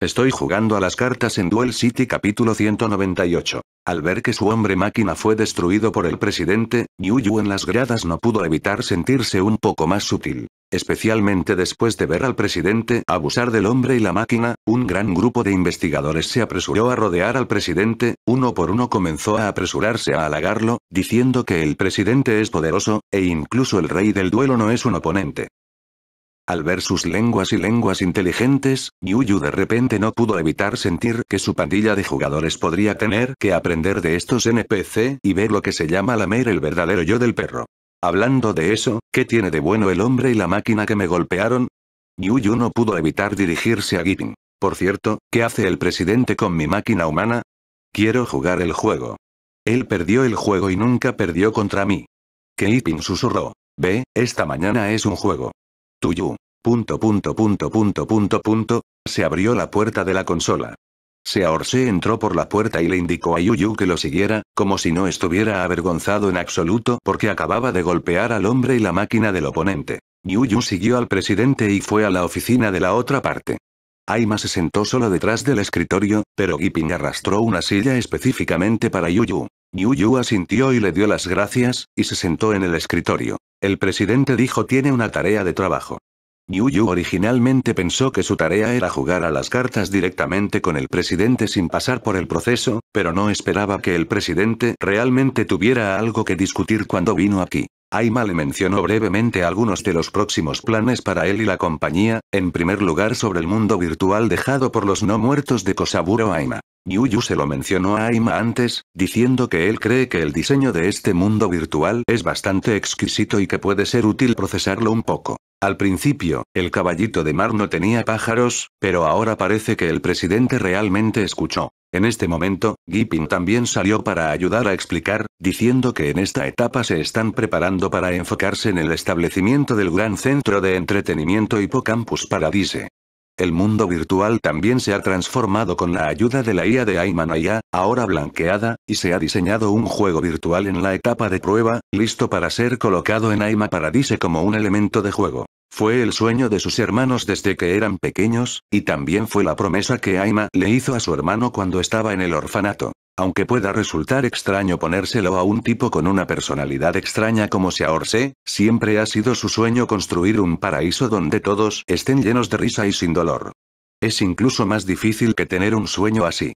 Estoy jugando a las cartas en Duel City capítulo 198. Al ver que su hombre máquina fue destruido por el presidente, Yu Yu en las gradas no pudo evitar sentirse un poco más sutil. Especialmente después de ver al presidente abusar del hombre y la máquina, un gran grupo de investigadores se apresuró a rodear al presidente, uno por uno comenzó a apresurarse a halagarlo, diciendo que el presidente es poderoso, e incluso el rey del duelo no es un oponente. Al ver sus lenguas y lenguas inteligentes, Yuyu de repente no pudo evitar sentir que su pandilla de jugadores podría tener que aprender de estos NPC y ver lo que se llama lamer el verdadero yo del perro. Hablando de eso, ¿qué tiene de bueno el hombre y la máquina que me golpearon? Yuyu no pudo evitar dirigirse a Gipin. Por cierto, ¿qué hace el presidente con mi máquina humana? Quiero jugar el juego. Él perdió el juego y nunca perdió contra mí. Gipin susurró. Ve, esta mañana es un juego. Tuyu. Punto punto punto punto punto se abrió la puerta de la consola. Seahorse entró por la puerta y le indicó a Yuyu que lo siguiera, como si no estuviera avergonzado en absoluto porque acababa de golpear al hombre y la máquina del oponente. Yuyu siguió al presidente y fue a la oficina de la otra parte. Aima se sentó solo detrás del escritorio, pero Gipping arrastró una silla específicamente para Yuyu. Yu Yu asintió y le dio las gracias, y se sentó en el escritorio. El presidente dijo tiene una tarea de trabajo. Yu Yu originalmente pensó que su tarea era jugar a las cartas directamente con el presidente sin pasar por el proceso, pero no esperaba que el presidente realmente tuviera algo que discutir cuando vino aquí. Aima le mencionó brevemente algunos de los próximos planes para él y la compañía, en primer lugar sobre el mundo virtual dejado por los no muertos de Kosaburo Aima. Yuyu se lo mencionó a Aima antes, diciendo que él cree que el diseño de este mundo virtual es bastante exquisito y que puede ser útil procesarlo un poco. Al principio, el caballito de mar no tenía pájaros, pero ahora parece que el presidente realmente escuchó. En este momento, Gipin también salió para ayudar a explicar, diciendo que en esta etapa se están preparando para enfocarse en el establecimiento del gran centro de entretenimiento Hippocampus Paradise. El mundo virtual también se ha transformado con la ayuda de la IA de Aya, ahora blanqueada, y se ha diseñado un juego virtual en la etapa de prueba, listo para ser colocado en Aima Paradise como un elemento de juego. Fue el sueño de sus hermanos desde que eran pequeños, y también fue la promesa que Aima le hizo a su hermano cuando estaba en el orfanato. Aunque pueda resultar extraño ponérselo a un tipo con una personalidad extraña como Seaorse, siempre ha sido su sueño construir un paraíso donde todos estén llenos de risa y sin dolor. Es incluso más difícil que tener un sueño así.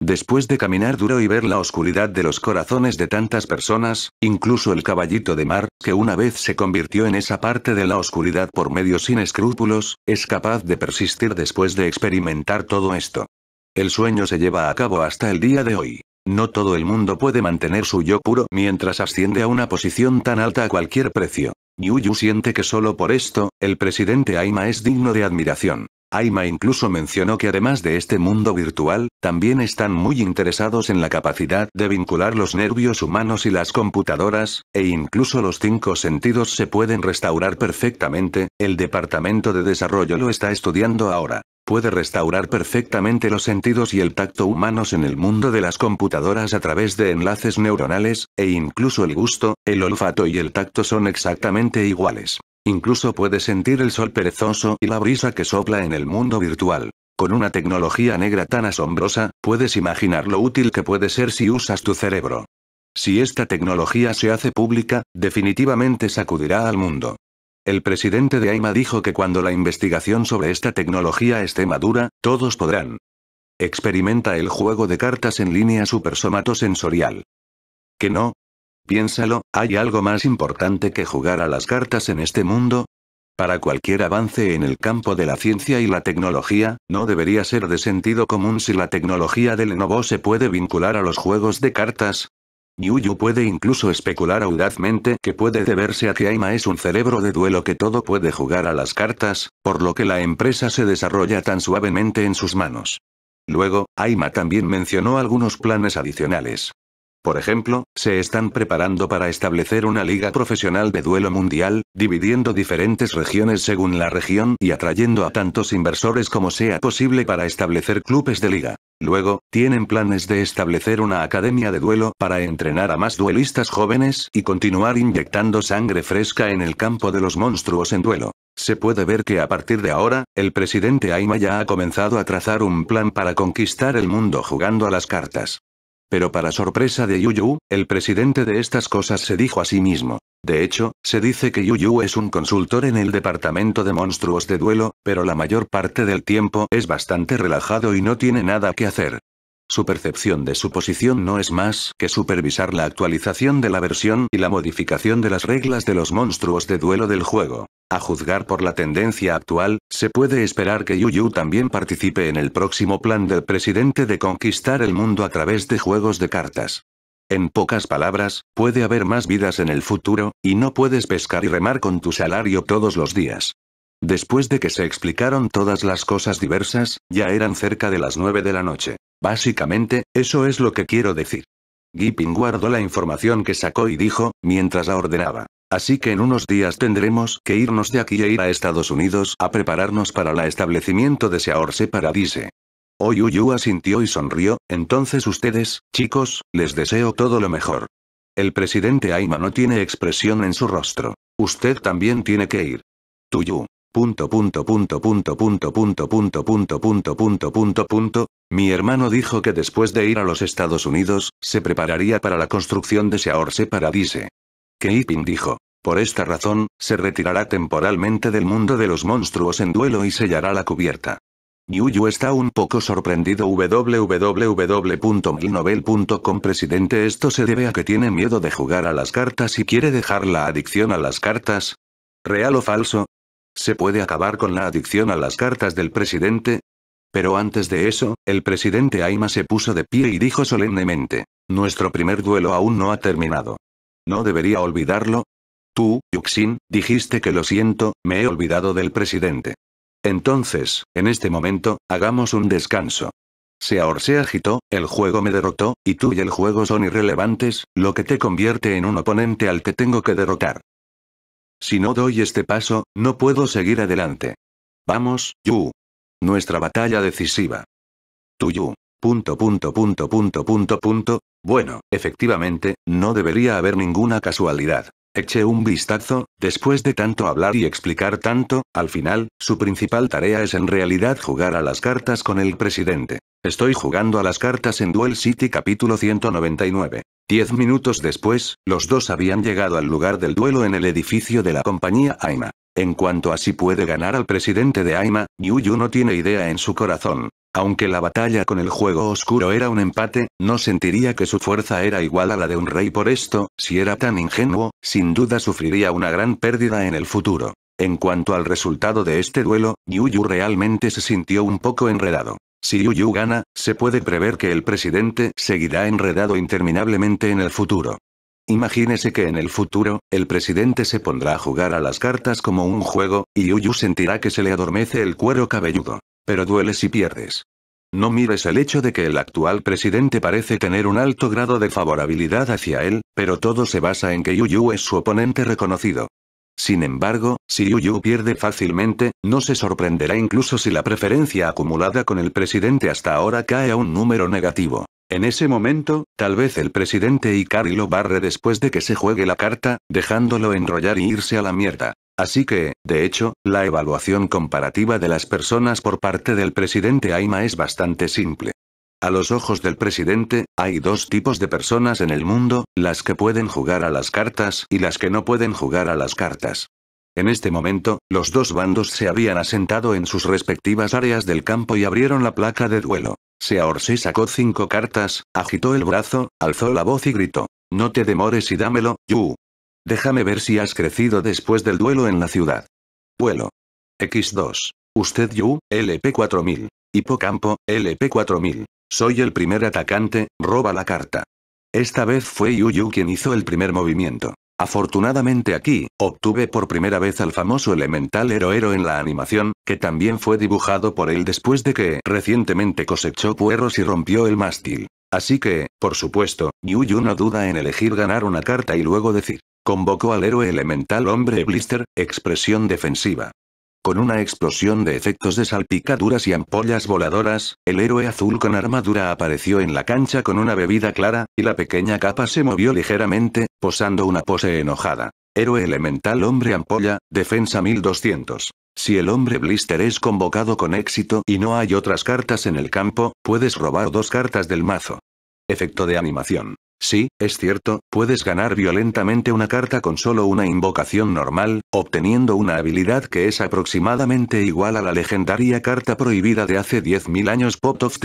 Después de caminar duro y ver la oscuridad de los corazones de tantas personas, incluso el caballito de mar, que una vez se convirtió en esa parte de la oscuridad por medio sin escrúpulos, es capaz de persistir después de experimentar todo esto. El sueño se lleva a cabo hasta el día de hoy. No todo el mundo puede mantener su yo puro mientras asciende a una posición tan alta a cualquier precio. Yuyu siente que solo por esto, el presidente Aima es digno de admiración. Aima incluso mencionó que además de este mundo virtual, también están muy interesados en la capacidad de vincular los nervios humanos y las computadoras, e incluso los cinco sentidos se pueden restaurar perfectamente, el departamento de desarrollo lo está estudiando ahora. Puede restaurar perfectamente los sentidos y el tacto humanos en el mundo de las computadoras a través de enlaces neuronales, e incluso el gusto, el olfato y el tacto son exactamente iguales. Incluso puedes sentir el sol perezoso y la brisa que sopla en el mundo virtual. Con una tecnología negra tan asombrosa, puedes imaginar lo útil que puede ser si usas tu cerebro. Si esta tecnología se hace pública, definitivamente sacudirá al mundo. El presidente de AIMA dijo que cuando la investigación sobre esta tecnología esté madura, todos podrán. Experimenta el juego de cartas en línea supersomato sensorial. Que no, Piénsalo, ¿hay algo más importante que jugar a las cartas en este mundo? Para cualquier avance en el campo de la ciencia y la tecnología, no debería ser de sentido común si la tecnología de Lenovo se puede vincular a los juegos de cartas. Yuyu puede incluso especular audazmente que puede deberse a que Aima es un cerebro de duelo que todo puede jugar a las cartas, por lo que la empresa se desarrolla tan suavemente en sus manos. Luego, Aima también mencionó algunos planes adicionales. Por ejemplo, se están preparando para establecer una liga profesional de duelo mundial, dividiendo diferentes regiones según la región y atrayendo a tantos inversores como sea posible para establecer clubes de liga. Luego, tienen planes de establecer una academia de duelo para entrenar a más duelistas jóvenes y continuar inyectando sangre fresca en el campo de los monstruos en duelo. Se puede ver que a partir de ahora, el presidente Aima ya ha comenzado a trazar un plan para conquistar el mundo jugando a las cartas. Pero para sorpresa de Yu, el presidente de estas cosas se dijo a sí mismo. De hecho, se dice que Yu es un consultor en el departamento de monstruos de duelo, pero la mayor parte del tiempo es bastante relajado y no tiene nada que hacer. Su percepción de su posición no es más que supervisar la actualización de la versión y la modificación de las reglas de los monstruos de duelo del juego. A juzgar por la tendencia actual, se puede esperar que Yu Yu también participe en el próximo plan del presidente de conquistar el mundo a través de juegos de cartas. En pocas palabras, puede haber más vidas en el futuro, y no puedes pescar y remar con tu salario todos los días. Después de que se explicaron todas las cosas diversas, ya eran cerca de las 9 de la noche. Básicamente, eso es lo que quiero decir. Gipping guardó la información que sacó y dijo, mientras la ordenaba. Así que en unos días tendremos que irnos de aquí e ir a Estados Unidos a prepararnos para el establecimiento de Seahorse Paradise. Oyuyu asintió y sonrió, entonces ustedes, chicos, les deseo todo lo mejor. El presidente Aima no tiene expresión en su rostro. Usted también tiene que ir. Tuyu. Punto punto punto punto punto punto punto punto punto punto punto punto. Mi hermano dijo que después de ir a los Estados Unidos, se prepararía para la construcción de Seahorse Paradise que dijo. Por esta razón, se retirará temporalmente del mundo de los monstruos en duelo y sellará la cubierta. Yuyu está un poco sorprendido www.milnovel.com Presidente esto se debe a que tiene miedo de jugar a las cartas y quiere dejar la adicción a las cartas. ¿Real o falso? ¿Se puede acabar con la adicción a las cartas del presidente? Pero antes de eso, el presidente Aima se puso de pie y dijo solemnemente, Nuestro primer duelo aún no ha terminado. ¿No debería olvidarlo? Tú, Yuxin, dijiste que lo siento, me he olvidado del presidente. Entonces, en este momento, hagamos un descanso. or se agitó, el juego me derrotó, y tú y el juego son irrelevantes, lo que te convierte en un oponente al que tengo que derrotar. Si no doy este paso, no puedo seguir adelante. Vamos, Yu. Nuestra batalla decisiva. Tuyu. Punto punto punto punto punto punto. Bueno, efectivamente, no debería haber ninguna casualidad. Eché un vistazo, después de tanto hablar y explicar tanto, al final, su principal tarea es en realidad jugar a las cartas con el presidente. Estoy jugando a las cartas en Duel City capítulo 199. Diez minutos después, los dos habían llegado al lugar del duelo en el edificio de la compañía AIMA. En cuanto a si puede ganar al presidente de AIMA, Yuyu no tiene idea en su corazón. Aunque la batalla con el juego oscuro era un empate, no sentiría que su fuerza era igual a la de un rey por esto, si era tan ingenuo, sin duda sufriría una gran pérdida en el futuro. En cuanto al resultado de este duelo, Yu realmente se sintió un poco enredado. Si Yu gana, se puede prever que el presidente seguirá enredado interminablemente en el futuro. Imagínese que en el futuro, el presidente se pondrá a jugar a las cartas como un juego, y Yuyu sentirá que se le adormece el cuero cabelludo. Pero dueles y pierdes. No mires el hecho de que el actual presidente parece tener un alto grado de favorabilidad hacia él, pero todo se basa en que Yu es su oponente reconocido. Sin embargo, si Yu pierde fácilmente, no se sorprenderá incluso si la preferencia acumulada con el presidente hasta ahora cae a un número negativo. En ese momento, tal vez el presidente Ikari lo barre después de que se juegue la carta, dejándolo enrollar y irse a la mierda. Así que, de hecho, la evaluación comparativa de las personas por parte del presidente Aima es bastante simple. A los ojos del presidente, hay dos tipos de personas en el mundo, las que pueden jugar a las cartas y las que no pueden jugar a las cartas. En este momento, los dos bandos se habían asentado en sus respectivas áreas del campo y abrieron la placa de duelo. Orsi sacó cinco cartas, agitó el brazo, alzó la voz y gritó. No te demores y dámelo, Yu. Déjame ver si has crecido después del duelo en la ciudad. Vuelo. X2. Usted Yu, LP4000. Hipocampo, LP4000. Soy el primer atacante, roba la carta. Esta vez fue Yu Yu quien hizo el primer movimiento. Afortunadamente aquí, obtuve por primera vez al famoso elemental heroero en la animación, que también fue dibujado por él después de que recientemente cosechó puerros y rompió el mástil. Así que, por supuesto, Yu no duda en elegir ganar una carta y luego decir, Convocó al héroe elemental hombre blister, expresión defensiva. Con una explosión de efectos de salpicaduras y ampollas voladoras, el héroe azul con armadura apareció en la cancha con una bebida clara, y la pequeña capa se movió ligeramente, posando una pose enojada. Héroe elemental hombre ampolla, defensa 1200. Si el hombre blister es convocado con éxito y no hay otras cartas en el campo, puedes robar dos cartas del mazo. Efecto de animación. Sí, es cierto, puedes ganar violentamente una carta con solo una invocación normal, obteniendo una habilidad que es aproximadamente igual a la legendaria carta prohibida de hace 10.000 años Pot of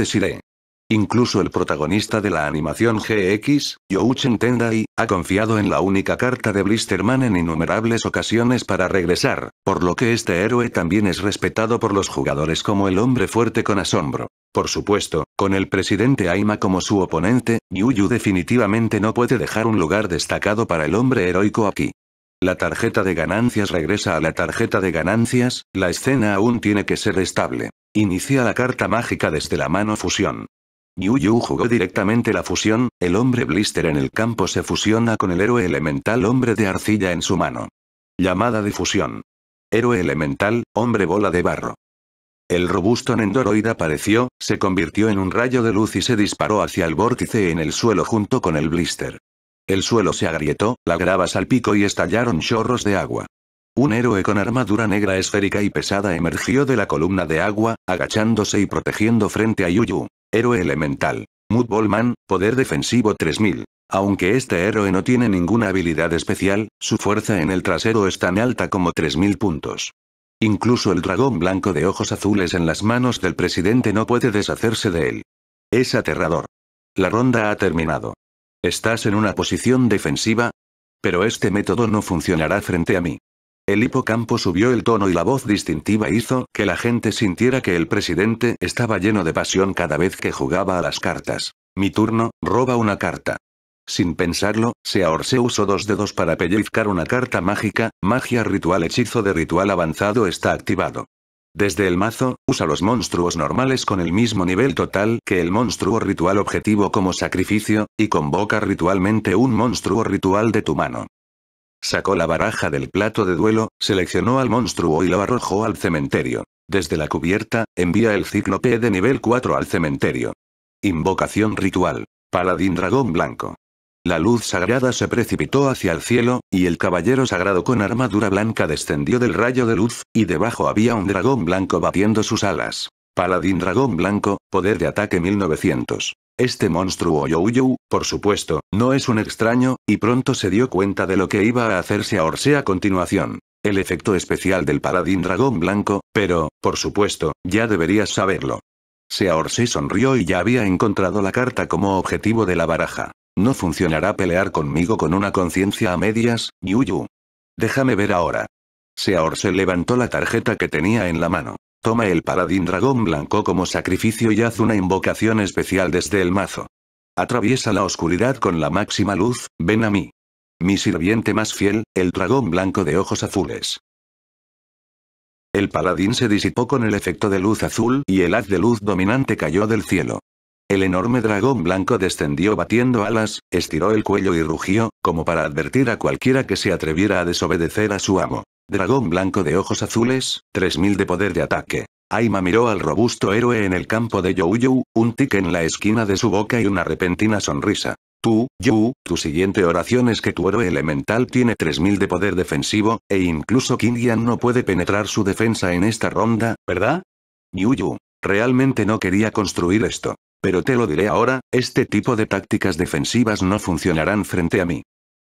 Incluso el protagonista de la animación GX, Youchen Tendai, ha confiado en la única carta de Blisterman en innumerables ocasiones para regresar, por lo que este héroe también es respetado por los jugadores como el hombre fuerte con asombro. Por supuesto, con el presidente Aima como su oponente, Yuyu definitivamente no puede dejar un lugar destacado para el hombre heroico aquí. La tarjeta de ganancias regresa a la tarjeta de ganancias, la escena aún tiene que ser estable. Inicia la carta mágica desde la mano fusión. Yuyu jugó directamente la fusión, el hombre blister en el campo se fusiona con el héroe elemental hombre de arcilla en su mano. Llamada de fusión. Héroe elemental, hombre bola de barro. El robusto Nendoroid apareció, se convirtió en un rayo de luz y se disparó hacia el vórtice en el suelo junto con el blister. El suelo se agrietó, la grava salpicó y estallaron chorros de agua. Un héroe con armadura negra esférica y pesada emergió de la columna de agua, agachándose y protegiendo frente a Yuyu. Héroe elemental. Mood Ballman, poder defensivo 3000. Aunque este héroe no tiene ninguna habilidad especial, su fuerza en el trasero es tan alta como 3000 puntos. Incluso el dragón blanco de ojos azules en las manos del presidente no puede deshacerse de él. Es aterrador. La ronda ha terminado. Estás en una posición defensiva, pero este método no funcionará frente a mí. El hipocampo subió el tono y la voz distintiva hizo que la gente sintiera que el presidente estaba lleno de pasión cada vez que jugaba a las cartas. Mi turno, roba una carta. Sin pensarlo, Seaorse usó dos dedos para pellizcar una carta mágica, magia ritual hechizo de ritual avanzado está activado. Desde el mazo, usa los monstruos normales con el mismo nivel total que el monstruo ritual objetivo como sacrificio, y convoca ritualmente un monstruo ritual de tu mano. Sacó la baraja del plato de duelo, seleccionó al monstruo y lo arrojó al cementerio. Desde la cubierta, envía el cíclope de nivel 4 al cementerio. Invocación ritual. Paladín dragón blanco. La luz sagrada se precipitó hacia el cielo, y el caballero sagrado con armadura blanca descendió del rayo de luz, y debajo había un dragón blanco batiendo sus alas. Paladín Dragón Blanco, poder de ataque 1900. Este monstruo Youyou, por supuesto, no es un extraño, y pronto se dio cuenta de lo que iba a hacerse a Orsea a continuación. El efecto especial del paladín dragón blanco, pero, por supuesto, ya deberías saberlo. Sea Orse sonrió y ya había encontrado la carta como objetivo de la baraja. No funcionará pelear conmigo con una conciencia a medias, Yuyu. Déjame ver ahora. Seaor se levantó la tarjeta que tenía en la mano. Toma el paladín dragón blanco como sacrificio y haz una invocación especial desde el mazo. Atraviesa la oscuridad con la máxima luz, ven a mí. Mi sirviente más fiel, el dragón blanco de ojos azules. El paladín se disipó con el efecto de luz azul y el haz de luz dominante cayó del cielo. El enorme dragón blanco descendió batiendo alas, estiró el cuello y rugió, como para advertir a cualquiera que se atreviera a desobedecer a su amo. Dragón blanco de ojos azules, 3000 de poder de ataque. Aima miró al robusto héroe en el campo de Youyou, un tic en la esquina de su boca y una repentina sonrisa. Tú, Yu, tu siguiente oración es que tu héroe elemental tiene 3000 de poder defensivo, e incluso Kingian no puede penetrar su defensa en esta ronda, ¿verdad? Yu Realmente no quería construir esto. Pero te lo diré ahora, este tipo de tácticas defensivas no funcionarán frente a mí.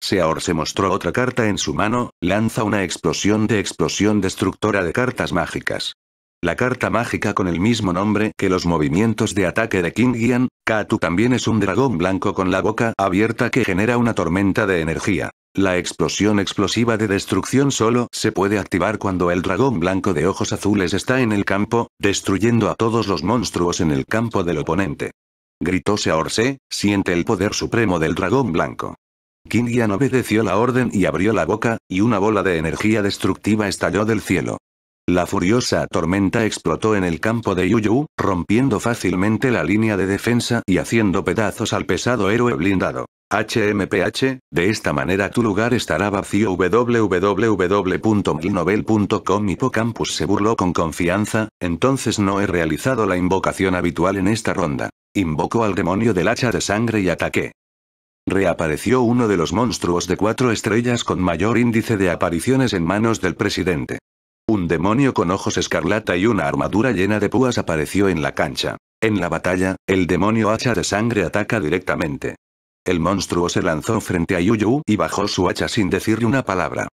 Seaor se mostró otra carta en su mano, lanza una explosión de explosión destructora de cartas mágicas. La carta mágica con el mismo nombre que los movimientos de ataque de King Gian, Katu también es un dragón blanco con la boca abierta que genera una tormenta de energía. La explosión explosiva de destrucción solo se puede activar cuando el dragón blanco de ojos azules está en el campo, destruyendo a todos los monstruos en el campo del oponente. Gritó Se, siente el poder supremo del dragón blanco. Kingian obedeció la orden y abrió la boca, y una bola de energía destructiva estalló del cielo. La furiosa tormenta explotó en el campo de Yuyu, rompiendo fácilmente la línea de defensa y haciendo pedazos al pesado héroe blindado. HMPH, de esta manera tu lugar estará vacío www.mlnovel.com Hipocampus se burló con confianza, entonces no he realizado la invocación habitual en esta ronda. Invocó al demonio del hacha de sangre y ataqué. Reapareció uno de los monstruos de cuatro estrellas con mayor índice de apariciones en manos del presidente. Un demonio con ojos escarlata y una armadura llena de púas apareció en la cancha. En la batalla, el demonio hacha de sangre ataca directamente. El monstruo se lanzó frente a Yuyu y bajó su hacha sin decirle una palabra.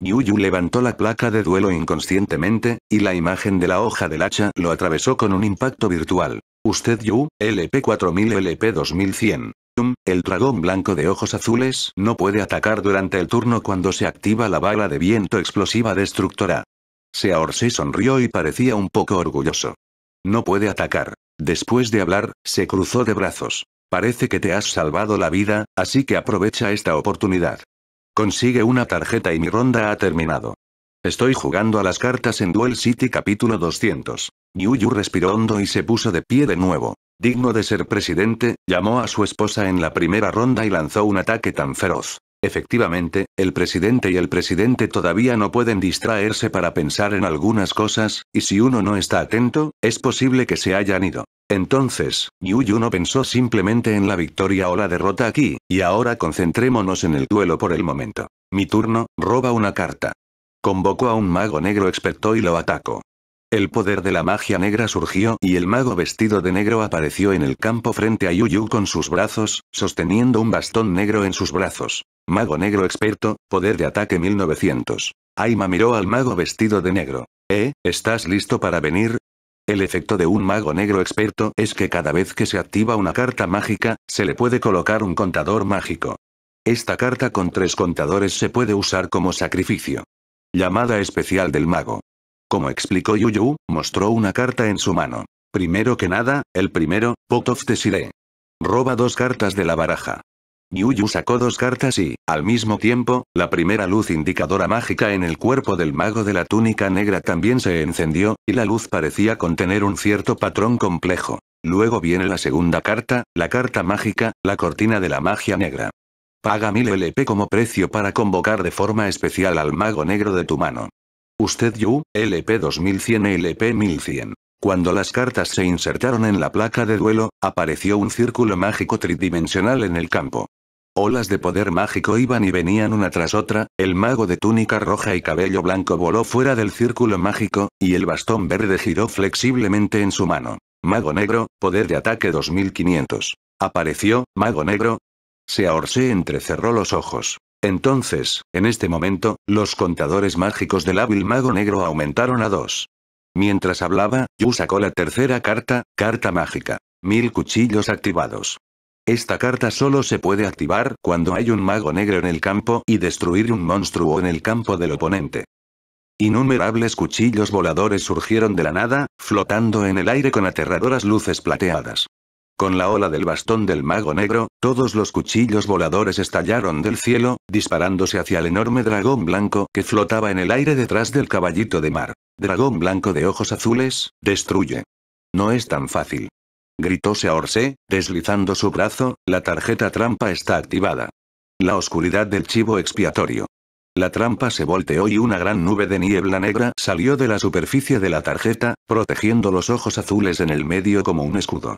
Yuyu levantó la placa de duelo inconscientemente, y la imagen de la hoja del hacha lo atravesó con un impacto virtual. Usted Yu, LP 4000 LP 2100. el dragón blanco de ojos azules no puede atacar durante el turno cuando se activa la bala de viento explosiva destructora. Seahorse sonrió y parecía un poco orgulloso. No puede atacar. Después de hablar, se cruzó de brazos. Parece que te has salvado la vida, así que aprovecha esta oportunidad. Consigue una tarjeta y mi ronda ha terminado. Estoy jugando a las cartas en Duel City capítulo 200. Yuyu respiró hondo y se puso de pie de nuevo. Digno de ser presidente, llamó a su esposa en la primera ronda y lanzó un ataque tan feroz. Efectivamente, el presidente y el presidente todavía no pueden distraerse para pensar en algunas cosas, y si uno no está atento, es posible que se hayan ido. Entonces, Yuyu no pensó simplemente en la victoria o la derrota aquí, y ahora concentrémonos en el duelo por el momento. Mi turno, roba una carta. Convocó a un mago negro experto y lo atacó. El poder de la magia negra surgió y el mago vestido de negro apareció en el campo frente a Yuyu con sus brazos, sosteniendo un bastón negro en sus brazos. Mago negro experto, poder de ataque 1900. Aima miró al mago vestido de negro. ¿Eh? ¿Estás listo para venir? El efecto de un mago negro experto es que cada vez que se activa una carta mágica, se le puede colocar un contador mágico. Esta carta con tres contadores se puede usar como sacrificio. Llamada especial del mago. Como explicó Yuyu, mostró una carta en su mano. Primero que nada, el primero, Pot of Desiree. Roba dos cartas de la baraja. Yu sacó dos cartas y, al mismo tiempo, la primera luz indicadora mágica en el cuerpo del mago de la túnica negra también se encendió, y la luz parecía contener un cierto patrón complejo. Luego viene la segunda carta, la carta mágica, la cortina de la magia negra. Paga 1000 LP como precio para convocar de forma especial al mago negro de tu mano. Usted Yu, LP 2100 LP 1100. Cuando las cartas se insertaron en la placa de duelo, apareció un círculo mágico tridimensional en el campo. Olas de poder mágico iban y venían una tras otra, el mago de túnica roja y cabello blanco voló fuera del círculo mágico, y el bastón verde giró flexiblemente en su mano. Mago negro, poder de ataque 2500. Apareció, mago negro. Se ahorse entrecerró los ojos. Entonces, en este momento, los contadores mágicos del hábil mago negro aumentaron a dos. Mientras hablaba, Yu sacó la tercera carta, carta mágica. Mil cuchillos activados. Esta carta solo se puede activar cuando hay un mago negro en el campo y destruir un monstruo en el campo del oponente. Innumerables cuchillos voladores surgieron de la nada, flotando en el aire con aterradoras luces plateadas. Con la ola del bastón del mago negro, todos los cuchillos voladores estallaron del cielo, disparándose hacia el enorme dragón blanco que flotaba en el aire detrás del caballito de mar. Dragón blanco de ojos azules, destruye. No es tan fácil gritó Seorse, deslizando su brazo, la tarjeta trampa está activada. La oscuridad del chivo expiatorio. La trampa se volteó y una gran nube de niebla negra salió de la superficie de la tarjeta, protegiendo los ojos azules en el medio como un escudo.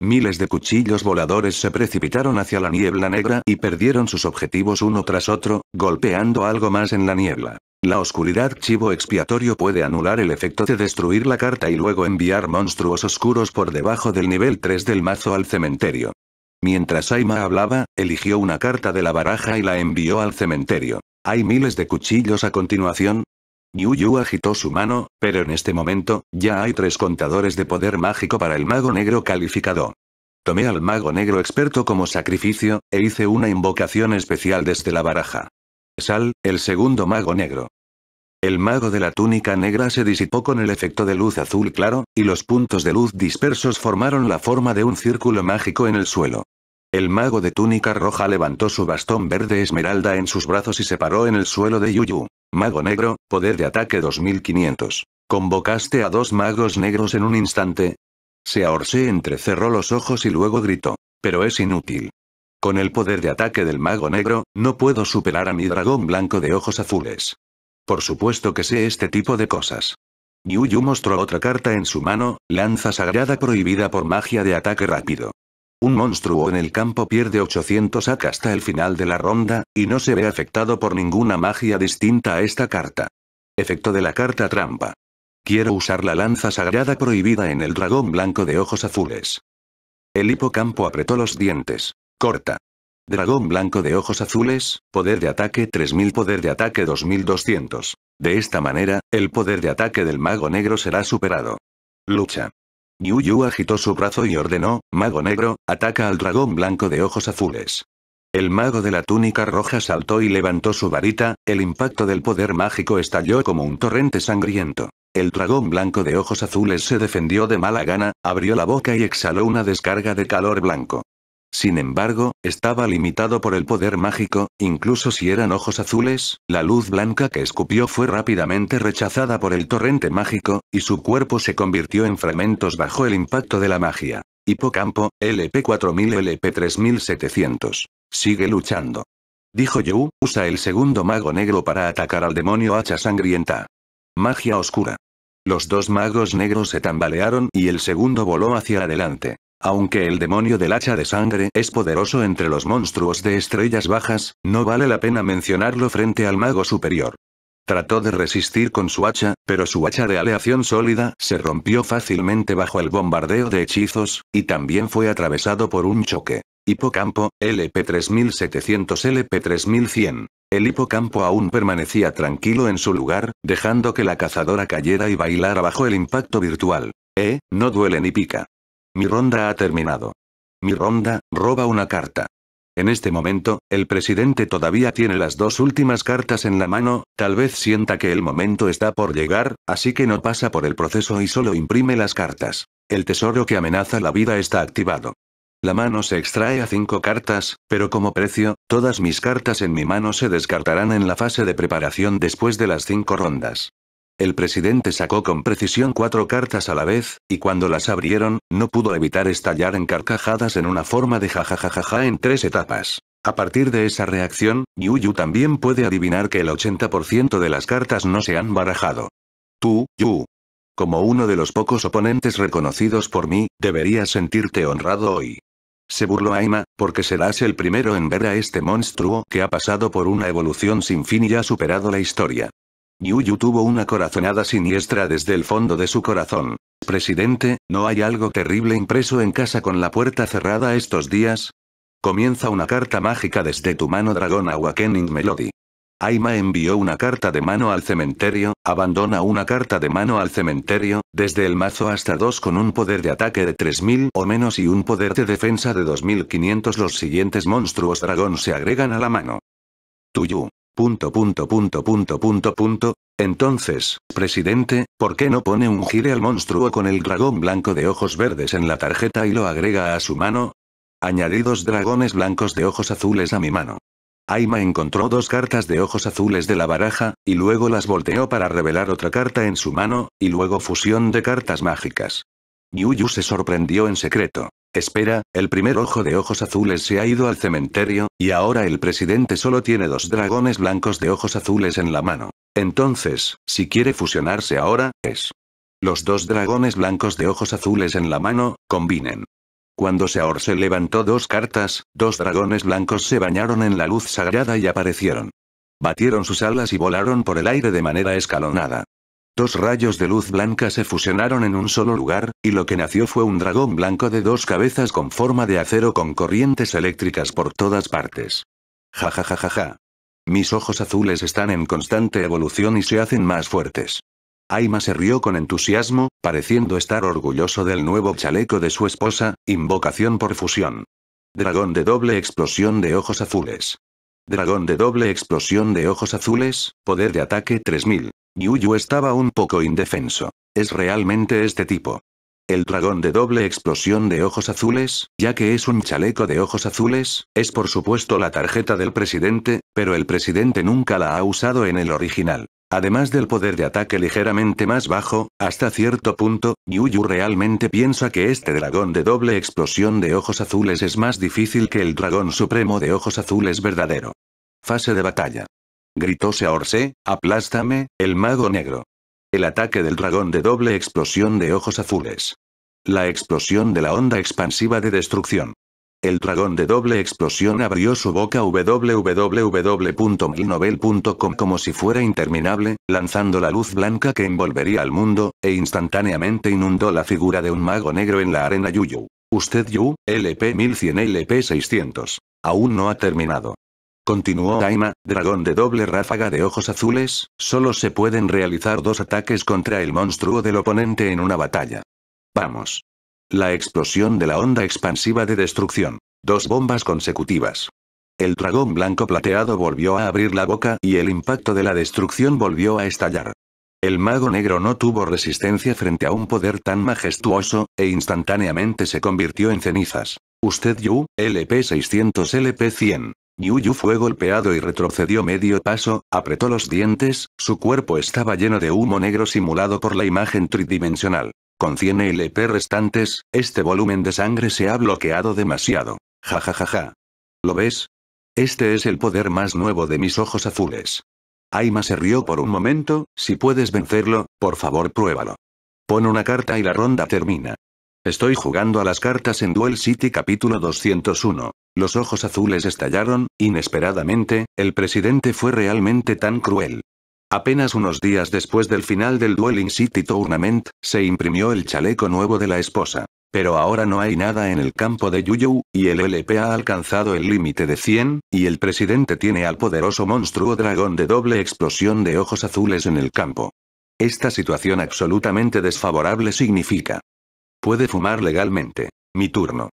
Miles de cuchillos voladores se precipitaron hacia la niebla negra y perdieron sus objetivos uno tras otro, golpeando algo más en la niebla. La oscuridad chivo expiatorio puede anular el efecto de destruir la carta y luego enviar monstruos oscuros por debajo del nivel 3 del mazo al cementerio. Mientras Aima hablaba, eligió una carta de la baraja y la envió al cementerio. Hay miles de cuchillos a continuación, Yu Yu agitó su mano, pero en este momento, ya hay tres contadores de poder mágico para el mago negro calificado. Tomé al mago negro experto como sacrificio, e hice una invocación especial desde la baraja. Sal, el segundo mago negro. El mago de la túnica negra se disipó con el efecto de luz azul claro, y los puntos de luz dispersos formaron la forma de un círculo mágico en el suelo. El mago de túnica roja levantó su bastón verde esmeralda en sus brazos y se paró en el suelo de Yuyu. Mago negro, poder de ataque 2500. Convocaste a dos magos negros en un instante. Se ahorcé entrecerró los ojos y luego gritó. Pero es inútil. Con el poder de ataque del mago negro, no puedo superar a mi dragón blanco de ojos azules. Por supuesto que sé este tipo de cosas. Yuyu mostró otra carta en su mano, lanza sagrada prohibida por magia de ataque rápido. Un monstruo en el campo pierde 800 AK hasta el final de la ronda, y no se ve afectado por ninguna magia distinta a esta carta. Efecto de la carta trampa. Quiero usar la lanza sagrada prohibida en el dragón blanco de ojos azules. El hipocampo apretó los dientes. Corta. Dragón blanco de ojos azules, poder de ataque 3000 poder de ataque 2200. De esta manera, el poder de ataque del mago negro será superado. Lucha. Yu Yu agitó su brazo y ordenó, mago negro, ataca al dragón blanco de ojos azules. El mago de la túnica roja saltó y levantó su varita, el impacto del poder mágico estalló como un torrente sangriento. El dragón blanco de ojos azules se defendió de mala gana, abrió la boca y exhaló una descarga de calor blanco. Sin embargo, estaba limitado por el poder mágico, incluso si eran ojos azules, la luz blanca que escupió fue rápidamente rechazada por el torrente mágico, y su cuerpo se convirtió en fragmentos bajo el impacto de la magia. Hipocampo, LP4000 LP3700. Sigue luchando. Dijo Yu, usa el segundo mago negro para atacar al demonio hacha sangrienta. Magia oscura. Los dos magos negros se tambalearon y el segundo voló hacia adelante. Aunque el demonio del hacha de sangre es poderoso entre los monstruos de estrellas bajas, no vale la pena mencionarlo frente al mago superior. Trató de resistir con su hacha, pero su hacha de aleación sólida se rompió fácilmente bajo el bombardeo de hechizos, y también fue atravesado por un choque. Hipocampo, LP3700 LP3100. El hipocampo aún permanecía tranquilo en su lugar, dejando que la cazadora cayera y bailara bajo el impacto virtual. Eh, no duele ni pica. Mi ronda ha terminado. Mi ronda, roba una carta. En este momento, el presidente todavía tiene las dos últimas cartas en la mano, tal vez sienta que el momento está por llegar, así que no pasa por el proceso y solo imprime las cartas. El tesoro que amenaza la vida está activado. La mano se extrae a cinco cartas, pero como precio, todas mis cartas en mi mano se descartarán en la fase de preparación después de las cinco rondas. El presidente sacó con precisión cuatro cartas a la vez, y cuando las abrieron, no pudo evitar estallar en carcajadas en una forma de jajajajaja en tres etapas. A partir de esa reacción, Yu también puede adivinar que el 80% de las cartas no se han barajado. Tú, Yu. Como uno de los pocos oponentes reconocidos por mí, deberías sentirte honrado hoy. Se burló Aima, porque serás el primero en ver a este monstruo que ha pasado por una evolución sin fin y ha superado la historia. Yuyu tuvo una corazonada siniestra desde el fondo de su corazón. Presidente, ¿no hay algo terrible impreso en casa con la puerta cerrada estos días? Comienza una carta mágica desde tu mano dragón Awakening Melody. Aima envió una carta de mano al cementerio, abandona una carta de mano al cementerio, desde el mazo hasta dos con un poder de ataque de 3000 o menos y un poder de defensa de 2500 los siguientes monstruos dragón se agregan a la mano. Tuyu. Punto punto punto punto punto punto. Entonces, presidente, ¿por qué no pone un gire al monstruo con el dragón blanco de ojos verdes en la tarjeta y lo agrega a su mano? Añadí dos dragones blancos de ojos azules a mi mano. Aima encontró dos cartas de ojos azules de la baraja, y luego las volteó para revelar otra carta en su mano, y luego fusión de cartas mágicas. Yuyu se sorprendió en secreto. Espera, el primer ojo de ojos azules se ha ido al cementerio, y ahora el presidente solo tiene dos dragones blancos de ojos azules en la mano. Entonces, si quiere fusionarse ahora, es. Los dos dragones blancos de ojos azules en la mano, combinen. Cuando Seor se levantó dos cartas, dos dragones blancos se bañaron en la luz sagrada y aparecieron. Batieron sus alas y volaron por el aire de manera escalonada. Dos rayos de luz blanca se fusionaron en un solo lugar, y lo que nació fue un dragón blanco de dos cabezas con forma de acero con corrientes eléctricas por todas partes. Ja ja ja ja ja. Mis ojos azules están en constante evolución y se hacen más fuertes. Aima se rió con entusiasmo, pareciendo estar orgulloso del nuevo chaleco de su esposa, invocación por fusión. Dragón de doble explosión de ojos azules. Dragón de doble explosión de ojos azules, poder de ataque 3000. Yuyu estaba un poco indefenso. Es realmente este tipo. El dragón de doble explosión de ojos azules, ya que es un chaleco de ojos azules, es por supuesto la tarjeta del presidente, pero el presidente nunca la ha usado en el original. Además del poder de ataque ligeramente más bajo, hasta cierto punto, Yuyu realmente piensa que este dragón de doble explosión de ojos azules es más difícil que el dragón supremo de ojos azules verdadero. Fase de batalla gritó Seahorse, aplástame, el mago negro. El ataque del dragón de doble explosión de ojos azules. La explosión de la onda expansiva de destrucción. El dragón de doble explosión abrió su boca www.milnovel.com como si fuera interminable, lanzando la luz blanca que envolvería al mundo, e instantáneamente inundó la figura de un mago negro en la arena Yuyu. Usted Yu, LP 1100 LP 600. Aún no ha terminado. Continuó Daima, dragón de doble ráfaga de ojos azules, solo se pueden realizar dos ataques contra el monstruo del oponente en una batalla. Vamos. La explosión de la onda expansiva de destrucción. Dos bombas consecutivas. El dragón blanco plateado volvió a abrir la boca y el impacto de la destrucción volvió a estallar. El mago negro no tuvo resistencia frente a un poder tan majestuoso, e instantáneamente se convirtió en cenizas. Usted Yu, LP 600 LP 100. Yuyu fue golpeado y retrocedió medio paso, apretó los dientes, su cuerpo estaba lleno de humo negro simulado por la imagen tridimensional. Con 100 LP restantes, este volumen de sangre se ha bloqueado demasiado. Ja ja ja ja. ¿Lo ves? Este es el poder más nuevo de mis ojos azules. Aima se rió por un momento, si puedes vencerlo, por favor pruébalo. Pon una carta y la ronda termina. Estoy jugando a las cartas en Duel City capítulo 201. Los ojos azules estallaron, inesperadamente, el presidente fue realmente tan cruel. Apenas unos días después del final del Dueling City Tournament, se imprimió el chaleco nuevo de la esposa. Pero ahora no hay nada en el campo de Yuyu, y el LP ha alcanzado el límite de 100, y el presidente tiene al poderoso monstruo dragón de doble explosión de ojos azules en el campo. Esta situación absolutamente desfavorable significa. Puede fumar legalmente. Mi turno.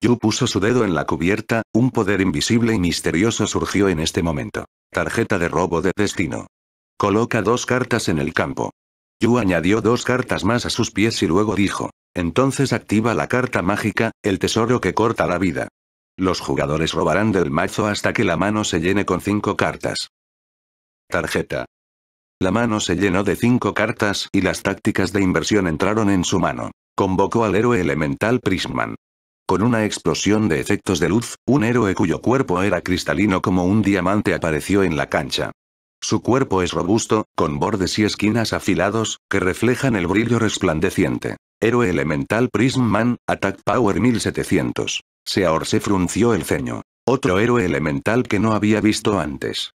Yu puso su dedo en la cubierta, un poder invisible y misterioso surgió en este momento. Tarjeta de robo de destino. Coloca dos cartas en el campo. Yu añadió dos cartas más a sus pies y luego dijo. Entonces activa la carta mágica, el tesoro que corta la vida. Los jugadores robarán del mazo hasta que la mano se llene con cinco cartas. Tarjeta. La mano se llenó de cinco cartas y las tácticas de inversión entraron en su mano. Convocó al héroe elemental Prisman. Con una explosión de efectos de luz, un héroe cuyo cuerpo era cristalino como un diamante apareció en la cancha. Su cuerpo es robusto, con bordes y esquinas afilados, que reflejan el brillo resplandeciente. Héroe elemental Prism Man, Attack Power 1700. Seaor se frunció el ceño. Otro héroe elemental que no había visto antes.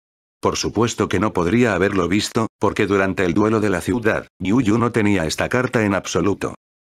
Por supuesto que no podría haberlo visto, porque durante el duelo de la ciudad, Yu, Yu no tenía esta carta en absoluto.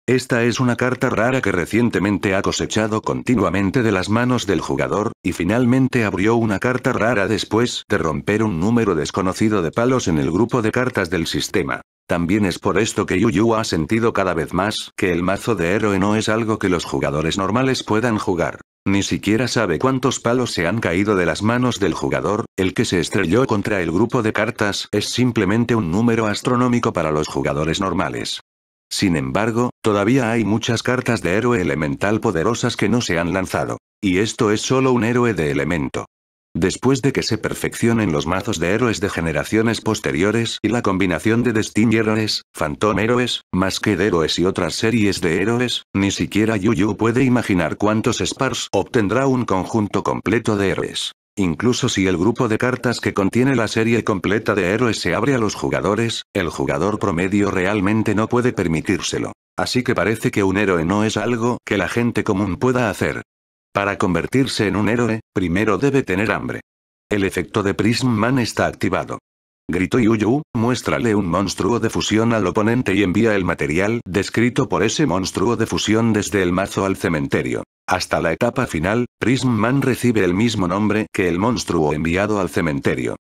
Esta es una carta rara que recientemente ha cosechado continuamente de las manos del jugador, y finalmente abrió una carta rara después de romper un número desconocido de palos en el grupo de cartas del sistema. También es por esto que Yu ha sentido cada vez más que el mazo de héroe no es algo que los jugadores normales puedan jugar. Ni siquiera sabe cuántos palos se han caído de las manos del jugador, el que se estrelló contra el grupo de cartas es simplemente un número astronómico para los jugadores normales. Sin embargo, todavía hay muchas cartas de héroe elemental poderosas que no se han lanzado. Y esto es solo un héroe de elemento. Después de que se perfeccionen los mazos de héroes de generaciones posteriores y la combinación de Destiny héroes, Phantom héroes, más que héroes y otras series de héroes, ni siquiera Yuyu puede imaginar cuántos Spars obtendrá un conjunto completo de héroes. Incluso si el grupo de cartas que contiene la serie completa de héroes se abre a los jugadores, el jugador promedio realmente no puede permitírselo. Así que parece que un héroe no es algo que la gente común pueda hacer. Para convertirse en un héroe, primero debe tener hambre. El efecto de Prism Man está activado. Yu Yuyu, muéstrale un monstruo de fusión al oponente y envía el material descrito por ese monstruo de fusión desde el mazo al cementerio. Hasta la etapa final, Prism Man recibe el mismo nombre que el monstruo enviado al cementerio.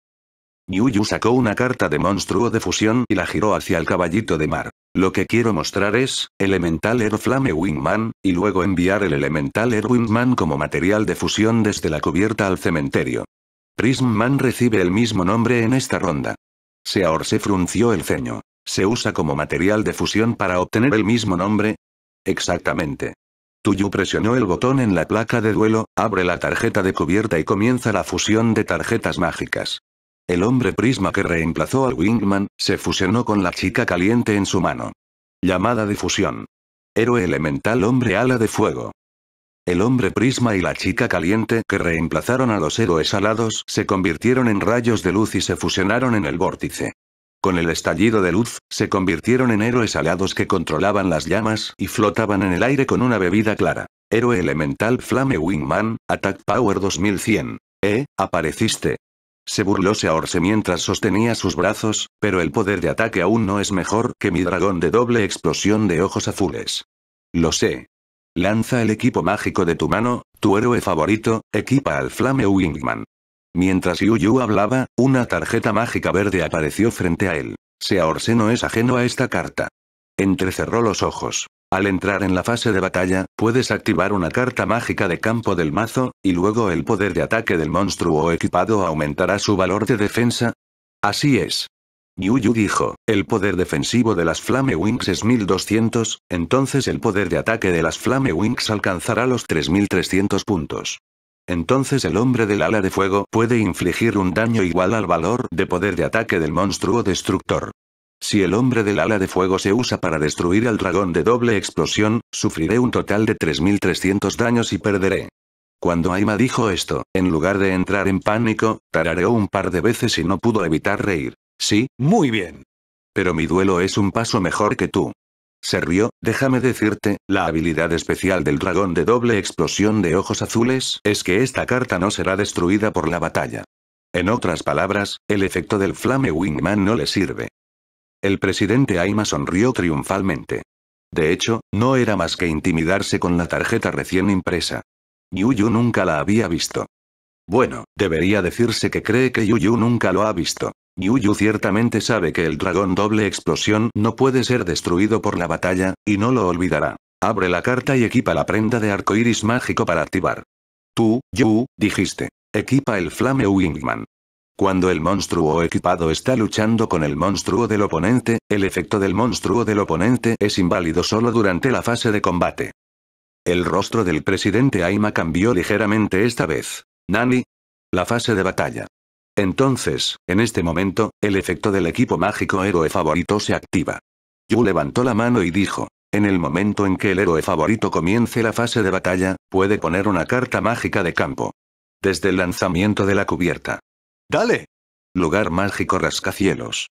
Yu sacó una carta de monstruo de fusión y la giró hacia el caballito de mar. Lo que quiero mostrar es, Elemental Air Flame Wingman, y luego enviar el Elemental Air Wingman como material de fusión desde la cubierta al cementerio. Prism Man recibe el mismo nombre en esta ronda. Seaor se frunció el ceño. ¿Se usa como material de fusión para obtener el mismo nombre? Exactamente. Tuyu presionó el botón en la placa de duelo, abre la tarjeta de cubierta y comienza la fusión de tarjetas mágicas. El hombre prisma que reemplazó al Wingman, se fusionó con la chica caliente en su mano. Llamada de fusión. Héroe elemental hombre ala de fuego. El hombre prisma y la chica caliente que reemplazaron a los héroes alados se convirtieron en rayos de luz y se fusionaron en el vórtice. Con el estallido de luz, se convirtieron en héroes alados que controlaban las llamas y flotaban en el aire con una bebida clara. Héroe elemental Flame Wingman, Attack Power 2100. ¿Eh? Apareciste. Se burló Seorse mientras sostenía sus brazos, pero el poder de ataque aún no es mejor que mi dragón de doble explosión de ojos azules. Lo sé. Lanza el equipo mágico de tu mano, tu héroe favorito, equipa al Flame Wingman. Mientras Yu Yu hablaba, una tarjeta mágica verde apareció frente a él. Sea no es ajeno a esta carta. Entrecerró los ojos. Al entrar en la fase de batalla, puedes activar una carta mágica de campo del mazo, y luego el poder de ataque del monstruo equipado aumentará su valor de defensa. Así es. Yu Yu dijo, el poder defensivo de las Flame Wings es 1200, entonces el poder de ataque de las Flame Wings alcanzará los 3300 puntos. Entonces el hombre del ala de fuego puede infligir un daño igual al valor de poder de ataque del monstruo destructor. Si el hombre del ala de fuego se usa para destruir al dragón de doble explosión, sufriré un total de 3.300 daños y perderé. Cuando Aima dijo esto, en lugar de entrar en pánico, tarareó un par de veces y no pudo evitar reír. Sí, muy bien. Pero mi duelo es un paso mejor que tú. Se rió, déjame decirte, la habilidad especial del dragón de doble explosión de ojos azules es que esta carta no será destruida por la batalla. En otras palabras, el efecto del Flame Wingman no le sirve. El presidente Aima sonrió triunfalmente. De hecho, no era más que intimidarse con la tarjeta recién impresa. Yuyu nunca la había visto. Bueno, debería decirse que cree que Yuyu nunca lo ha visto. Yu ciertamente sabe que el dragón doble explosión no puede ser destruido por la batalla, y no lo olvidará. Abre la carta y equipa la prenda de arco iris mágico para activar. Tú, Yu, dijiste. Equipa el Flame Wingman. Cuando el monstruo equipado está luchando con el monstruo del oponente, el efecto del monstruo del oponente es inválido solo durante la fase de combate. El rostro del presidente Aima cambió ligeramente esta vez. Nani. La fase de batalla. Entonces, en este momento, el efecto del equipo mágico héroe favorito se activa. Yu levantó la mano y dijo, en el momento en que el héroe favorito comience la fase de batalla, puede poner una carta mágica de campo. Desde el lanzamiento de la cubierta. ¡Dale! Lugar mágico rascacielos.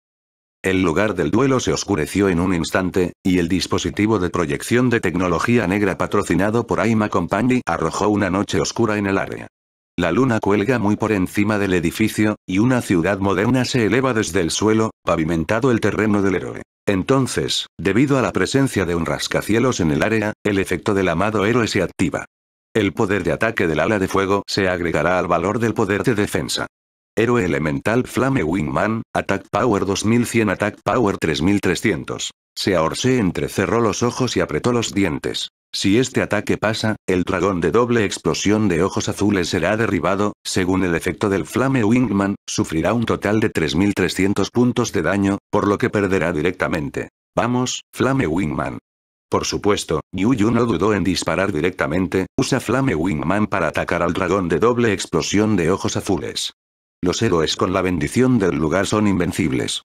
El lugar del duelo se oscureció en un instante, y el dispositivo de proyección de tecnología negra patrocinado por Aima Company arrojó una noche oscura en el área. La luna cuelga muy por encima del edificio, y una ciudad moderna se eleva desde el suelo, pavimentado el terreno del héroe. Entonces, debido a la presencia de un rascacielos en el área, el efecto del amado héroe se activa. El poder de ataque del ala de fuego se agregará al valor del poder de defensa. Héroe Elemental Flame Wingman, Attack Power 2100 Attack Power 3300. Se entre entrecerró los ojos y apretó los dientes. Si este ataque pasa, el dragón de doble explosión de ojos azules será derribado, según el efecto del Flame Wingman, sufrirá un total de 3.300 puntos de daño, por lo que perderá directamente. Vamos, Flame Wingman. Por supuesto, Yu no dudó en disparar directamente, usa Flame Wingman para atacar al dragón de doble explosión de ojos azules. Los héroes con la bendición del lugar son invencibles.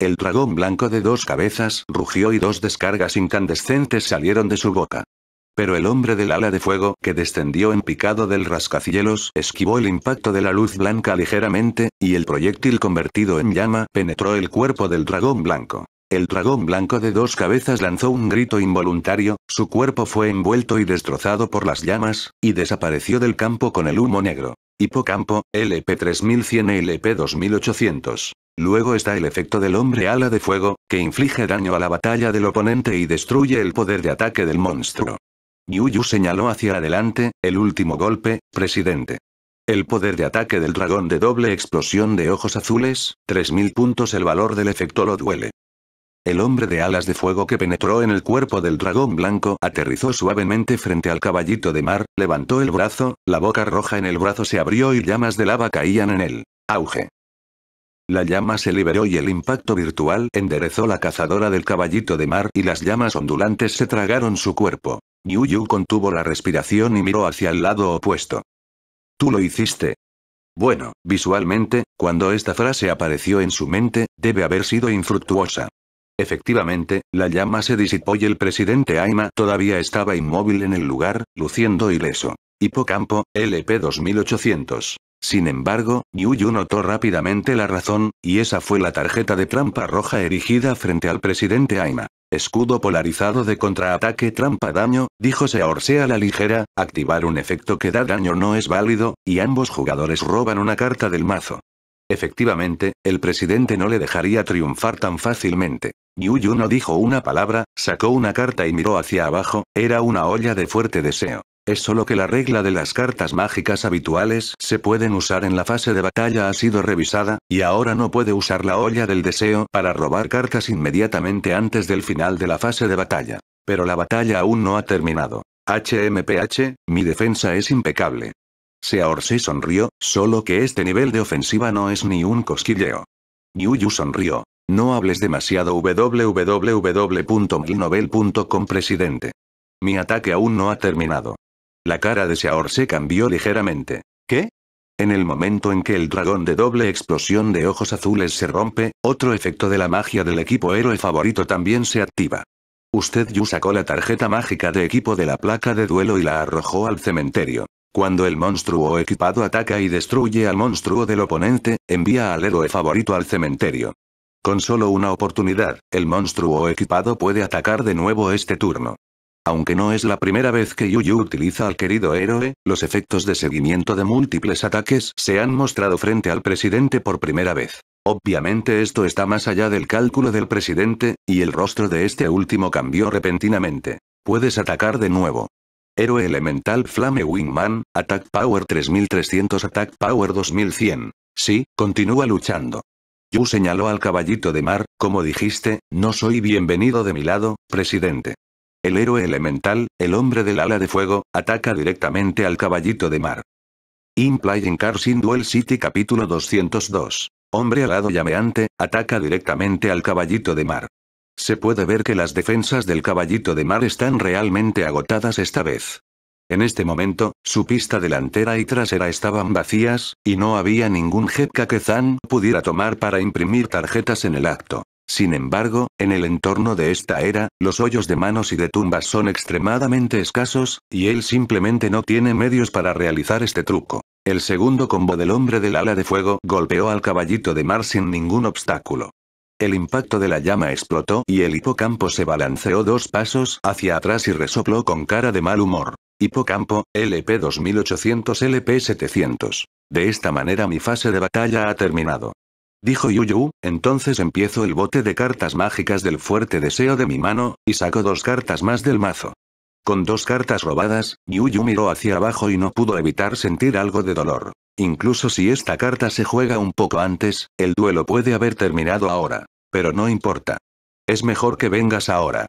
El dragón blanco de dos cabezas rugió y dos descargas incandescentes salieron de su boca. Pero el hombre del ala de fuego, que descendió en picado del rascacielos, esquivó el impacto de la luz blanca ligeramente, y el proyectil convertido en llama penetró el cuerpo del dragón blanco. El dragón blanco de dos cabezas lanzó un grito involuntario, su cuerpo fue envuelto y destrozado por las llamas, y desapareció del campo con el humo negro. Hipocampo, LP3100 LP2800. Luego está el efecto del hombre ala de fuego, que inflige daño a la batalla del oponente y destruye el poder de ataque del monstruo. Yuyu señaló hacia adelante, el último golpe, presidente. El poder de ataque del dragón de doble explosión de ojos azules, 3000 puntos el valor del efecto lo duele. El hombre de alas de fuego que penetró en el cuerpo del dragón blanco aterrizó suavemente frente al caballito de mar, levantó el brazo, la boca roja en el brazo se abrió y llamas de lava caían en él. Auge. La llama se liberó y el impacto virtual enderezó la cazadora del caballito de mar y las llamas ondulantes se tragaron su cuerpo. Yu Yu contuvo la respiración y miró hacia el lado opuesto. Tú lo hiciste. Bueno, visualmente, cuando esta frase apareció en su mente, debe haber sido infructuosa. Efectivamente, la llama se disipó y el presidente Aima todavía estaba inmóvil en el lugar, luciendo ileso. Hipocampo, LP 2800. Sin embargo, Yuyu notó rápidamente la razón, y esa fue la tarjeta de trampa roja erigida frente al presidente Aima. Escudo polarizado de contraataque trampa daño, dijo a la ligera, activar un efecto que da daño no es válido, y ambos jugadores roban una carta del mazo. Efectivamente, el presidente no le dejaría triunfar tan fácilmente. Yuyu no dijo una palabra, sacó una carta y miró hacia abajo, era una olla de fuerte deseo. Es solo que la regla de las cartas mágicas habituales se pueden usar en la fase de batalla ha sido revisada, y ahora no puede usar la olla del deseo para robar cartas inmediatamente antes del final de la fase de batalla. Pero la batalla aún no ha terminado. HMPH, mi defensa es impecable. Orsi sonrió, solo que este nivel de ofensiva no es ni un cosquilleo. Yuyu sonrió. No hables demasiado www.milnovel.com presidente. Mi ataque aún no ha terminado. La cara de Seor se cambió ligeramente. ¿Qué? En el momento en que el dragón de doble explosión de ojos azules se rompe, otro efecto de la magia del equipo héroe favorito también se activa. Usted Yu sacó la tarjeta mágica de equipo de la placa de duelo y la arrojó al cementerio. Cuando el monstruo equipado ataca y destruye al monstruo del oponente, envía al héroe favorito al cementerio. Con solo una oportunidad, el monstruo equipado puede atacar de nuevo este turno. Aunque no es la primera vez que Yu utiliza al querido héroe, los efectos de seguimiento de múltiples ataques se han mostrado frente al presidente por primera vez. Obviamente esto está más allá del cálculo del presidente, y el rostro de este último cambió repentinamente. Puedes atacar de nuevo. Héroe Elemental Flame Wingman, Attack Power 3300 Attack Power 2100. Sí, continúa luchando. Yu señaló al caballito de mar, como dijiste, no soy bienvenido de mi lado, presidente. El héroe elemental, el hombre del ala de fuego, ataca directamente al caballito de mar. In Cars in Duel City capítulo 202. Hombre alado llameante, ataca directamente al caballito de mar. Se puede ver que las defensas del caballito de mar están realmente agotadas esta vez. En este momento, su pista delantera y trasera estaban vacías, y no había ningún jepka que Zan pudiera tomar para imprimir tarjetas en el acto. Sin embargo, en el entorno de esta era, los hoyos de manos y de tumbas son extremadamente escasos, y él simplemente no tiene medios para realizar este truco. El segundo combo del hombre del ala de fuego golpeó al caballito de mar sin ningún obstáculo. El impacto de la llama explotó y el hipocampo se balanceó dos pasos hacia atrás y resopló con cara de mal humor. Hipocampo, LP 2800 LP 700. De esta manera mi fase de batalla ha terminado. Dijo Yuyu, entonces empiezo el bote de cartas mágicas del fuerte deseo de mi mano, y saco dos cartas más del mazo. Con dos cartas robadas, Yuyu miró hacia abajo y no pudo evitar sentir algo de dolor. Incluso si esta carta se juega un poco antes, el duelo puede haber terminado ahora. Pero no importa. Es mejor que vengas ahora.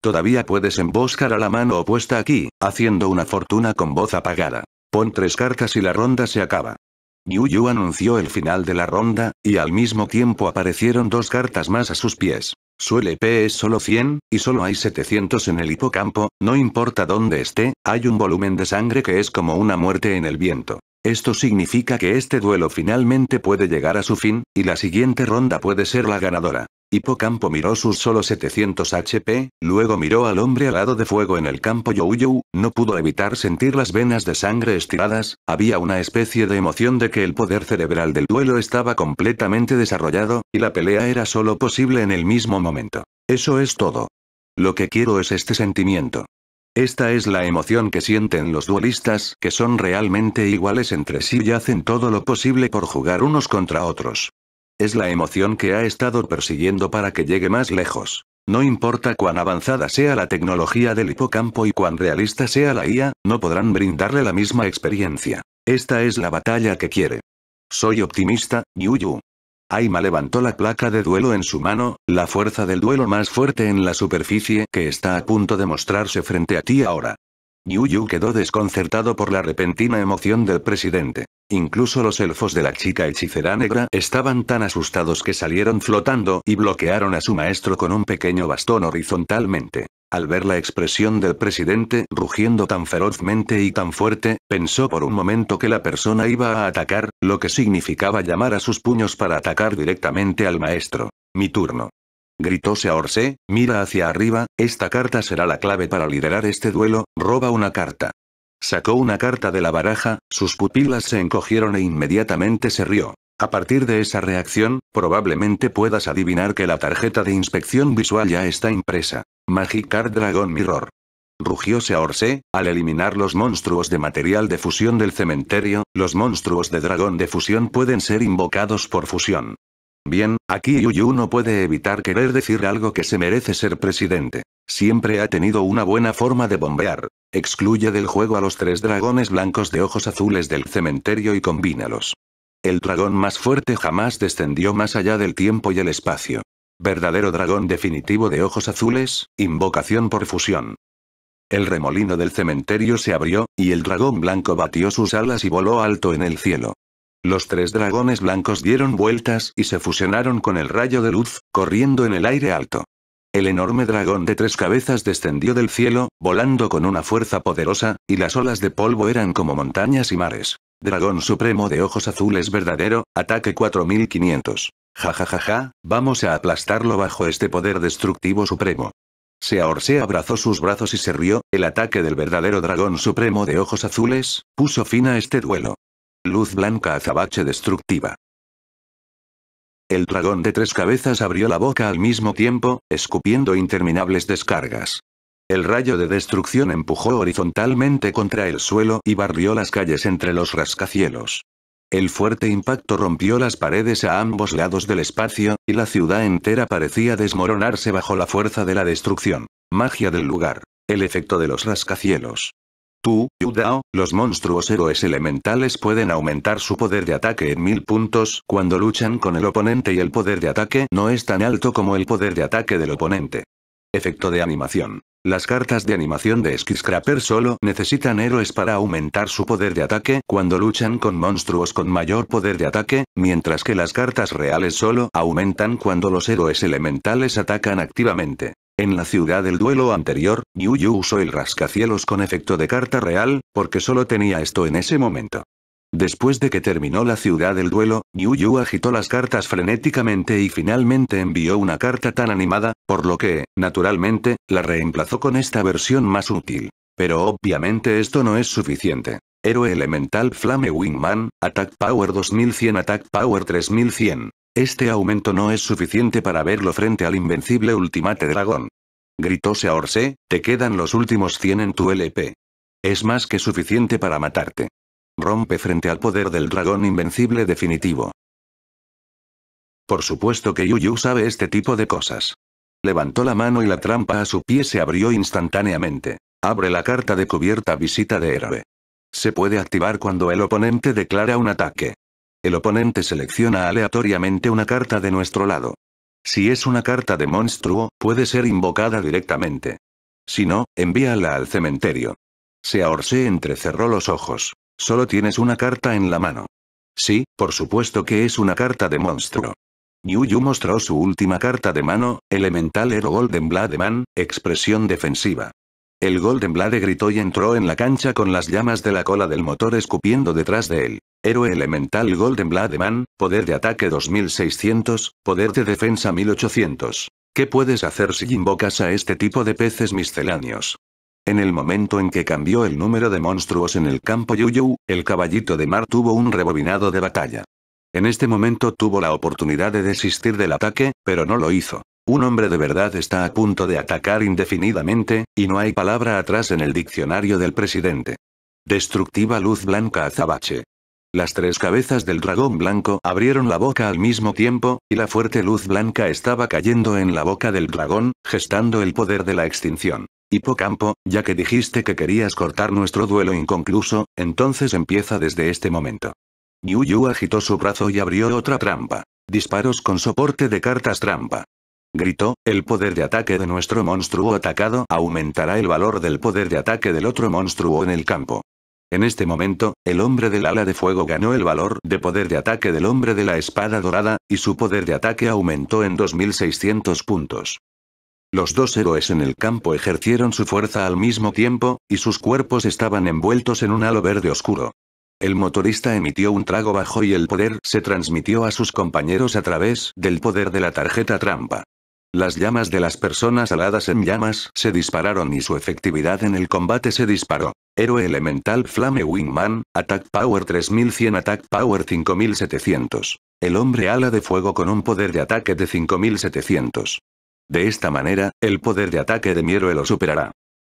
Todavía puedes emboscar a la mano opuesta aquí, haciendo una fortuna con voz apagada. Pon tres cartas y la ronda se acaba. Yu Yu anunció el final de la ronda, y al mismo tiempo aparecieron dos cartas más a sus pies. Su LP es solo 100, y solo hay 700 en el hipocampo, no importa dónde esté, hay un volumen de sangre que es como una muerte en el viento. Esto significa que este duelo finalmente puede llegar a su fin, y la siguiente ronda puede ser la ganadora. Hipocampo miró sus solo 700 HP, luego miró al hombre al lado de fuego en el campo Youyou, no pudo evitar sentir las venas de sangre estiradas, había una especie de emoción de que el poder cerebral del duelo estaba completamente desarrollado, y la pelea era solo posible en el mismo momento. Eso es todo. Lo que quiero es este sentimiento. Esta es la emoción que sienten los duelistas, que son realmente iguales entre sí y hacen todo lo posible por jugar unos contra otros. Es la emoción que ha estado persiguiendo para que llegue más lejos. No importa cuán avanzada sea la tecnología del hipocampo y cuán realista sea la IA, no podrán brindarle la misma experiencia. Esta es la batalla que quiere. Soy optimista, Yuyu. Aima levantó la placa de duelo en su mano, la fuerza del duelo más fuerte en la superficie que está a punto de mostrarse frente a ti ahora. Yu quedó desconcertado por la repentina emoción del presidente. Incluso los elfos de la chica hechicera negra estaban tan asustados que salieron flotando y bloquearon a su maestro con un pequeño bastón horizontalmente. Al ver la expresión del presidente rugiendo tan ferozmente y tan fuerte, pensó por un momento que la persona iba a atacar, lo que significaba llamar a sus puños para atacar directamente al maestro. Mi turno gritó Orse, mira hacia arriba, esta carta será la clave para liderar este duelo, roba una carta. Sacó una carta de la baraja, sus pupilas se encogieron e inmediatamente se rió. A partir de esa reacción, probablemente puedas adivinar que la tarjeta de inspección visual ya está impresa. Magic Card Dragon Mirror. Rugió Seorse, al eliminar los monstruos de material de fusión del cementerio, los monstruos de dragón de fusión pueden ser invocados por fusión. Bien, aquí Yuyu no puede evitar querer decir algo que se merece ser presidente. Siempre ha tenido una buena forma de bombear. Excluye del juego a los tres dragones blancos de ojos azules del cementerio y combínalos. El dragón más fuerte jamás descendió más allá del tiempo y el espacio. Verdadero dragón definitivo de ojos azules, invocación por fusión. El remolino del cementerio se abrió, y el dragón blanco batió sus alas y voló alto en el cielo. Los tres dragones blancos dieron vueltas y se fusionaron con el rayo de luz, corriendo en el aire alto. El enorme dragón de tres cabezas descendió del cielo, volando con una fuerza poderosa, y las olas de polvo eran como montañas y mares. Dragón supremo de ojos azules verdadero, ataque 4500. Ja ja ja ja, vamos a aplastarlo bajo este poder destructivo supremo. Seaorse abrazó sus brazos y se rió, el ataque del verdadero dragón supremo de ojos azules, puso fin a este duelo. Luz blanca azabache destructiva. El dragón de tres cabezas abrió la boca al mismo tiempo, escupiendo interminables descargas. El rayo de destrucción empujó horizontalmente contra el suelo y barrió las calles entre los rascacielos. El fuerte impacto rompió las paredes a ambos lados del espacio, y la ciudad entera parecía desmoronarse bajo la fuerza de la destrucción. Magia del lugar. El efecto de los rascacielos. Tú, Yudao, los monstruos héroes elementales pueden aumentar su poder de ataque en mil puntos cuando luchan con el oponente y el poder de ataque no es tan alto como el poder de ataque del oponente. Efecto de animación. Las cartas de animación de Skyscraper solo necesitan héroes para aumentar su poder de ataque cuando luchan con monstruos con mayor poder de ataque, mientras que las cartas reales solo aumentan cuando los héroes elementales atacan activamente. En la ciudad del duelo anterior, Yu Yu usó el rascacielos con efecto de carta real, porque solo tenía esto en ese momento. Después de que terminó la ciudad del duelo, Yu Yu agitó las cartas frenéticamente y finalmente envió una carta tan animada, por lo que, naturalmente, la reemplazó con esta versión más útil. Pero obviamente esto no es suficiente. Héroe Elemental Flame Wingman, Attack Power 2100 Attack Power 3100. Este aumento no es suficiente para verlo frente al invencible Ultimate Dragón. Gritó a te quedan los últimos 100 en tu LP. Es más que suficiente para matarte. Rompe frente al poder del dragón invencible definitivo. Por supuesto que Yuyu sabe este tipo de cosas. Levantó la mano y la trampa a su pie se abrió instantáneamente. Abre la carta de cubierta visita de héroe. Se puede activar cuando el oponente declara un ataque. El oponente selecciona aleatoriamente una carta de nuestro lado. Si es una carta de monstruo, puede ser invocada directamente. Si no, envíala al cementerio. Seahorse entrecerró los ojos. Solo tienes una carta en la mano. Sí, por supuesto que es una carta de monstruo. Yuyu mostró su última carta de mano, Elemental Hero Golden Man, expresión defensiva. El Golden Blade gritó y entró en la cancha con las llamas de la cola del motor escupiendo detrás de él. Héroe elemental Golden Blade Man, poder de ataque 2600, poder de defensa 1800. ¿Qué puedes hacer si invocas a este tipo de peces misceláneos? En el momento en que cambió el número de monstruos en el campo Yuyu, el caballito de mar tuvo un rebobinado de batalla. En este momento tuvo la oportunidad de desistir del ataque, pero no lo hizo. Un hombre de verdad está a punto de atacar indefinidamente, y no hay palabra atrás en el diccionario del presidente. Destructiva luz blanca azabache. Las tres cabezas del dragón blanco abrieron la boca al mismo tiempo, y la fuerte luz blanca estaba cayendo en la boca del dragón, gestando el poder de la extinción. Hipocampo, ya que dijiste que querías cortar nuestro duelo inconcluso, entonces empieza desde este momento. Yu Yu agitó su brazo y abrió otra trampa. Disparos con soporte de cartas trampa gritó, el poder de ataque de nuestro monstruo atacado aumentará el valor del poder de ataque del otro monstruo en el campo. En este momento, el hombre del ala de fuego ganó el valor de poder de ataque del hombre de la espada dorada, y su poder de ataque aumentó en 2600 puntos. Los dos héroes en el campo ejercieron su fuerza al mismo tiempo, y sus cuerpos estaban envueltos en un halo verde oscuro. El motorista emitió un trago bajo y el poder se transmitió a sus compañeros a través del poder de la tarjeta trampa. Las llamas de las personas aladas en llamas se dispararon y su efectividad en el combate se disparó. Héroe elemental Flame Wingman, Attack Power 3100 Attack Power 5700. El hombre ala de fuego con un poder de ataque de 5700. De esta manera, el poder de ataque de mi héroe lo superará.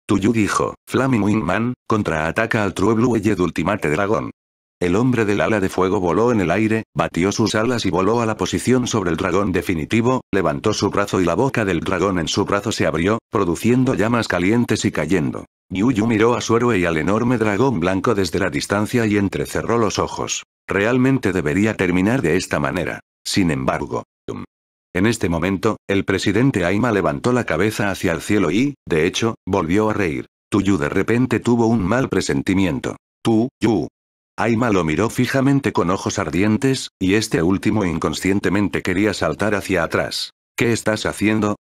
Tuyu dijo, Flame Wingman, contraataca al True Blue Ultimate Dragón. El hombre del ala de fuego voló en el aire, batió sus alas y voló a la posición sobre el dragón definitivo, levantó su brazo y la boca del dragón en su brazo se abrió, produciendo llamas calientes y cayendo. Yuyu miró a su héroe y al enorme dragón blanco desde la distancia y entrecerró los ojos. Realmente debería terminar de esta manera. Sin embargo. Um, en este momento, el presidente Aima levantó la cabeza hacia el cielo y, de hecho, volvió a reír. Tuyu de repente tuvo un mal presentimiento. Tu Yu, Aima lo miró fijamente con ojos ardientes, y este último inconscientemente quería saltar hacia atrás. ¿Qué estás haciendo?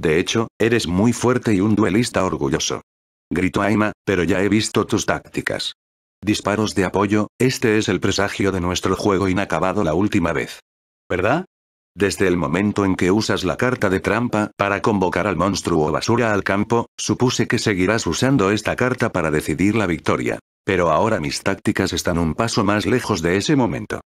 De hecho, eres muy fuerte y un duelista orgulloso. Gritó Aima, pero ya he visto tus tácticas. Disparos de apoyo, este es el presagio de nuestro juego inacabado la última vez. ¿Verdad? Desde el momento en que usas la carta de trampa para convocar al monstruo basura al campo, supuse que seguirás usando esta carta para decidir la victoria. Pero ahora mis tácticas están un paso más lejos de ese momento.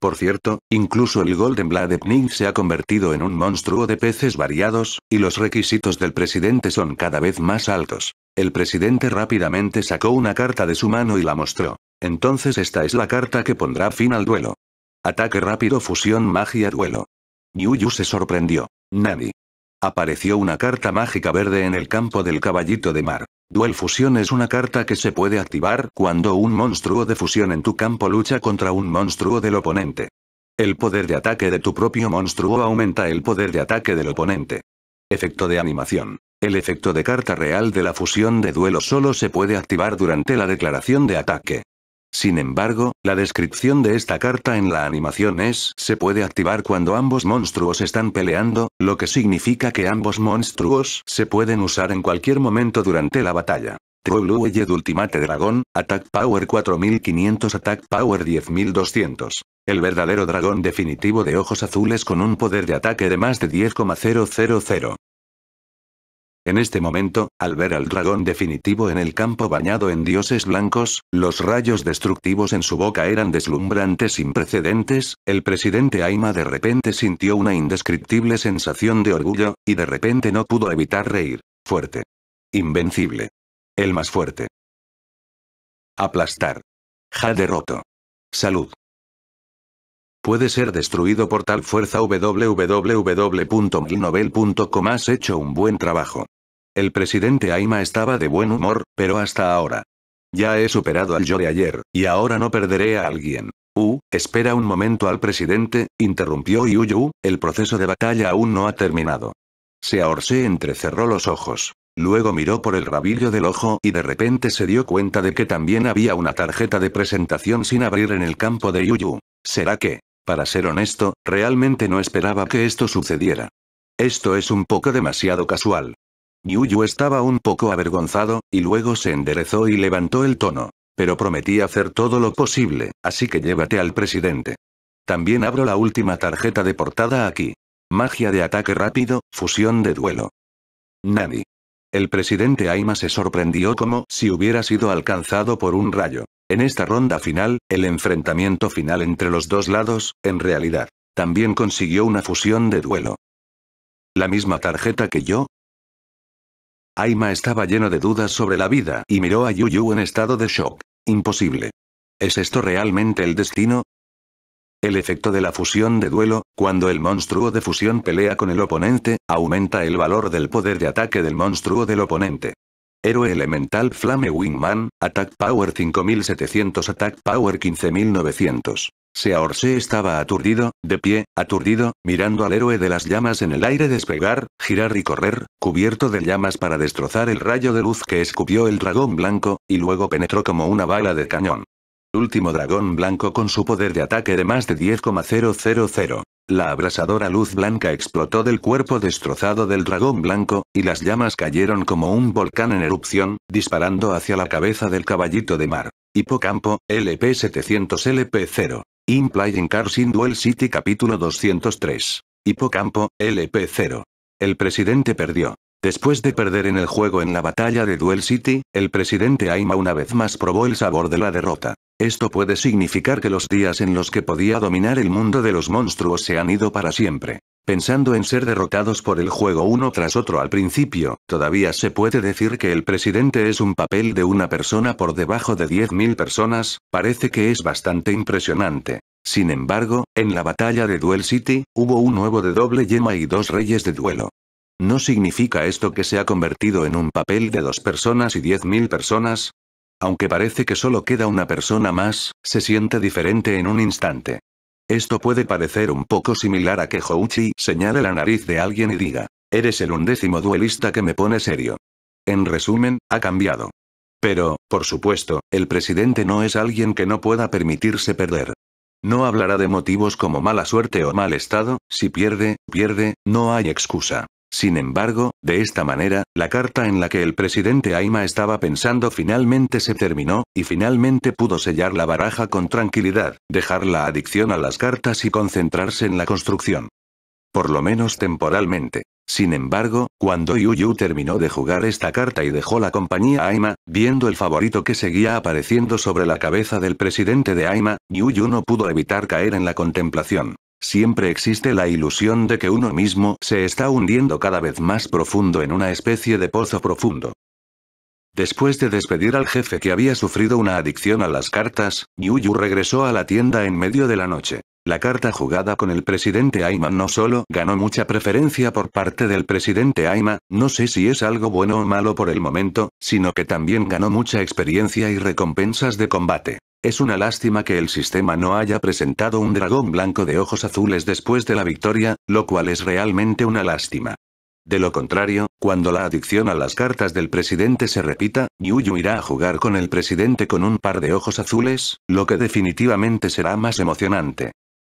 Por cierto, incluso el Golden Blade Ning se ha convertido en un monstruo de peces variados, y los requisitos del presidente son cada vez más altos. El presidente rápidamente sacó una carta de su mano y la mostró. Entonces esta es la carta que pondrá fin al duelo. Ataque rápido fusión magia duelo. Yuyu se sorprendió. Nani. Apareció una carta mágica verde en el campo del caballito de mar. Duel Fusión es una carta que se puede activar cuando un monstruo de fusión en tu campo lucha contra un monstruo del oponente. El poder de ataque de tu propio monstruo aumenta el poder de ataque del oponente. Efecto de animación. El efecto de carta real de la fusión de duelo solo se puede activar durante la declaración de ataque. Sin embargo, la descripción de esta carta en la animación es se puede activar cuando ambos monstruos están peleando, lo que significa que ambos monstruos se pueden usar en cualquier momento durante la batalla. True Ultimate Dragon, Attack Power 4500 Attack Power 10200. El verdadero dragón definitivo de ojos azules con un poder de ataque de más de 10,000. En este momento, al ver al dragón definitivo en el campo bañado en dioses blancos, los rayos destructivos en su boca eran deslumbrantes sin precedentes, el presidente Aima de repente sintió una indescriptible sensación de orgullo, y de repente no pudo evitar reír. Fuerte. Invencible. El más fuerte. Aplastar. ha derroto. Salud puede ser destruido por tal fuerza www.milnovel.com has hecho un buen trabajo. El presidente Aima estaba de buen humor, pero hasta ahora. Ya he superado al yo de ayer, y ahora no perderé a alguien. Uh, espera un momento al presidente, interrumpió Yuyu, el proceso de batalla aún no ha terminado. Se entre entrecerró los ojos. Luego miró por el rabillo del ojo y de repente se dio cuenta de que también había una tarjeta de presentación sin abrir en el campo de Yuyu. ¿Será que? Para ser honesto, realmente no esperaba que esto sucediera. Esto es un poco demasiado casual. Yuyu estaba un poco avergonzado, y luego se enderezó y levantó el tono. Pero prometí hacer todo lo posible, así que llévate al presidente. También abro la última tarjeta de portada aquí. Magia de ataque rápido, fusión de duelo. Nani. El presidente Aima se sorprendió como si hubiera sido alcanzado por un rayo. En esta ronda final, el enfrentamiento final entre los dos lados, en realidad, también consiguió una fusión de duelo. La misma tarjeta que yo, Aima estaba lleno de dudas sobre la vida y miró a Yuyu en estado de shock. Imposible. ¿Es esto realmente el destino? El efecto de la fusión de duelo, cuando el monstruo de fusión pelea con el oponente, aumenta el valor del poder de ataque del monstruo del oponente. Héroe Elemental Flame Wingman, Attack Power 5700 Attack Power 15900. Seaorse estaba aturdido, de pie, aturdido, mirando al héroe de las llamas en el aire despegar, girar y correr, cubierto de llamas para destrozar el rayo de luz que escupió el dragón blanco, y luego penetró como una bala de cañón. Último dragón blanco con su poder de ataque de más de 10,000. La abrasadora luz blanca explotó del cuerpo destrozado del dragón blanco, y las llamas cayeron como un volcán en erupción, disparando hacia la cabeza del caballito de mar. Hipocampo, LP700 LP0. In Cars in Duel City Capítulo 203. Hipocampo, LP0. El presidente perdió. Después de perder en el juego en la batalla de Duel City, el presidente Aima una vez más probó el sabor de la derrota. Esto puede significar que los días en los que podía dominar el mundo de los monstruos se han ido para siempre. Pensando en ser derrotados por el juego uno tras otro al principio, todavía se puede decir que el presidente es un papel de una persona por debajo de 10.000 personas, parece que es bastante impresionante. Sin embargo, en la batalla de Duel City, hubo un nuevo de doble yema y dos reyes de duelo. ¿No significa esto que se ha convertido en un papel de dos personas y diez mil personas? Aunque parece que solo queda una persona más, se siente diferente en un instante. Esto puede parecer un poco similar a que Houchi señale la nariz de alguien y diga, eres el undécimo duelista que me pone serio. En resumen, ha cambiado. Pero, por supuesto, el presidente no es alguien que no pueda permitirse perder. No hablará de motivos como mala suerte o mal estado, si pierde, pierde, no hay excusa. Sin embargo, de esta manera, la carta en la que el presidente Aima estaba pensando finalmente se terminó, y finalmente pudo sellar la baraja con tranquilidad, dejar la adicción a las cartas y concentrarse en la construcción. Por lo menos temporalmente. Sin embargo, cuando Yu Yu terminó de jugar esta carta y dejó la compañía Aima, viendo el favorito que seguía apareciendo sobre la cabeza del presidente de Aima, Yu Yu no pudo evitar caer en la contemplación. Siempre existe la ilusión de que uno mismo se está hundiendo cada vez más profundo en una especie de pozo profundo. Después de despedir al jefe que había sufrido una adicción a las cartas, Yuyu regresó a la tienda en medio de la noche. La carta jugada con el presidente Aima no solo ganó mucha preferencia por parte del presidente Aima, no sé si es algo bueno o malo por el momento, sino que también ganó mucha experiencia y recompensas de combate. Es una lástima que el sistema no haya presentado un dragón blanco de ojos azules después de la victoria, lo cual es realmente una lástima. De lo contrario, cuando la adicción a las cartas del presidente se repita, Yuyu irá a jugar con el presidente con un par de ojos azules, lo que definitivamente será más emocionante.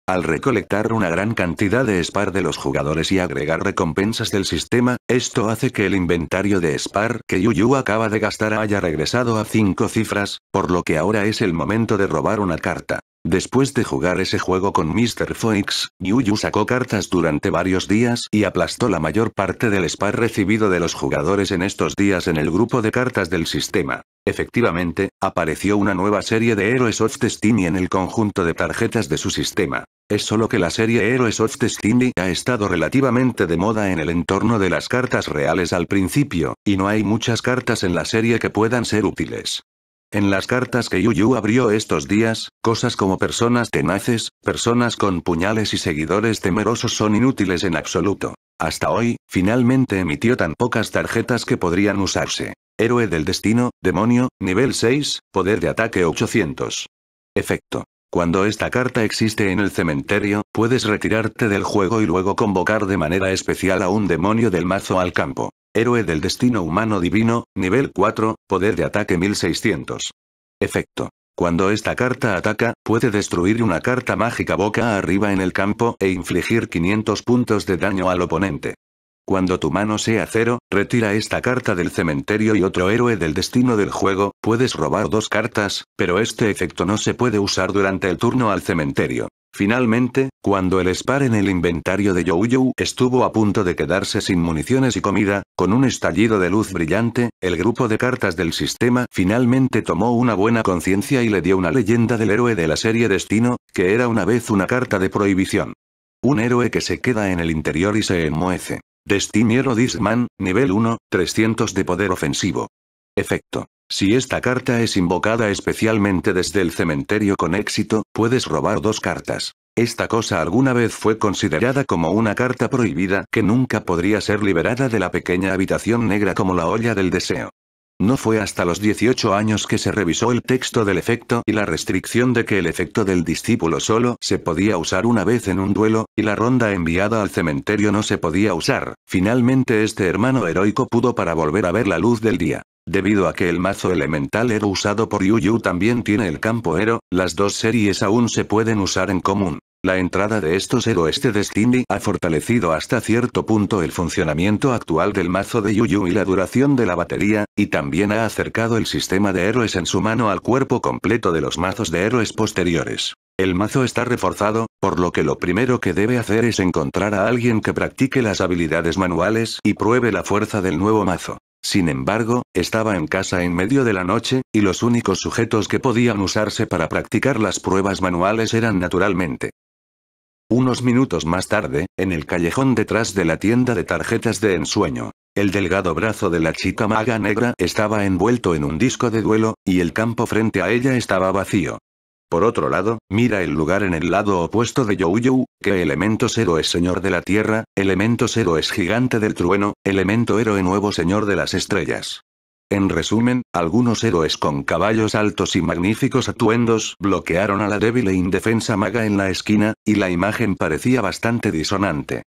Al recolectar una gran cantidad de SPAR de los jugadores y agregar recompensas del sistema, esto hace que el inventario de SPAR que Yuyu acaba de gastar haya regresado a 5 cifras, por lo que ahora es el momento de robar una carta. Después de jugar ese juego con Mr. Foix, Yuyu sacó cartas durante varios días y aplastó la mayor parte del SPAR recibido de los jugadores en estos días en el grupo de cartas del sistema. Efectivamente, apareció una nueva serie de Heroes of Destiny en el conjunto de tarjetas de su sistema. Es solo que la serie Heroes of Destiny ha estado relativamente de moda en el entorno de las cartas reales al principio, y no hay muchas cartas en la serie que puedan ser útiles. En las cartas que Yu Yu abrió estos días, cosas como personas tenaces, personas con puñales y seguidores temerosos son inútiles en absoluto. Hasta hoy, finalmente emitió tan pocas tarjetas que podrían usarse. Héroe del destino, demonio, nivel 6, poder de ataque 800. Efecto. Cuando esta carta existe en el cementerio, puedes retirarte del juego y luego convocar de manera especial a un demonio del mazo al campo. Héroe del destino humano divino, nivel 4, poder de ataque 1600. Efecto. Cuando esta carta ataca, puede destruir una carta mágica boca arriba en el campo e infligir 500 puntos de daño al oponente. Cuando tu mano sea cero, retira esta carta del cementerio y otro héroe del destino del juego, puedes robar dos cartas, pero este efecto no se puede usar durante el turno al cementerio. Finalmente, cuando el spar en el inventario de Youyou estuvo a punto de quedarse sin municiones y comida, con un estallido de luz brillante, el grupo de cartas del sistema finalmente tomó una buena conciencia y le dio una leyenda del héroe de la serie Destino, que era una vez una carta de prohibición. Un héroe que se queda en el interior y se enmuece. Destiniero Disman, nivel 1, 300 de poder ofensivo. Efecto. Si esta carta es invocada especialmente desde el cementerio con éxito, puedes robar dos cartas. Esta cosa alguna vez fue considerada como una carta prohibida que nunca podría ser liberada de la pequeña habitación negra como la olla del deseo. No fue hasta los 18 años que se revisó el texto del efecto y la restricción de que el efecto del discípulo solo se podía usar una vez en un duelo, y la ronda enviada al cementerio no se podía usar. Finalmente este hermano heroico pudo para volver a ver la luz del día. Debido a que el mazo elemental era usado por Yu Yu también tiene el campo Hero, las dos series aún se pueden usar en común. La entrada de estos Hero este Destiny ha fortalecido hasta cierto punto el funcionamiento actual del mazo de Yuyu y la duración de la batería, y también ha acercado el sistema de héroes en su mano al cuerpo completo de los mazos de héroes posteriores. El mazo está reforzado, por lo que lo primero que debe hacer es encontrar a alguien que practique las habilidades manuales y pruebe la fuerza del nuevo mazo. Sin embargo, estaba en casa en medio de la noche, y los únicos sujetos que podían usarse para practicar las pruebas manuales eran naturalmente. Unos minutos más tarde, en el callejón detrás de la tienda de tarjetas de ensueño, el delgado brazo de la chica maga negra estaba envuelto en un disco de duelo, y el campo frente a ella estaba vacío. Por otro lado, mira el lugar en el lado opuesto de Youyou, que elemento cero es señor de la tierra, elemento cero es gigante del trueno, elemento héroe nuevo señor de las estrellas. En resumen, algunos héroes con caballos altos y magníficos atuendos bloquearon a la débil e indefensa maga en la esquina, y la imagen parecía bastante disonante.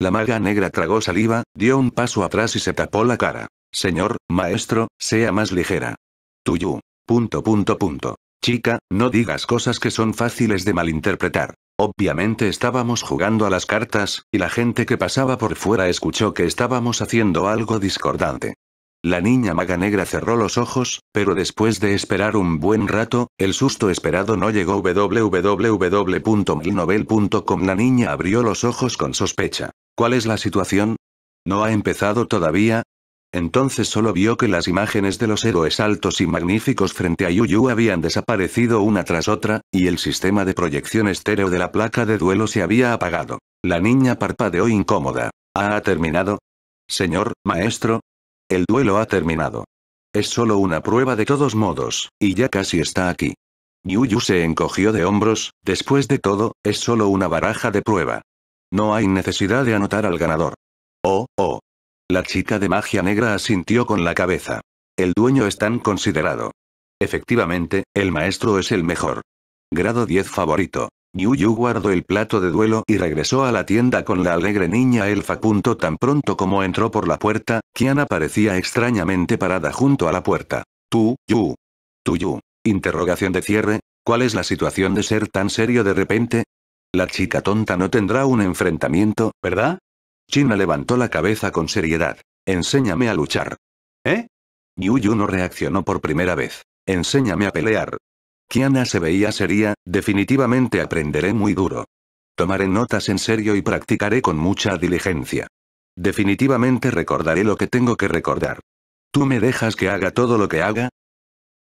La maga negra tragó saliva, dio un paso atrás y se tapó la cara. Señor, maestro, sea más ligera. Tuyu. Punto punto punto. Chica, no digas cosas que son fáciles de malinterpretar. Obviamente estábamos jugando a las cartas, y la gente que pasaba por fuera escuchó que estábamos haciendo algo discordante. La niña maga negra cerró los ojos, pero después de esperar un buen rato, el susto esperado no llegó. www.milnovel.com La niña abrió los ojos con sospecha. ¿Cuál es la situación? No ha empezado todavía, entonces solo vio que las imágenes de los héroes altos y magníficos frente a Yuyu habían desaparecido una tras otra, y el sistema de proyección estéreo de la placa de duelo se había apagado. La niña parpadeó incómoda. ¿Ha terminado? Señor, maestro. El duelo ha terminado. Es solo una prueba de todos modos, y ya casi está aquí. Yuyu se encogió de hombros, después de todo, es solo una baraja de prueba. No hay necesidad de anotar al ganador. Oh, oh, la chica de magia negra asintió con la cabeza. El dueño es tan considerado. Efectivamente, el maestro es el mejor. Grado 10 favorito. Yu Yu guardó el plato de duelo y regresó a la tienda con la alegre niña elfa. Punto tan pronto como entró por la puerta, Kiana parecía extrañamente parada junto a la puerta. Tú, Yu. Tu Yu. Interrogación de cierre. ¿Cuál es la situación de ser tan serio de repente? La chica tonta no tendrá un enfrentamiento, ¿verdad? China levantó la cabeza con seriedad. Enséñame a luchar. ¿Eh? Yuyu no reaccionó por primera vez. Enséñame a pelear. Kiana se veía seria, definitivamente aprenderé muy duro. Tomaré notas en serio y practicaré con mucha diligencia. Definitivamente recordaré lo que tengo que recordar. ¿Tú me dejas que haga todo lo que haga?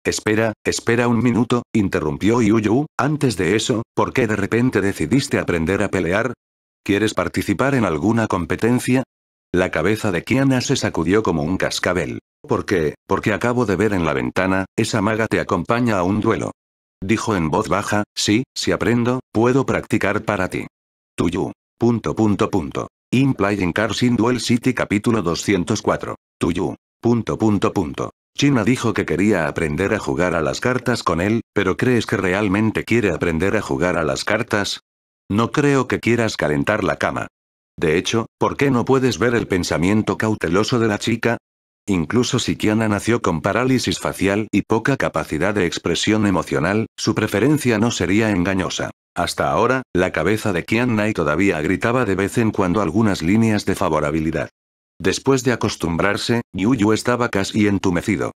Espera, espera un minuto, interrumpió Yuyu, antes de eso, ¿por qué de repente decidiste aprender a pelear? ¿Quieres participar en alguna competencia? La cabeza de Kiana se sacudió como un cascabel. ¿Por qué? Porque acabo de ver en la ventana, esa maga te acompaña a un duelo. Dijo en voz baja, sí, si aprendo, puedo practicar para ti. Tuyu. Punto punto punto. In Cars in Duel City capítulo 204. Tuyu. Punto punto punto. China dijo que quería aprender a jugar a las cartas con él, pero ¿crees que realmente quiere aprender a jugar a las cartas? No creo que quieras calentar la cama. De hecho, ¿por qué no puedes ver el pensamiento cauteloso de la chica? Incluso si Kiana nació con parálisis facial y poca capacidad de expresión emocional, su preferencia no sería engañosa. Hasta ahora, la cabeza de Kiana todavía gritaba de vez en cuando algunas líneas de favorabilidad. Después de acostumbrarse, Yuyu estaba casi entumecido.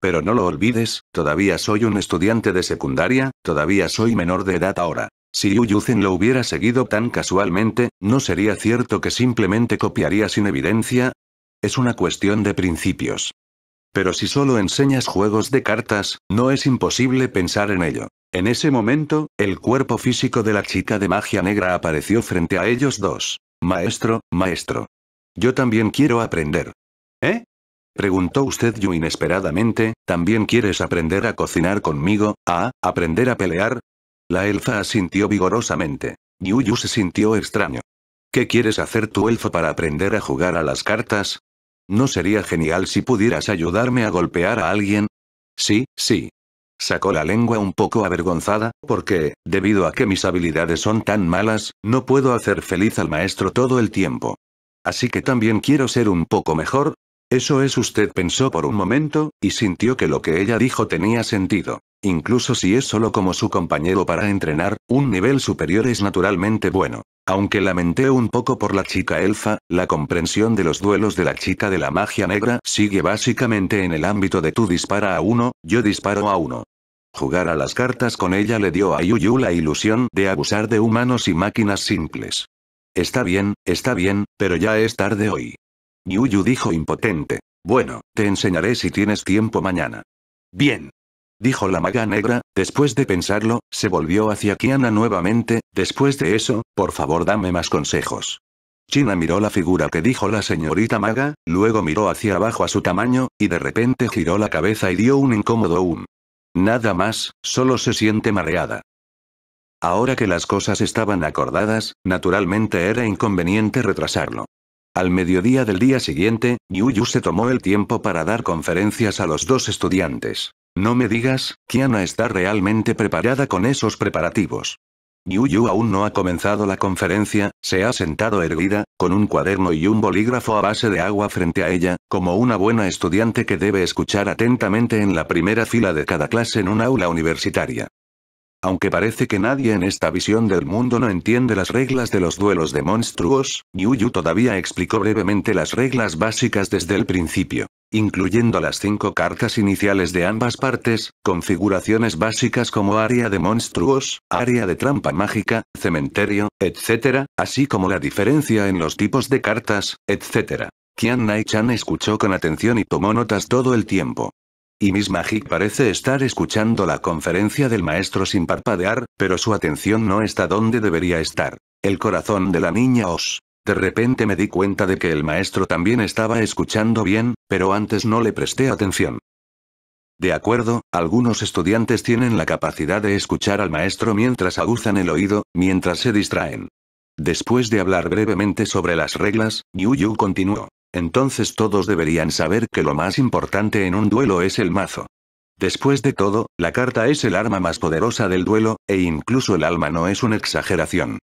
Pero no lo olvides, todavía soy un estudiante de secundaria, todavía soy menor de edad ahora. Si Yu lo hubiera seguido tan casualmente, ¿no sería cierto que simplemente copiaría sin evidencia? Es una cuestión de principios. Pero si solo enseñas juegos de cartas, no es imposible pensar en ello. En ese momento, el cuerpo físico de la chica de magia negra apareció frente a ellos dos. Maestro, maestro. Yo también quiero aprender. ¿Eh? Preguntó usted Yu inesperadamente, ¿también quieres aprender a cocinar conmigo, a aprender a pelear? La elfa asintió vigorosamente. Yuyu se sintió extraño. ¿Qué quieres hacer tu elfo para aprender a jugar a las cartas? ¿No sería genial si pudieras ayudarme a golpear a alguien? Sí, sí. Sacó la lengua un poco avergonzada, porque, debido a que mis habilidades son tan malas, no puedo hacer feliz al maestro todo el tiempo. Así que también quiero ser un poco mejor, eso es usted pensó por un momento, y sintió que lo que ella dijo tenía sentido. Incluso si es solo como su compañero para entrenar, un nivel superior es naturalmente bueno. Aunque lamenté un poco por la chica elfa, la comprensión de los duelos de la chica de la magia negra sigue básicamente en el ámbito de tú dispara a uno, yo disparo a uno. Jugar a las cartas con ella le dio a Yuyu la ilusión de abusar de humanos y máquinas simples. Está bien, está bien, pero ya es tarde hoy. Yuyu dijo impotente. Bueno, te enseñaré si tienes tiempo mañana. Bien. Dijo la maga negra, después de pensarlo, se volvió hacia Kiana nuevamente, después de eso, por favor dame más consejos. China miró la figura que dijo la señorita maga, luego miró hacia abajo a su tamaño, y de repente giró la cabeza y dio un incómodo un. Nada más, solo se siente mareada. Ahora que las cosas estaban acordadas, naturalmente era inconveniente retrasarlo. Al mediodía del día siguiente, Yu se tomó el tiempo para dar conferencias a los dos estudiantes. No me digas, Kiana está realmente preparada con esos preparativos. Yu aún no ha comenzado la conferencia, se ha sentado erguida, con un cuaderno y un bolígrafo a base de agua frente a ella, como una buena estudiante que debe escuchar atentamente en la primera fila de cada clase en un aula universitaria. Aunque parece que nadie en esta visión del mundo no entiende las reglas de los duelos de monstruos, Yuyu todavía explicó brevemente las reglas básicas desde el principio, incluyendo las cinco cartas iniciales de ambas partes, configuraciones básicas como área de monstruos, área de trampa mágica, cementerio, etc., así como la diferencia en los tipos de cartas, etc. Qian Nai-chan escuchó con atención y tomó notas todo el tiempo. Y Miss Magic parece estar escuchando la conferencia del maestro sin parpadear, pero su atención no está donde debería estar. El corazón de la niña Os. De repente me di cuenta de que el maestro también estaba escuchando bien, pero antes no le presté atención. De acuerdo, algunos estudiantes tienen la capacidad de escuchar al maestro mientras aguzan el oído, mientras se distraen. Después de hablar brevemente sobre las reglas, Yu Yu continuó. Entonces todos deberían saber que lo más importante en un duelo es el mazo. Después de todo, la carta es el arma más poderosa del duelo, e incluso el alma no es una exageración.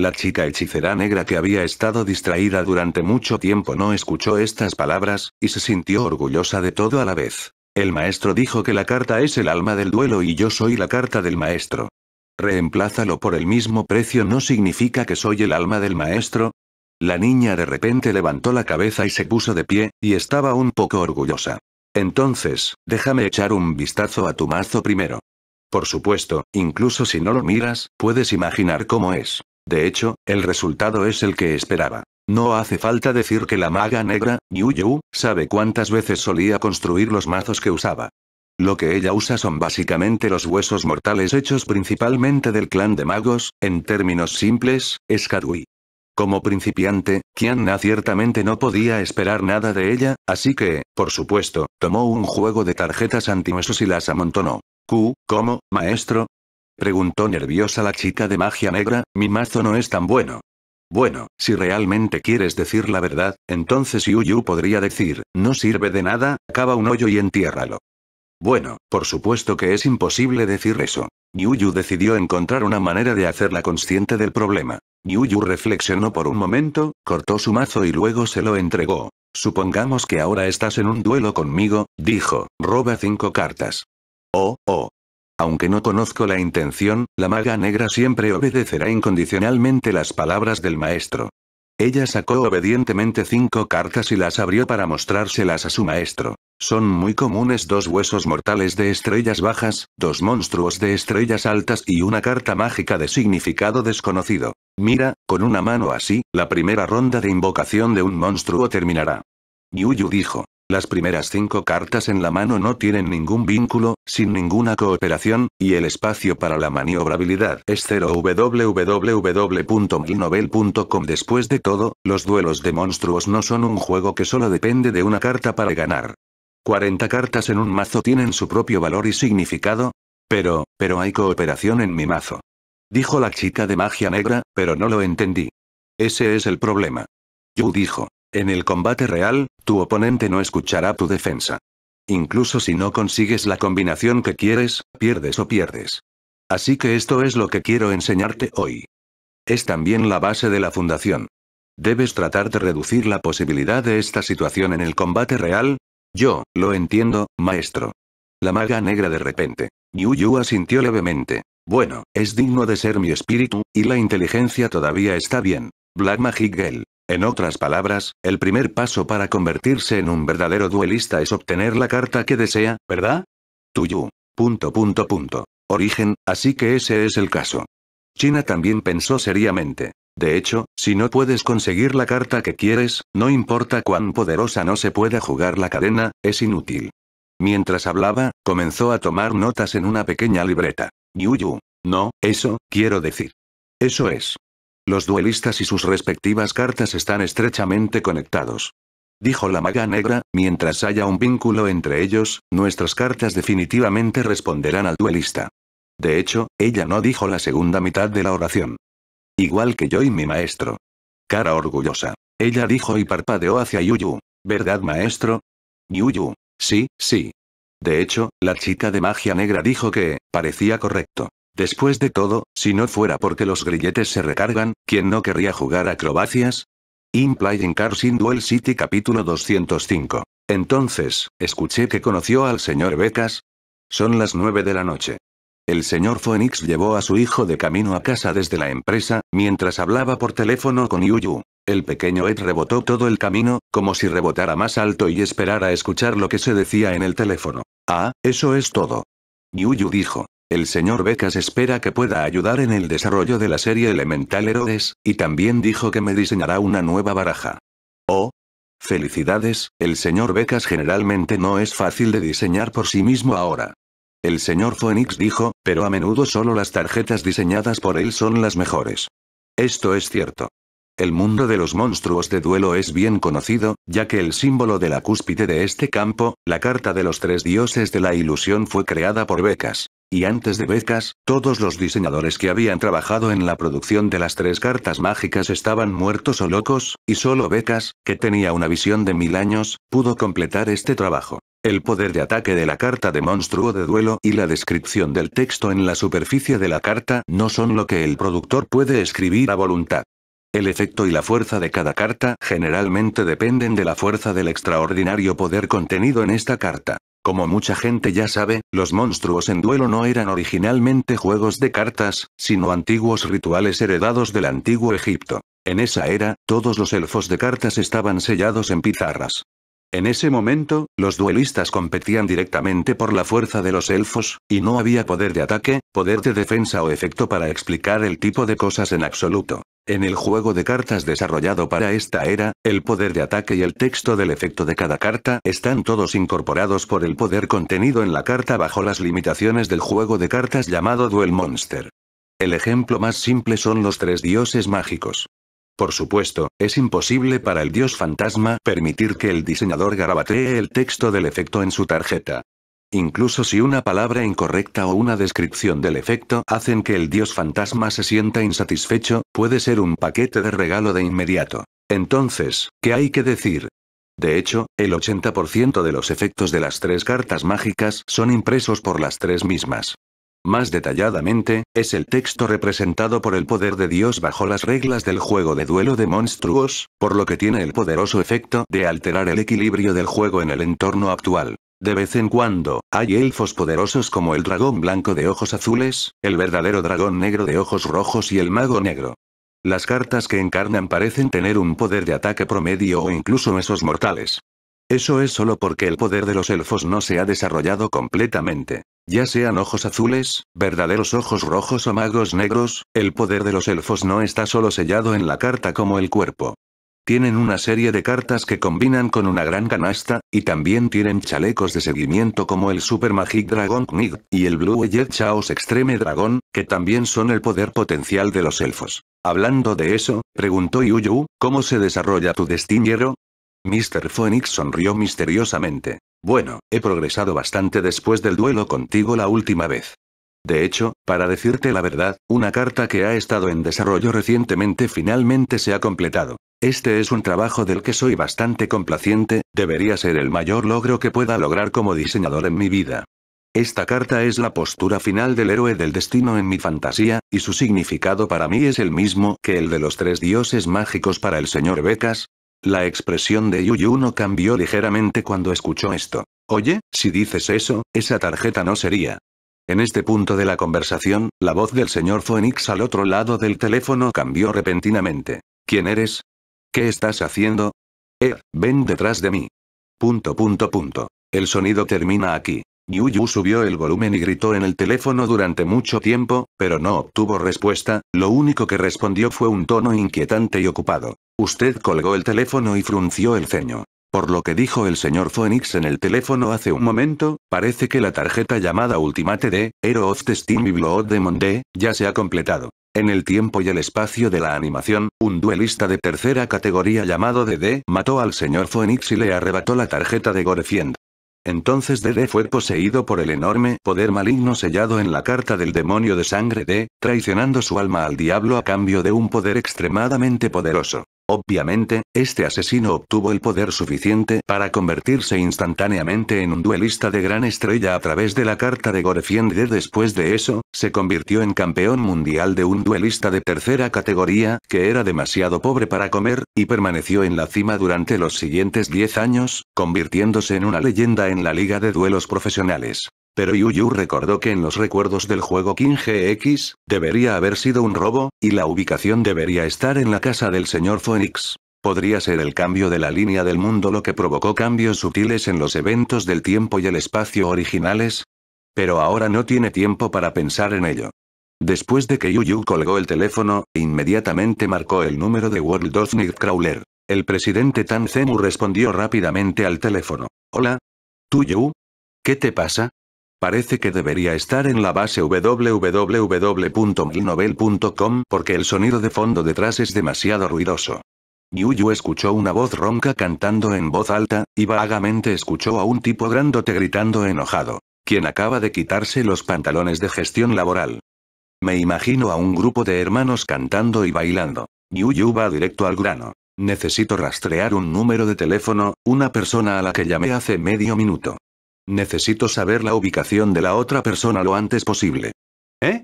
La chica hechicera negra que había estado distraída durante mucho tiempo no escuchó estas palabras, y se sintió orgullosa de todo a la vez. El maestro dijo que la carta es el alma del duelo y yo soy la carta del maestro. Reemplázalo por el mismo precio no significa que soy el alma del maestro, la niña de repente levantó la cabeza y se puso de pie, y estaba un poco orgullosa. Entonces, déjame echar un vistazo a tu mazo primero. Por supuesto, incluso si no lo miras, puedes imaginar cómo es. De hecho, el resultado es el que esperaba. No hace falta decir que la maga negra, Yu Yu, sabe cuántas veces solía construir los mazos que usaba. Lo que ella usa son básicamente los huesos mortales hechos principalmente del clan de magos, en términos simples, es Kadui. Como principiante, Kianna ciertamente no podía esperar nada de ella, así que, por supuesto, tomó un juego de tarjetas antihuesos y las amontonó. Q, ¿cómo, maestro? Preguntó nerviosa la chica de magia negra, mi mazo no es tan bueno. Bueno, si realmente quieres decir la verdad, entonces Yuyu podría decir, no sirve de nada, cava un hoyo y entiérralo. Bueno, por supuesto que es imposible decir eso. Yuyu decidió encontrar una manera de hacerla consciente del problema. Yuyu reflexionó por un momento, cortó su mazo y luego se lo entregó. Supongamos que ahora estás en un duelo conmigo, dijo, roba cinco cartas. Oh, oh. Aunque no conozco la intención, la maga negra siempre obedecerá incondicionalmente las palabras del maestro. Ella sacó obedientemente cinco cartas y las abrió para mostrárselas a su maestro. Son muy comunes dos huesos mortales de estrellas bajas, dos monstruos de estrellas altas y una carta mágica de significado desconocido. Mira, con una mano así, la primera ronda de invocación de un monstruo terminará. Yuyu dijo. Las primeras cinco cartas en la mano no tienen ningún vínculo, sin ninguna cooperación, y el espacio para la maniobrabilidad es cero. www.milnovel.com Después de todo, los duelos de monstruos no son un juego que solo depende de una carta para ganar. 40 cartas en un mazo tienen su propio valor y significado. Pero, pero hay cooperación en mi mazo. Dijo la chica de magia negra, pero no lo entendí. Ese es el problema. Yu dijo. En el combate real, tu oponente no escuchará tu defensa. Incluso si no consigues la combinación que quieres, pierdes o pierdes. Así que esto es lo que quiero enseñarte hoy. Es también la base de la fundación. Debes tratar de reducir la posibilidad de esta situación en el combate real, yo, lo entiendo, maestro. La maga negra de repente. Yu Yu asintió levemente. Bueno, es digno de ser mi espíritu, y la inteligencia todavía está bien. Black Magic Girl. En otras palabras, el primer paso para convertirse en un verdadero duelista es obtener la carta que desea, ¿verdad? Tuyu. Punto punto punto. Origen, así que ese es el caso. China también pensó seriamente. De hecho, si no puedes conseguir la carta que quieres, no importa cuán poderosa no se pueda jugar la cadena, es inútil. Mientras hablaba, comenzó a tomar notas en una pequeña libreta. Yuyu. No, eso, quiero decir. Eso es. Los duelistas y sus respectivas cartas están estrechamente conectados. Dijo la maga negra, mientras haya un vínculo entre ellos, nuestras cartas definitivamente responderán al duelista. De hecho, ella no dijo la segunda mitad de la oración. Igual que yo y mi maestro. Cara orgullosa. Ella dijo y parpadeó hacia Yuyu. ¿Verdad maestro? Yuyu. Sí, sí. De hecho, la chica de magia negra dijo que, parecía correcto. Después de todo, si no fuera porque los grilletes se recargan, ¿quién no querría jugar acrobacias? Implying Cars in Duel City capítulo 205. Entonces, escuché que conoció al señor Becas. Son las nueve de la noche. El señor Phoenix llevó a su hijo de camino a casa desde la empresa, mientras hablaba por teléfono con Yuyu. El pequeño Ed rebotó todo el camino, como si rebotara más alto y esperara escuchar lo que se decía en el teléfono. Ah, eso es todo. Yuyu dijo. El señor Becas espera que pueda ayudar en el desarrollo de la serie Elemental Herodes, y también dijo que me diseñará una nueva baraja. Oh. Felicidades, el señor Becas generalmente no es fácil de diseñar por sí mismo ahora. El señor Phoenix dijo, pero a menudo solo las tarjetas diseñadas por él son las mejores. Esto es cierto. El mundo de los monstruos de duelo es bien conocido, ya que el símbolo de la cúspide de este campo, la carta de los tres dioses de la ilusión fue creada por Becas. Y antes de Becas, todos los diseñadores que habían trabajado en la producción de las tres cartas mágicas estaban muertos o locos, y solo Becas, que tenía una visión de mil años, pudo completar este trabajo. El poder de ataque de la carta de monstruo de duelo y la descripción del texto en la superficie de la carta no son lo que el productor puede escribir a voluntad. El efecto y la fuerza de cada carta generalmente dependen de la fuerza del extraordinario poder contenido en esta carta. Como mucha gente ya sabe, los monstruos en duelo no eran originalmente juegos de cartas, sino antiguos rituales heredados del antiguo Egipto. En esa era, todos los elfos de cartas estaban sellados en pizarras. En ese momento, los duelistas competían directamente por la fuerza de los elfos, y no había poder de ataque, poder de defensa o efecto para explicar el tipo de cosas en absoluto. En el juego de cartas desarrollado para esta era, el poder de ataque y el texto del efecto de cada carta están todos incorporados por el poder contenido en la carta bajo las limitaciones del juego de cartas llamado Duel Monster. El ejemplo más simple son los tres dioses mágicos. Por supuesto, es imposible para el dios fantasma permitir que el diseñador garabatee el texto del efecto en su tarjeta. Incluso si una palabra incorrecta o una descripción del efecto hacen que el dios fantasma se sienta insatisfecho, puede ser un paquete de regalo de inmediato. Entonces, ¿qué hay que decir? De hecho, el 80% de los efectos de las tres cartas mágicas son impresos por las tres mismas. Más detalladamente, es el texto representado por el poder de Dios bajo las reglas del juego de duelo de monstruos, por lo que tiene el poderoso efecto de alterar el equilibrio del juego en el entorno actual. De vez en cuando, hay elfos poderosos como el dragón blanco de ojos azules, el verdadero dragón negro de ojos rojos y el mago negro. Las cartas que encarnan parecen tener un poder de ataque promedio o incluso esos mortales. Eso es solo porque el poder de los elfos no se ha desarrollado completamente. Ya sean ojos azules, verdaderos ojos rojos o magos negros, el poder de los elfos no está solo sellado en la carta como el cuerpo. Tienen una serie de cartas que combinan con una gran canasta, y también tienen chalecos de seguimiento como el Super Magic Dragon Knig, y el Blue Jet Chaos Extreme Dragon, que también son el poder potencial de los elfos. Hablando de eso, preguntó Yuyu, ¿cómo se desarrolla tu destinero? Mr. Phoenix sonrió misteriosamente. Bueno, he progresado bastante después del duelo contigo la última vez. De hecho, para decirte la verdad, una carta que ha estado en desarrollo recientemente finalmente se ha completado. Este es un trabajo del que soy bastante complaciente, debería ser el mayor logro que pueda lograr como diseñador en mi vida. Esta carta es la postura final del héroe del destino en mi fantasía, y su significado para mí es el mismo que el de los tres dioses mágicos para el señor Becas, la expresión de no cambió ligeramente cuando escuchó esto. Oye, si dices eso, esa tarjeta no sería. En este punto de la conversación, la voz del señor Phoenix al otro lado del teléfono cambió repentinamente. ¿Quién eres? ¿Qué estás haciendo? Eh, ven detrás de mí. Punto punto punto. El sonido termina aquí. Yuyu subió el volumen y gritó en el teléfono durante mucho tiempo, pero no obtuvo respuesta, lo único que respondió fue un tono inquietante y ocupado. Usted colgó el teléfono y frunció el ceño. Por lo que dijo el señor Phoenix en el teléfono hace un momento, parece que la tarjeta llamada Ultimate de Hero of the Steam y Blood de ya se ha completado. En el tiempo y el espacio de la animación, un duelista de tercera categoría llamado DD mató al señor Phoenix y le arrebató la tarjeta de Gorefiend. Entonces DD fue poseído por el enorme poder maligno sellado en la carta del demonio de sangre D, traicionando su alma al diablo a cambio de un poder extremadamente poderoso. Obviamente, este asesino obtuvo el poder suficiente para convertirse instantáneamente en un duelista de gran estrella a través de la carta de Gorefiende. Después de eso, se convirtió en campeón mundial de un duelista de tercera categoría, que era demasiado pobre para comer, y permaneció en la cima durante los siguientes 10 años, convirtiéndose en una leyenda en la liga de duelos profesionales pero Yu Yu recordó que en los recuerdos del juego King GX, debería haber sido un robo, y la ubicación debería estar en la casa del señor Phoenix. Podría ser el cambio de la línea del mundo lo que provocó cambios sutiles en los eventos del tiempo y el espacio originales. Pero ahora no tiene tiempo para pensar en ello. Después de que Yu Yu colgó el teléfono, inmediatamente marcó el número de World of Crawler. El presidente Tan Zemu respondió rápidamente al teléfono. Hola. ¿Tú Yu? ¿Qué te pasa? Parece que debería estar en la base www.milnovel.com porque el sonido de fondo detrás es demasiado ruidoso. Yuyu escuchó una voz ronca cantando en voz alta, y vagamente escuchó a un tipo grandote gritando enojado, quien acaba de quitarse los pantalones de gestión laboral. Me imagino a un grupo de hermanos cantando y bailando. Yuyu va directo al grano. Necesito rastrear un número de teléfono, una persona a la que llamé hace medio minuto. Necesito saber la ubicación de la otra persona lo antes posible. ¿Eh?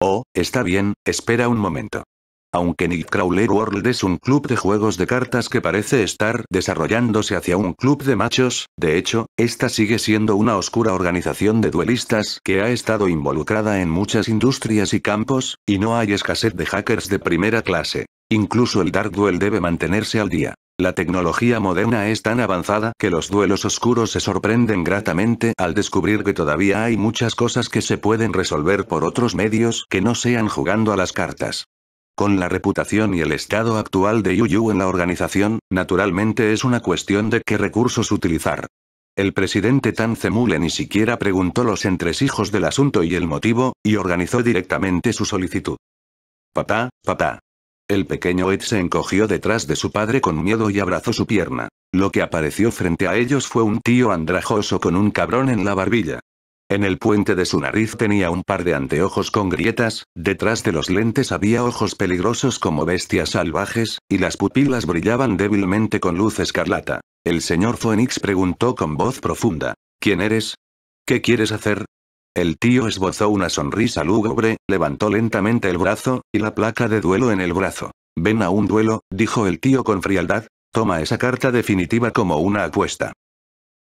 Oh, está bien, espera un momento. Aunque Nightcrawler World es un club de juegos de cartas que parece estar desarrollándose hacia un club de machos, de hecho, esta sigue siendo una oscura organización de duelistas que ha estado involucrada en muchas industrias y campos, y no hay escasez de hackers de primera clase. Incluso el Dark Duel debe mantenerse al día. La tecnología moderna es tan avanzada que los duelos oscuros se sorprenden gratamente al descubrir que todavía hay muchas cosas que se pueden resolver por otros medios que no sean jugando a las cartas. Con la reputación y el estado actual de Yuyu en la organización, naturalmente es una cuestión de qué recursos utilizar. El presidente Tan Zemule ni siquiera preguntó los entresijos del asunto y el motivo, y organizó directamente su solicitud. Papá, papá, el pequeño Ed se encogió detrás de su padre con miedo y abrazó su pierna. Lo que apareció frente a ellos fue un tío andrajoso con un cabrón en la barbilla. En el puente de su nariz tenía un par de anteojos con grietas, detrás de los lentes había ojos peligrosos como bestias salvajes, y las pupilas brillaban débilmente con luz escarlata. El señor Phoenix preguntó con voz profunda, ¿Quién eres? ¿Qué quieres hacer? El tío esbozó una sonrisa lúgubre, levantó lentamente el brazo, y la placa de duelo en el brazo. Ven a un duelo, dijo el tío con frialdad, toma esa carta definitiva como una apuesta.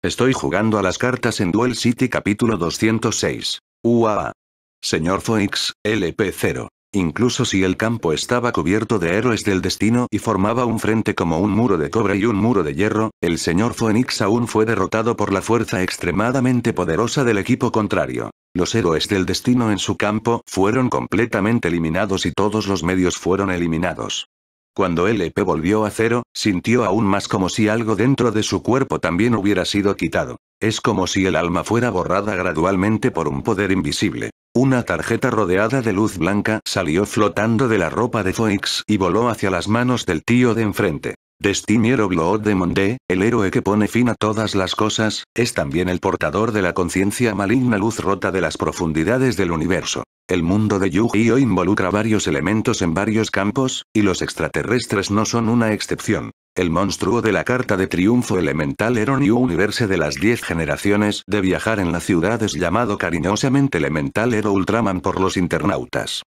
Estoy jugando a las cartas en Duel City capítulo 206. UAA. Señor Phoenix, LP0. Incluso si el campo estaba cubierto de héroes del destino y formaba un frente como un muro de cobre y un muro de hierro, el señor Phoenix aún fue derrotado por la fuerza extremadamente poderosa del equipo contrario. Los héroes del destino en su campo fueron completamente eliminados y todos los medios fueron eliminados. Cuando LP volvió a cero, sintió aún más como si algo dentro de su cuerpo también hubiera sido quitado. Es como si el alma fuera borrada gradualmente por un poder invisible. Una tarjeta rodeada de luz blanca salió flotando de la ropa de Foix y voló hacia las manos del tío de enfrente. Destiny Blood de monde el héroe que pone fin a todas las cosas, es también el portador de la conciencia maligna luz rota de las profundidades del universo. El mundo de Yu-Gi-Oh involucra varios elementos en varios campos, y los extraterrestres no son una excepción. El monstruo de la carta de triunfo elemental Hero New Universe de las 10 generaciones de viajar en la ciudad es llamado cariñosamente Elemental Hero Ultraman por los internautas.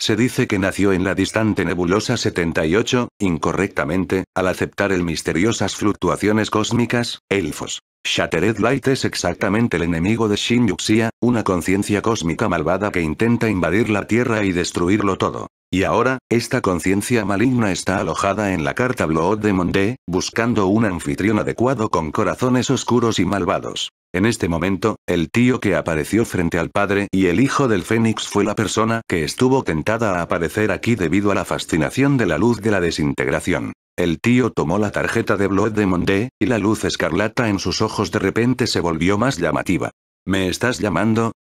Se dice que nació en la distante nebulosa 78, incorrectamente, al aceptar el misteriosas fluctuaciones cósmicas, elfos. Shattered Light es exactamente el enemigo de Shin Yuxia, una conciencia cósmica malvada que intenta invadir la Tierra y destruirlo todo. Y ahora, esta conciencia maligna está alojada en la carta Blood de Mondé, buscando un anfitrión adecuado con corazones oscuros y malvados. En este momento, el tío que apareció frente al padre y el hijo del Fénix fue la persona que estuvo tentada a aparecer aquí debido a la fascinación de la luz de la desintegración. El tío tomó la tarjeta de Blood de Mondé, y la luz escarlata en sus ojos de repente se volvió más llamativa. ¿Me estás llamando?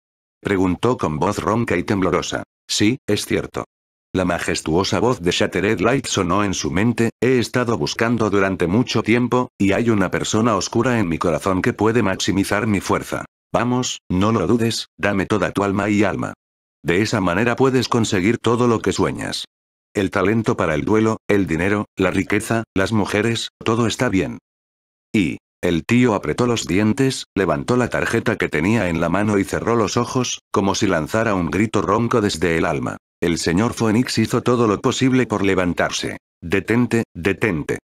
Preguntó con voz ronca y temblorosa. Sí, es cierto. La majestuosa voz de Shattered Light sonó en su mente, he estado buscando durante mucho tiempo, y hay una persona oscura en mi corazón que puede maximizar mi fuerza. Vamos, no lo dudes, dame toda tu alma y alma. De esa manera puedes conseguir todo lo que sueñas. El talento para el duelo, el dinero, la riqueza, las mujeres, todo está bien. Y, el tío apretó los dientes, levantó la tarjeta que tenía en la mano y cerró los ojos, como si lanzara un grito ronco desde el alma. El señor Phoenix hizo todo lo posible por levantarse. Detente, detente.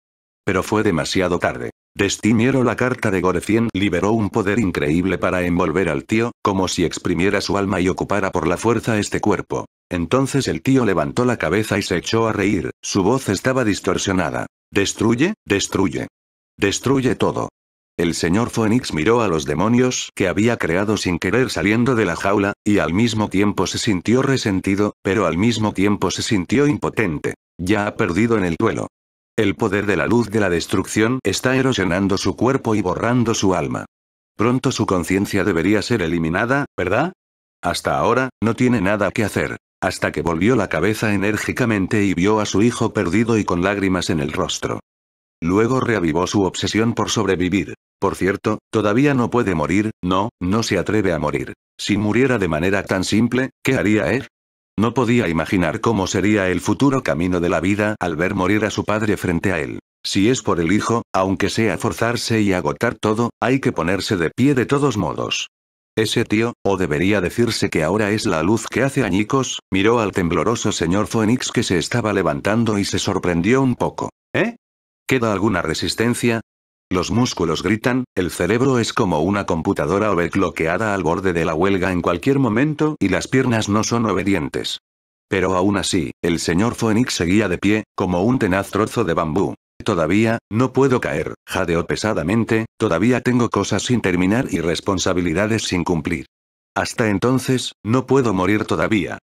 Pero fue demasiado tarde. Destiniero la carta de Gorecien liberó un poder increíble para envolver al tío, como si exprimiera su alma y ocupara por la fuerza este cuerpo. Entonces el tío levantó la cabeza y se echó a reír, su voz estaba distorsionada. Destruye, destruye. Destruye todo. El señor Phoenix miró a los demonios que había creado sin querer saliendo de la jaula, y al mismo tiempo se sintió resentido, pero al mismo tiempo se sintió impotente. Ya ha perdido en el duelo. El poder de la luz de la destrucción está erosionando su cuerpo y borrando su alma. Pronto su conciencia debería ser eliminada, ¿verdad? Hasta ahora, no tiene nada que hacer. Hasta que volvió la cabeza enérgicamente y vio a su hijo perdido y con lágrimas en el rostro. Luego reavivó su obsesión por sobrevivir. Por cierto, todavía no puede morir, no, no se atreve a morir. Si muriera de manera tan simple, ¿qué haría él? No podía imaginar cómo sería el futuro camino de la vida al ver morir a su padre frente a él. Si es por el hijo, aunque sea forzarse y agotar todo, hay que ponerse de pie de todos modos. Ese tío, o debería decirse que ahora es la luz que hace añicos, miró al tembloroso señor Phoenix que se estaba levantando y se sorprendió un poco. ¿Queda alguna resistencia? Los músculos gritan, el cerebro es como una computadora overcloqueada al borde de la huelga en cualquier momento y las piernas no son obedientes. Pero aún así, el señor Phoenix seguía de pie, como un tenaz trozo de bambú. Todavía, no puedo caer, jadeó pesadamente, todavía tengo cosas sin terminar y responsabilidades sin cumplir. Hasta entonces, no puedo morir todavía.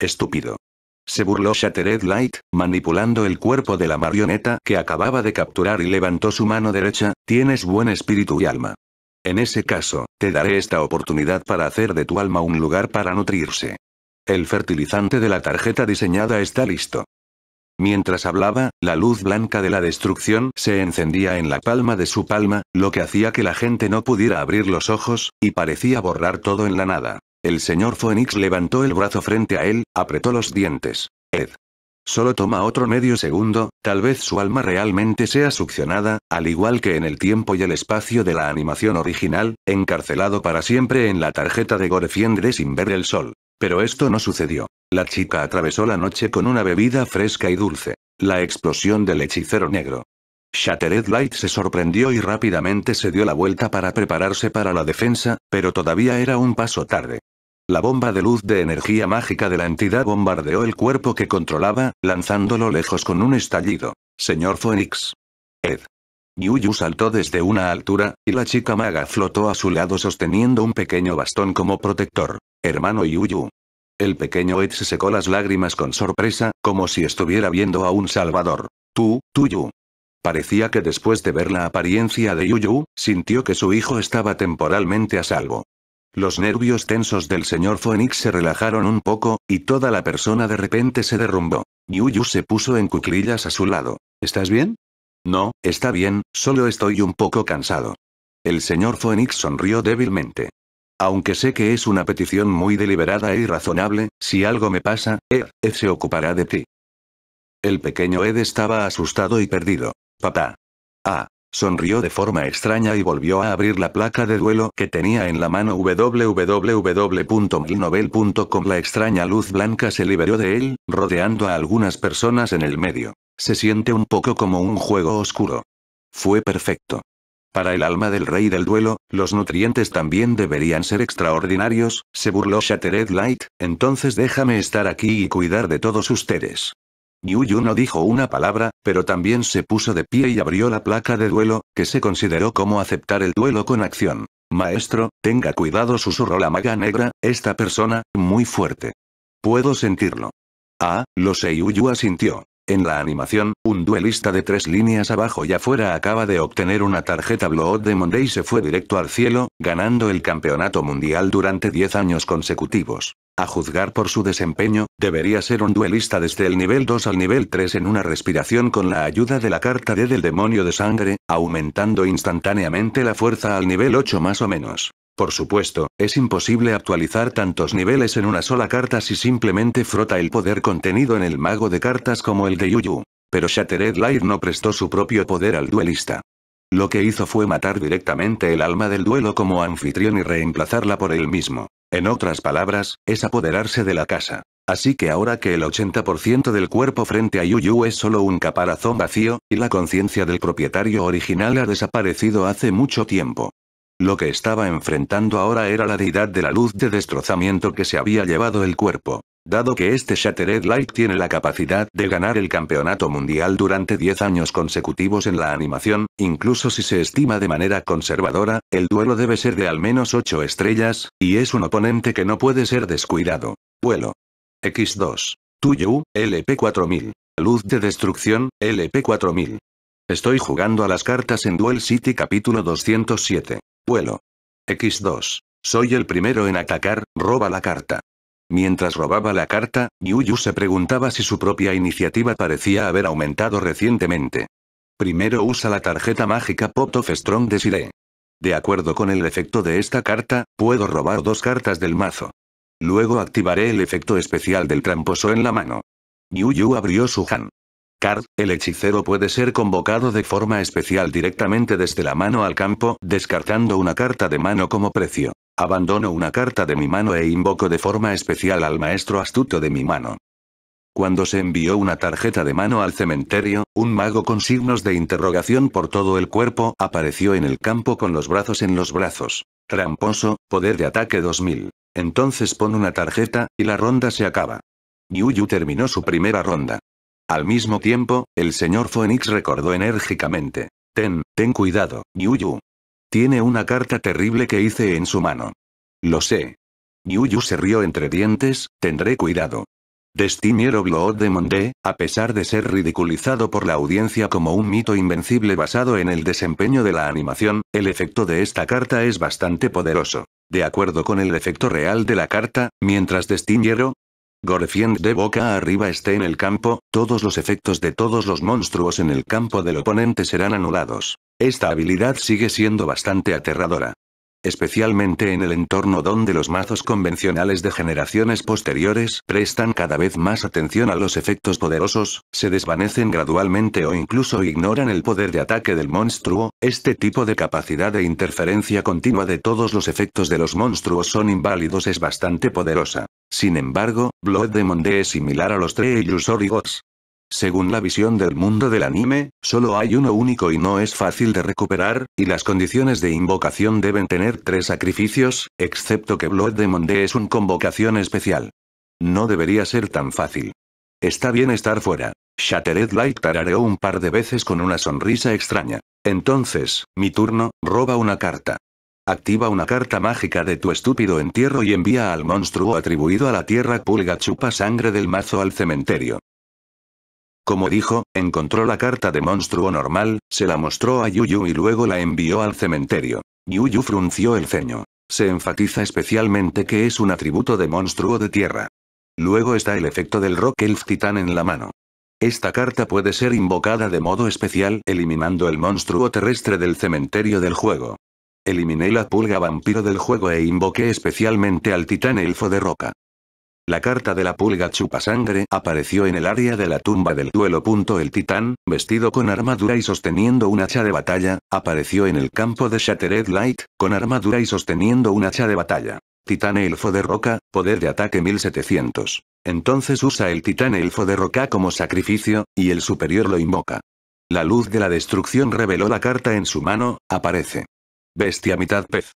Estúpido. Se burló Shattered Light, manipulando el cuerpo de la marioneta que acababa de capturar y levantó su mano derecha, tienes buen espíritu y alma. En ese caso, te daré esta oportunidad para hacer de tu alma un lugar para nutrirse. El fertilizante de la tarjeta diseñada está listo. Mientras hablaba, la luz blanca de la destrucción se encendía en la palma de su palma, lo que hacía que la gente no pudiera abrir los ojos, y parecía borrar todo en la nada. El señor Phoenix levantó el brazo frente a él, apretó los dientes. Ed. Solo toma otro medio segundo, tal vez su alma realmente sea succionada, al igual que en el tiempo y el espacio de la animación original, encarcelado para siempre en la tarjeta de Gorefiendre sin ver el sol. Pero esto no sucedió. La chica atravesó la noche con una bebida fresca y dulce. La explosión del hechicero negro. Shattered Light se sorprendió y rápidamente se dio la vuelta para prepararse para la defensa, pero todavía era un paso tarde. La bomba de luz de energía mágica de la entidad bombardeó el cuerpo que controlaba, lanzándolo lejos con un estallido. Señor Phoenix. Ed. Yuyu saltó desde una altura, y la chica maga flotó a su lado sosteniendo un pequeño bastón como protector. Hermano Yuyu. El pequeño Ed se secó las lágrimas con sorpresa, como si estuviera viendo a un salvador. Tú, Tuyu. Parecía que después de ver la apariencia de Yuyu, sintió que su hijo estaba temporalmente a salvo. Los nervios tensos del señor Phoenix se relajaron un poco, y toda la persona de repente se derrumbó. Yuyu se puso en cuclillas a su lado. ¿Estás bien? No, está bien, solo estoy un poco cansado. El señor Phoenix sonrió débilmente. Aunque sé que es una petición muy deliberada e irrazonable, si algo me pasa, Ed, Ed se ocupará de ti. El pequeño Ed estaba asustado y perdido. Papá. Ah. Sonrió de forma extraña y volvió a abrir la placa de duelo que tenía en la mano www.milnovel.com. La extraña luz blanca se liberó de él, rodeando a algunas personas en el medio. Se siente un poco como un juego oscuro. Fue perfecto. Para el alma del rey del duelo, los nutrientes también deberían ser extraordinarios, se burló Shattered Light, entonces déjame estar aquí y cuidar de todos ustedes. Yu no dijo una palabra, pero también se puso de pie y abrió la placa de duelo, que se consideró como aceptar el duelo con acción. Maestro, tenga cuidado susurró la maga negra, esta persona, muy fuerte. Puedo sentirlo. Ah, lo sé Yuyu asintió. En la animación, un duelista de tres líneas abajo y afuera acaba de obtener una tarjeta Blood de Monday y se fue directo al cielo, ganando el campeonato mundial durante 10 años consecutivos. A juzgar por su desempeño, debería ser un duelista desde el nivel 2 al nivel 3 en una respiración con la ayuda de la carta D del demonio de sangre, aumentando instantáneamente la fuerza al nivel 8 más o menos. Por supuesto, es imposible actualizar tantos niveles en una sola carta si simplemente frota el poder contenido en el mago de cartas como el de Yuyu. Pero Shattered Light no prestó su propio poder al duelista. Lo que hizo fue matar directamente el alma del duelo como anfitrión y reemplazarla por él mismo. En otras palabras, es apoderarse de la casa. Así que ahora que el 80% del cuerpo frente a Yuyu es solo un caparazón vacío, y la conciencia del propietario original ha desaparecido hace mucho tiempo, lo que estaba enfrentando ahora era la deidad de la luz de destrozamiento que se había llevado el cuerpo. Dado que este Shattered Light tiene la capacidad de ganar el campeonato mundial durante 10 años consecutivos en la animación, incluso si se estima de manera conservadora, el duelo debe ser de al menos 8 estrellas, y es un oponente que no puede ser descuidado. Vuelo. X2. Tuyu, LP4000. Luz de destrucción, LP4000. Estoy jugando a las cartas en Duel City capítulo 207. Vuelo. X2. Soy el primero en atacar, roba la carta. Mientras robaba la carta, Yuyu se preguntaba si su propia iniciativa parecía haber aumentado recientemente. Primero usa la tarjeta mágica Pot of Strong De acuerdo con el efecto de esta carta, puedo robar dos cartas del mazo. Luego activaré el efecto especial del tramposo en la mano. Yuyu abrió su Han el hechicero puede ser convocado de forma especial directamente desde la mano al campo, descartando una carta de mano como precio. Abandono una carta de mi mano e invoco de forma especial al maestro astuto de mi mano. Cuando se envió una tarjeta de mano al cementerio, un mago con signos de interrogación por todo el cuerpo apareció en el campo con los brazos en los brazos. Ramposo, poder de ataque 2000. Entonces pon una tarjeta, y la ronda se acaba. Yuyu terminó su primera ronda. Al mismo tiempo, el señor Phoenix recordó enérgicamente. Ten, ten cuidado, Yuyu. Tiene una carta terrible que hice en su mano. Lo sé. Yuyu se rió entre dientes, tendré cuidado. Destiniero Blood de monde a pesar de ser ridiculizado por la audiencia como un mito invencible basado en el desempeño de la animación, el efecto de esta carta es bastante poderoso. De acuerdo con el efecto real de la carta, mientras Destiniero, Gorefiend de boca arriba esté en el campo, todos los efectos de todos los monstruos en el campo del oponente serán anulados. Esta habilidad sigue siendo bastante aterradora especialmente en el entorno donde los mazos convencionales de generaciones posteriores prestan cada vez más atención a los efectos poderosos, se desvanecen gradualmente o incluso ignoran el poder de ataque del monstruo, este tipo de capacidad de interferencia continua de todos los efectos de los monstruos son inválidos es bastante poderosa. Sin embargo, Blood Demon D es similar a los tres Illusory según la visión del mundo del anime, solo hay uno único y no es fácil de recuperar, y las condiciones de invocación deben tener tres sacrificios, excepto que Blood Demon D es un convocación especial. No debería ser tan fácil. Está bien estar fuera. Shattered Light tarareó un par de veces con una sonrisa extraña. Entonces, mi turno, roba una carta. Activa una carta mágica de tu estúpido entierro y envía al monstruo atribuido a la tierra pulga chupa sangre del mazo al cementerio. Como dijo, encontró la carta de monstruo normal, se la mostró a Yuyu y luego la envió al cementerio. Yuyu frunció el ceño. Se enfatiza especialmente que es un atributo de monstruo de tierra. Luego está el efecto del Rock Elf Titán en la mano. Esta carta puede ser invocada de modo especial eliminando el monstruo terrestre del cementerio del juego. Eliminé la pulga vampiro del juego e invoqué especialmente al titán elfo de roca. La carta de la pulga chupa sangre apareció en el área de la tumba del duelo. El titán, vestido con armadura y sosteniendo un hacha de batalla, apareció en el campo de Shattered Light, con armadura y sosteniendo un hacha de batalla. Titán Elfo de Roca, poder de ataque 1700. Entonces usa el Titán Elfo de Roca como sacrificio, y el superior lo invoca. La luz de la destrucción reveló la carta en su mano, aparece. Bestia mitad pez.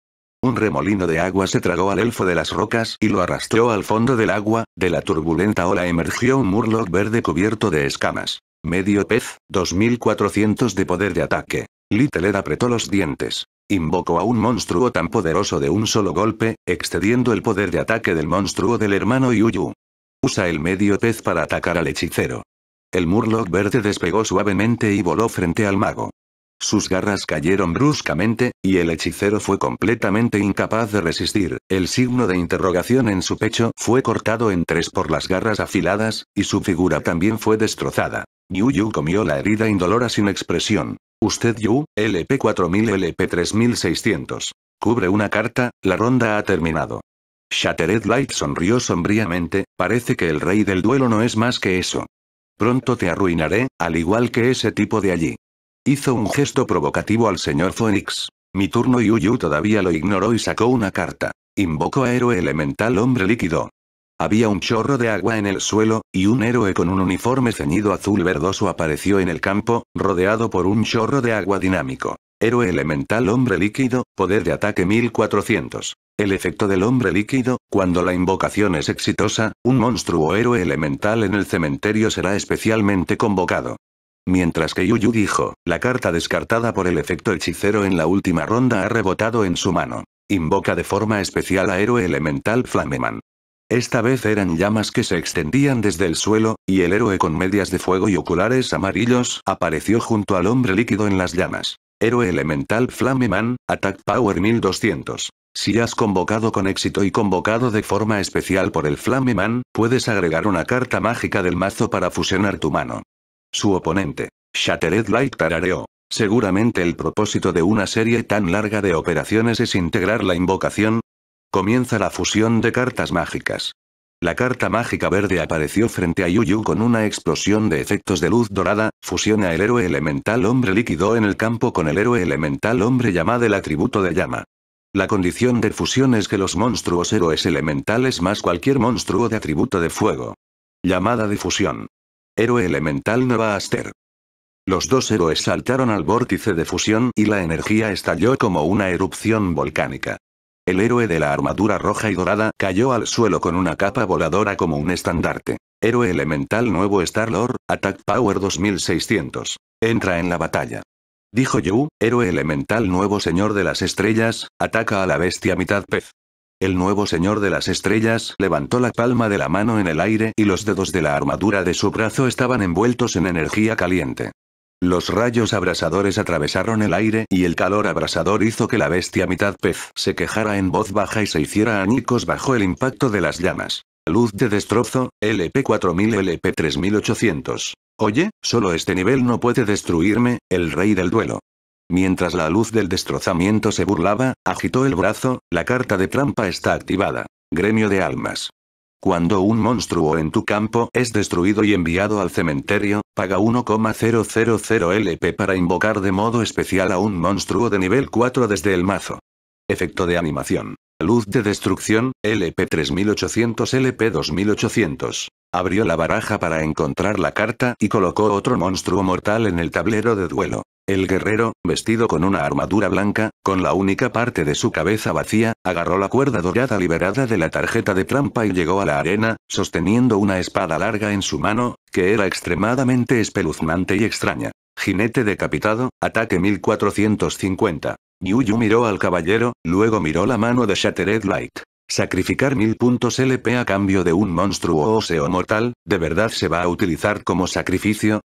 Un remolino de agua se tragó al elfo de las rocas y lo arrastró al fondo del agua, de la turbulenta ola emergió un murloc verde cubierto de escamas. Medio pez, 2400 de poder de ataque. Ed apretó los dientes. Invocó a un monstruo tan poderoso de un solo golpe, excediendo el poder de ataque del monstruo del hermano Yuyu. Usa el medio pez para atacar al hechicero. El murloc verde despegó suavemente y voló frente al mago. Sus garras cayeron bruscamente, y el hechicero fue completamente incapaz de resistir, el signo de interrogación en su pecho fue cortado en tres por las garras afiladas, y su figura también fue destrozada. Yu Yu comió la herida indolora sin expresión. Usted Yu, LP 4000 LP 3600. Cubre una carta, la ronda ha terminado. Shattered Light sonrió sombríamente, parece que el rey del duelo no es más que eso. Pronto te arruinaré, al igual que ese tipo de allí. Hizo un gesto provocativo al señor Phoenix. Mi turno y Yuyu todavía lo ignoró y sacó una carta. Invocó a héroe elemental hombre líquido. Había un chorro de agua en el suelo, y un héroe con un uniforme ceñido azul verdoso apareció en el campo, rodeado por un chorro de agua dinámico. Héroe elemental hombre líquido, poder de ataque 1400. El efecto del hombre líquido, cuando la invocación es exitosa, un monstruo o héroe elemental en el cementerio será especialmente convocado. Mientras que Yuyu dijo, la carta descartada por el efecto hechicero en la última ronda ha rebotado en su mano. Invoca de forma especial a héroe elemental Flameman. Esta vez eran llamas que se extendían desde el suelo, y el héroe con medias de fuego y oculares amarillos apareció junto al hombre líquido en las llamas. Héroe elemental Flameman, Attack Power 1200. Si has convocado con éxito y convocado de forma especial por el Flameman, puedes agregar una carta mágica del mazo para fusionar tu mano. Su oponente, Shattered Light tarareó. Seguramente el propósito de una serie tan larga de operaciones es integrar la invocación. Comienza la fusión de cartas mágicas. La carta mágica verde apareció frente a Yuyu con una explosión de efectos de luz dorada, fusiona el héroe elemental hombre líquido en el campo con el héroe elemental hombre llamado el atributo de llama. La condición de fusión es que los monstruos héroes elementales más cualquier monstruo de atributo de fuego. Llamada de fusión. Héroe elemental Nova Aster. Los dos héroes saltaron al vórtice de fusión y la energía estalló como una erupción volcánica. El héroe de la armadura roja y dorada cayó al suelo con una capa voladora como un estandarte. Héroe elemental nuevo Star-Lord, Attack Power 2600. Entra en la batalla. Dijo Yu, héroe elemental nuevo señor de las estrellas, ataca a la bestia mitad pez. El nuevo señor de las estrellas levantó la palma de la mano en el aire y los dedos de la armadura de su brazo estaban envueltos en energía caliente. Los rayos abrasadores atravesaron el aire y el calor abrasador hizo que la bestia mitad pez se quejara en voz baja y se hiciera añicos bajo el impacto de las llamas. Luz de destrozo, LP 4000 LP 3800. Oye, solo este nivel no puede destruirme, el rey del duelo. Mientras la luz del destrozamiento se burlaba, agitó el brazo, la carta de trampa está activada. Gremio de almas. Cuando un monstruo en tu campo es destruido y enviado al cementerio, paga 1,000 LP para invocar de modo especial a un monstruo de nivel 4 desde el mazo. Efecto de animación. Luz de destrucción, LP 3800 LP 2800. Abrió la baraja para encontrar la carta y colocó otro monstruo mortal en el tablero de duelo. El guerrero, vestido con una armadura blanca, con la única parte de su cabeza vacía, agarró la cuerda dorada liberada de la tarjeta de trampa y llegó a la arena, sosteniendo una espada larga en su mano, que era extremadamente espeluznante y extraña. Jinete decapitado, ataque 1450. Yuyu miró al caballero, luego miró la mano de Shattered Light. Sacrificar mil puntos LP a cambio de un monstruo óseo mortal, ¿de verdad se va a utilizar como sacrificio?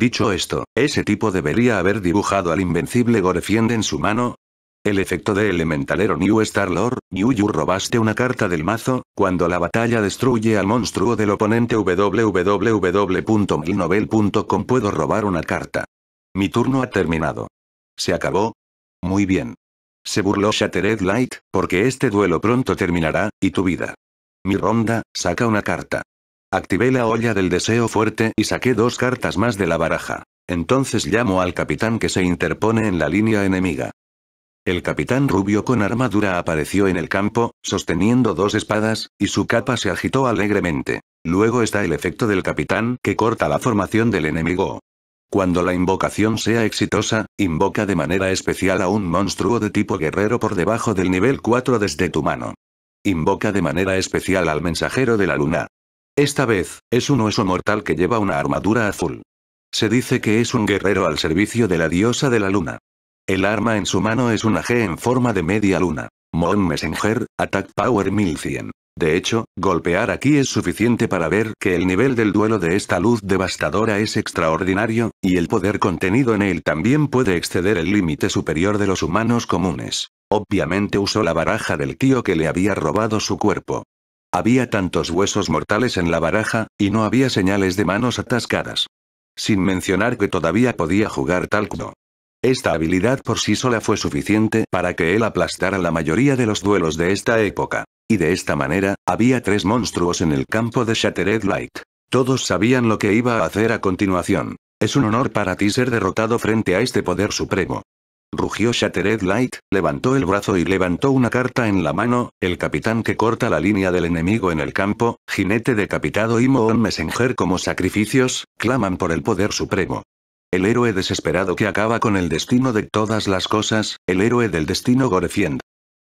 Dicho esto, ese tipo debería haber dibujado al invencible Gorefiend en su mano. El efecto de Elementalero New Star Lord, New robaste una carta del mazo, cuando la batalla destruye al monstruo del oponente www.milnovel.com puedo robar una carta. Mi turno ha terminado. ¿Se acabó? Muy bien. Se burló Shattered Light, porque este duelo pronto terminará, y tu vida. Mi ronda, saca una carta. Activé la olla del deseo fuerte y saqué dos cartas más de la baraja. Entonces llamo al capitán que se interpone en la línea enemiga. El capitán rubio con armadura apareció en el campo, sosteniendo dos espadas, y su capa se agitó alegremente. Luego está el efecto del capitán que corta la formación del enemigo. Cuando la invocación sea exitosa, invoca de manera especial a un monstruo de tipo guerrero por debajo del nivel 4 desde tu mano. Invoca de manera especial al mensajero de la luna. Esta vez, es un hueso mortal que lleva una armadura azul. Se dice que es un guerrero al servicio de la diosa de la luna. El arma en su mano es una G en forma de media luna. Mon Messenger, Attack Power 1100. De hecho, golpear aquí es suficiente para ver que el nivel del duelo de esta luz devastadora es extraordinario, y el poder contenido en él también puede exceder el límite superior de los humanos comunes. Obviamente usó la baraja del tío que le había robado su cuerpo. Había tantos huesos mortales en la baraja, y no había señales de manos atascadas. Sin mencionar que todavía podía jugar Talcno. Esta habilidad por sí sola fue suficiente para que él aplastara la mayoría de los duelos de esta época. Y de esta manera, había tres monstruos en el campo de Shattered Light. Todos sabían lo que iba a hacer a continuación. Es un honor para ti ser derrotado frente a este poder supremo rugió Shattered Light, levantó el brazo y levantó una carta en la mano, el capitán que corta la línea del enemigo en el campo, jinete decapitado y Moon Messenger como sacrificios, claman por el poder supremo. El héroe desesperado que acaba con el destino de todas las cosas, el héroe del destino Gorefiend.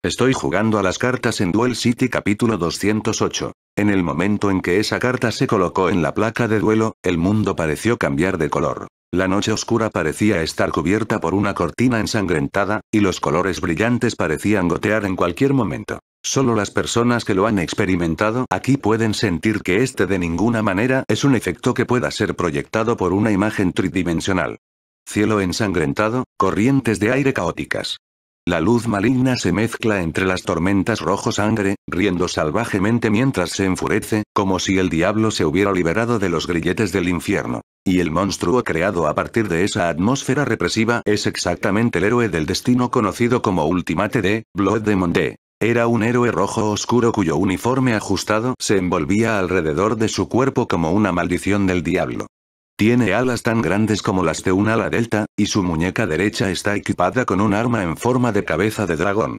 Estoy jugando a las cartas en Duel City capítulo 208. En el momento en que esa carta se colocó en la placa de duelo, el mundo pareció cambiar de color. La noche oscura parecía estar cubierta por una cortina ensangrentada, y los colores brillantes parecían gotear en cualquier momento. Solo las personas que lo han experimentado aquí pueden sentir que este de ninguna manera es un efecto que pueda ser proyectado por una imagen tridimensional. Cielo ensangrentado, corrientes de aire caóticas, la luz maligna se mezcla entre las tormentas rojo sangre, riendo salvajemente mientras se enfurece, como si el diablo se hubiera liberado de los grilletes del infierno. Y el monstruo creado a partir de esa atmósfera represiva es exactamente el héroe del destino conocido como Ultimate de Blood Demon D. Era un héroe rojo oscuro cuyo uniforme ajustado se envolvía alrededor de su cuerpo como una maldición del diablo. Tiene alas tan grandes como las de un ala delta, y su muñeca derecha está equipada con un arma en forma de cabeza de dragón.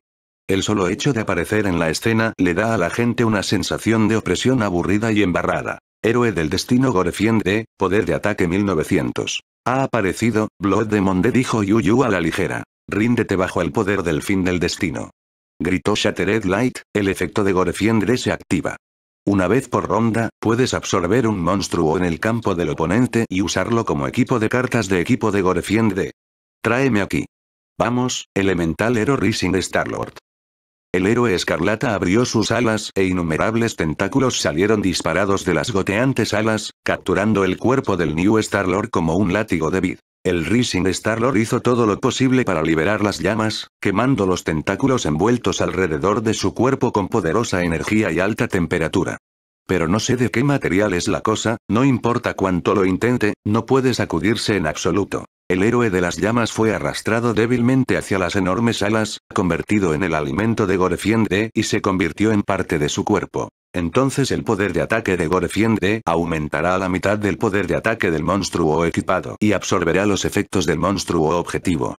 El solo hecho de aparecer en la escena le da a la gente una sensación de opresión aburrida y embarrada. Héroe del destino Gorefiend de, Poder de Ataque 1900. Ha aparecido, Blood Demon de dijo Yu Yu a la ligera. Ríndete bajo el poder del fin del destino. Gritó Shattered Light, el efecto de Gorefiendre se activa. Una vez por ronda, puedes absorber un monstruo en el campo del oponente y usarlo como equipo de cartas de equipo de Gorefiende. Tráeme aquí. Vamos, Elemental Hero Rising Starlord. El héroe escarlata abrió sus alas e innumerables tentáculos salieron disparados de las goteantes alas, capturando el cuerpo del New Starlord como un látigo de vid. El Rising star hizo todo lo posible para liberar las llamas, quemando los tentáculos envueltos alrededor de su cuerpo con poderosa energía y alta temperatura. Pero no sé de qué material es la cosa, no importa cuánto lo intente, no puede sacudirse en absoluto. El héroe de las llamas fue arrastrado débilmente hacia las enormes alas, convertido en el alimento de Gorefiende y se convirtió en parte de su cuerpo. Entonces el poder de ataque de Gorefiende aumentará a la mitad del poder de ataque del monstruo equipado y absorberá los efectos del monstruo objetivo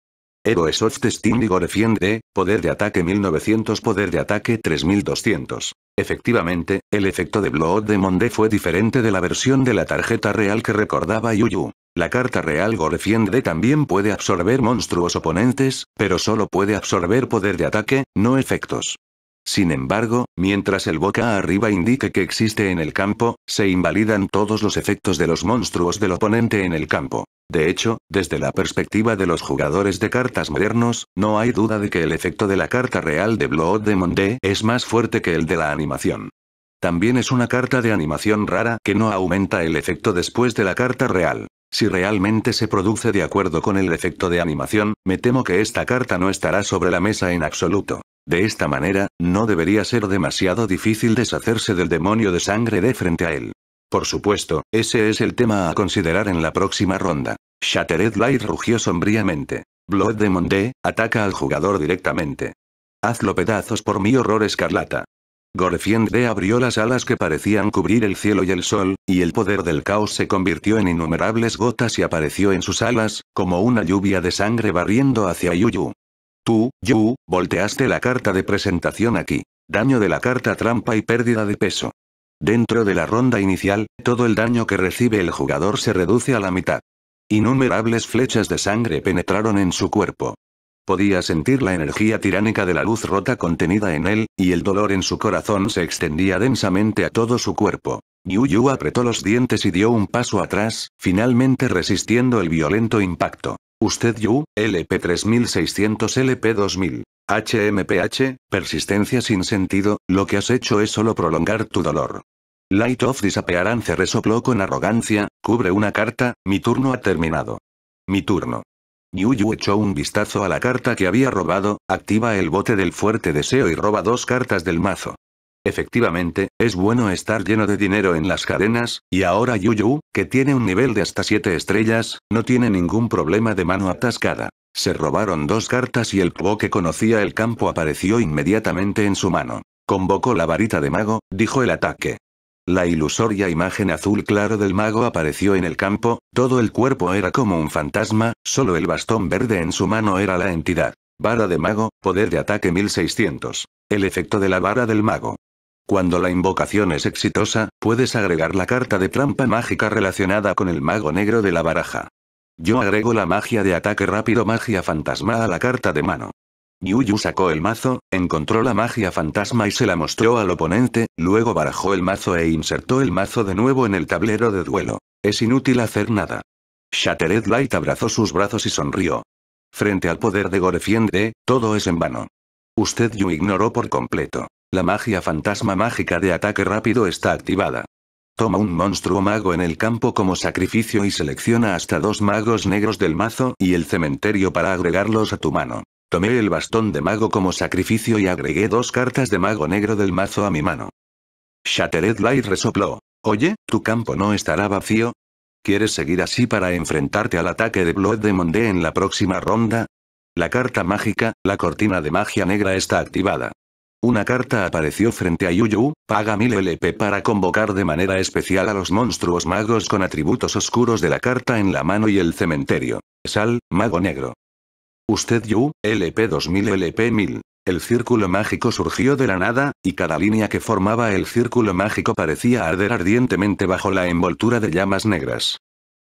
of 8 Gorefiend defiende, poder de ataque 1900, poder de ataque 3200. Efectivamente, el efecto de Blood de D fue diferente de la versión de la tarjeta real que recordaba Yuyu. La carta real Gorefiend D también puede absorber monstruos oponentes, pero solo puede absorber poder de ataque, no efectos. Sin embargo, mientras el boca arriba indique que existe en el campo, se invalidan todos los efectos de los monstruos del oponente en el campo. De hecho, desde la perspectiva de los jugadores de cartas modernos, no hay duda de que el efecto de la carta real de Blood Demon D es más fuerte que el de la animación. También es una carta de animación rara que no aumenta el efecto después de la carta real. Si realmente se produce de acuerdo con el efecto de animación, me temo que esta carta no estará sobre la mesa en absoluto. De esta manera, no debería ser demasiado difícil deshacerse del demonio de sangre de frente a él. Por supuesto, ese es el tema a considerar en la próxima ronda. Shattered Light rugió sombríamente. Blood Demon D, ataca al jugador directamente. Hazlo pedazos por mi horror escarlata. Gorefiende abrió las alas que parecían cubrir el cielo y el sol, y el poder del caos se convirtió en innumerables gotas y apareció en sus alas, como una lluvia de sangre barriendo hacia Yuyu. Tú, Yu, volteaste la carta de presentación aquí. Daño de la carta trampa y pérdida de peso. Dentro de la ronda inicial, todo el daño que recibe el jugador se reduce a la mitad. Innumerables flechas de sangre penetraron en su cuerpo. Podía sentir la energía tiránica de la luz rota contenida en él, y el dolor en su corazón se extendía densamente a todo su cuerpo. Yu Yu apretó los dientes y dio un paso atrás, finalmente resistiendo el violento impacto. Usted Yu, LP3600 LP2000. HMPH, persistencia sin sentido, lo que has hecho es solo prolongar tu dolor. Light of Disappearance resopló con arrogancia, cubre una carta, mi turno ha terminado. Mi turno. Yuyu echó un vistazo a la carta que había robado, activa el bote del fuerte deseo y roba dos cartas del mazo. Efectivamente, es bueno estar lleno de dinero en las cadenas, y ahora Yuyu, que tiene un nivel de hasta 7 estrellas, no tiene ningún problema de mano atascada. Se robaron dos cartas y el cubo que conocía el campo apareció inmediatamente en su mano. Convocó la varita de mago, dijo el ataque. La ilusoria imagen azul claro del mago apareció en el campo, todo el cuerpo era como un fantasma, solo el bastón verde en su mano era la entidad. Vara de mago, poder de ataque 1600. El efecto de la vara del mago. Cuando la invocación es exitosa, puedes agregar la carta de trampa mágica relacionada con el mago negro de la baraja. Yo agrego la magia de ataque rápido magia fantasma a la carta de mano. Yuyu sacó el mazo, encontró la magia fantasma y se la mostró al oponente, luego barajó el mazo e insertó el mazo de nuevo en el tablero de duelo. Es inútil hacer nada. Shattered Light abrazó sus brazos y sonrió. Frente al poder de Gorefiende, todo es en vano. Usted Yu ignoró por completo. La magia fantasma mágica de ataque rápido está activada. Toma un monstruo mago en el campo como sacrificio y selecciona hasta dos magos negros del mazo y el cementerio para agregarlos a tu mano. Tomé el bastón de mago como sacrificio y agregué dos cartas de mago negro del mazo a mi mano. Shattered Light resopló. Oye, tu campo no estará vacío. ¿Quieres seguir así para enfrentarte al ataque de Blood Demon D en la próxima ronda? La carta mágica, la cortina de magia negra está activada. Una carta apareció frente a Yuyu, paga 1000 LP para convocar de manera especial a los monstruos magos con atributos oscuros de la carta en la mano y el cementerio. Sal, mago negro. Usted Yu, LP 2000 LP 1000. El círculo mágico surgió de la nada, y cada línea que formaba el círculo mágico parecía arder ardientemente bajo la envoltura de llamas negras.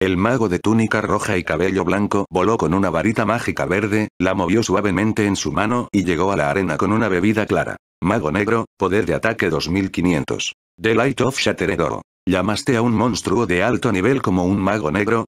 El mago de túnica roja y cabello blanco voló con una varita mágica verde, la movió suavemente en su mano y llegó a la arena con una bebida clara. Mago negro, poder de ataque 2500. The Light of Oro. ¿Llamaste a un monstruo de alto nivel como un mago negro?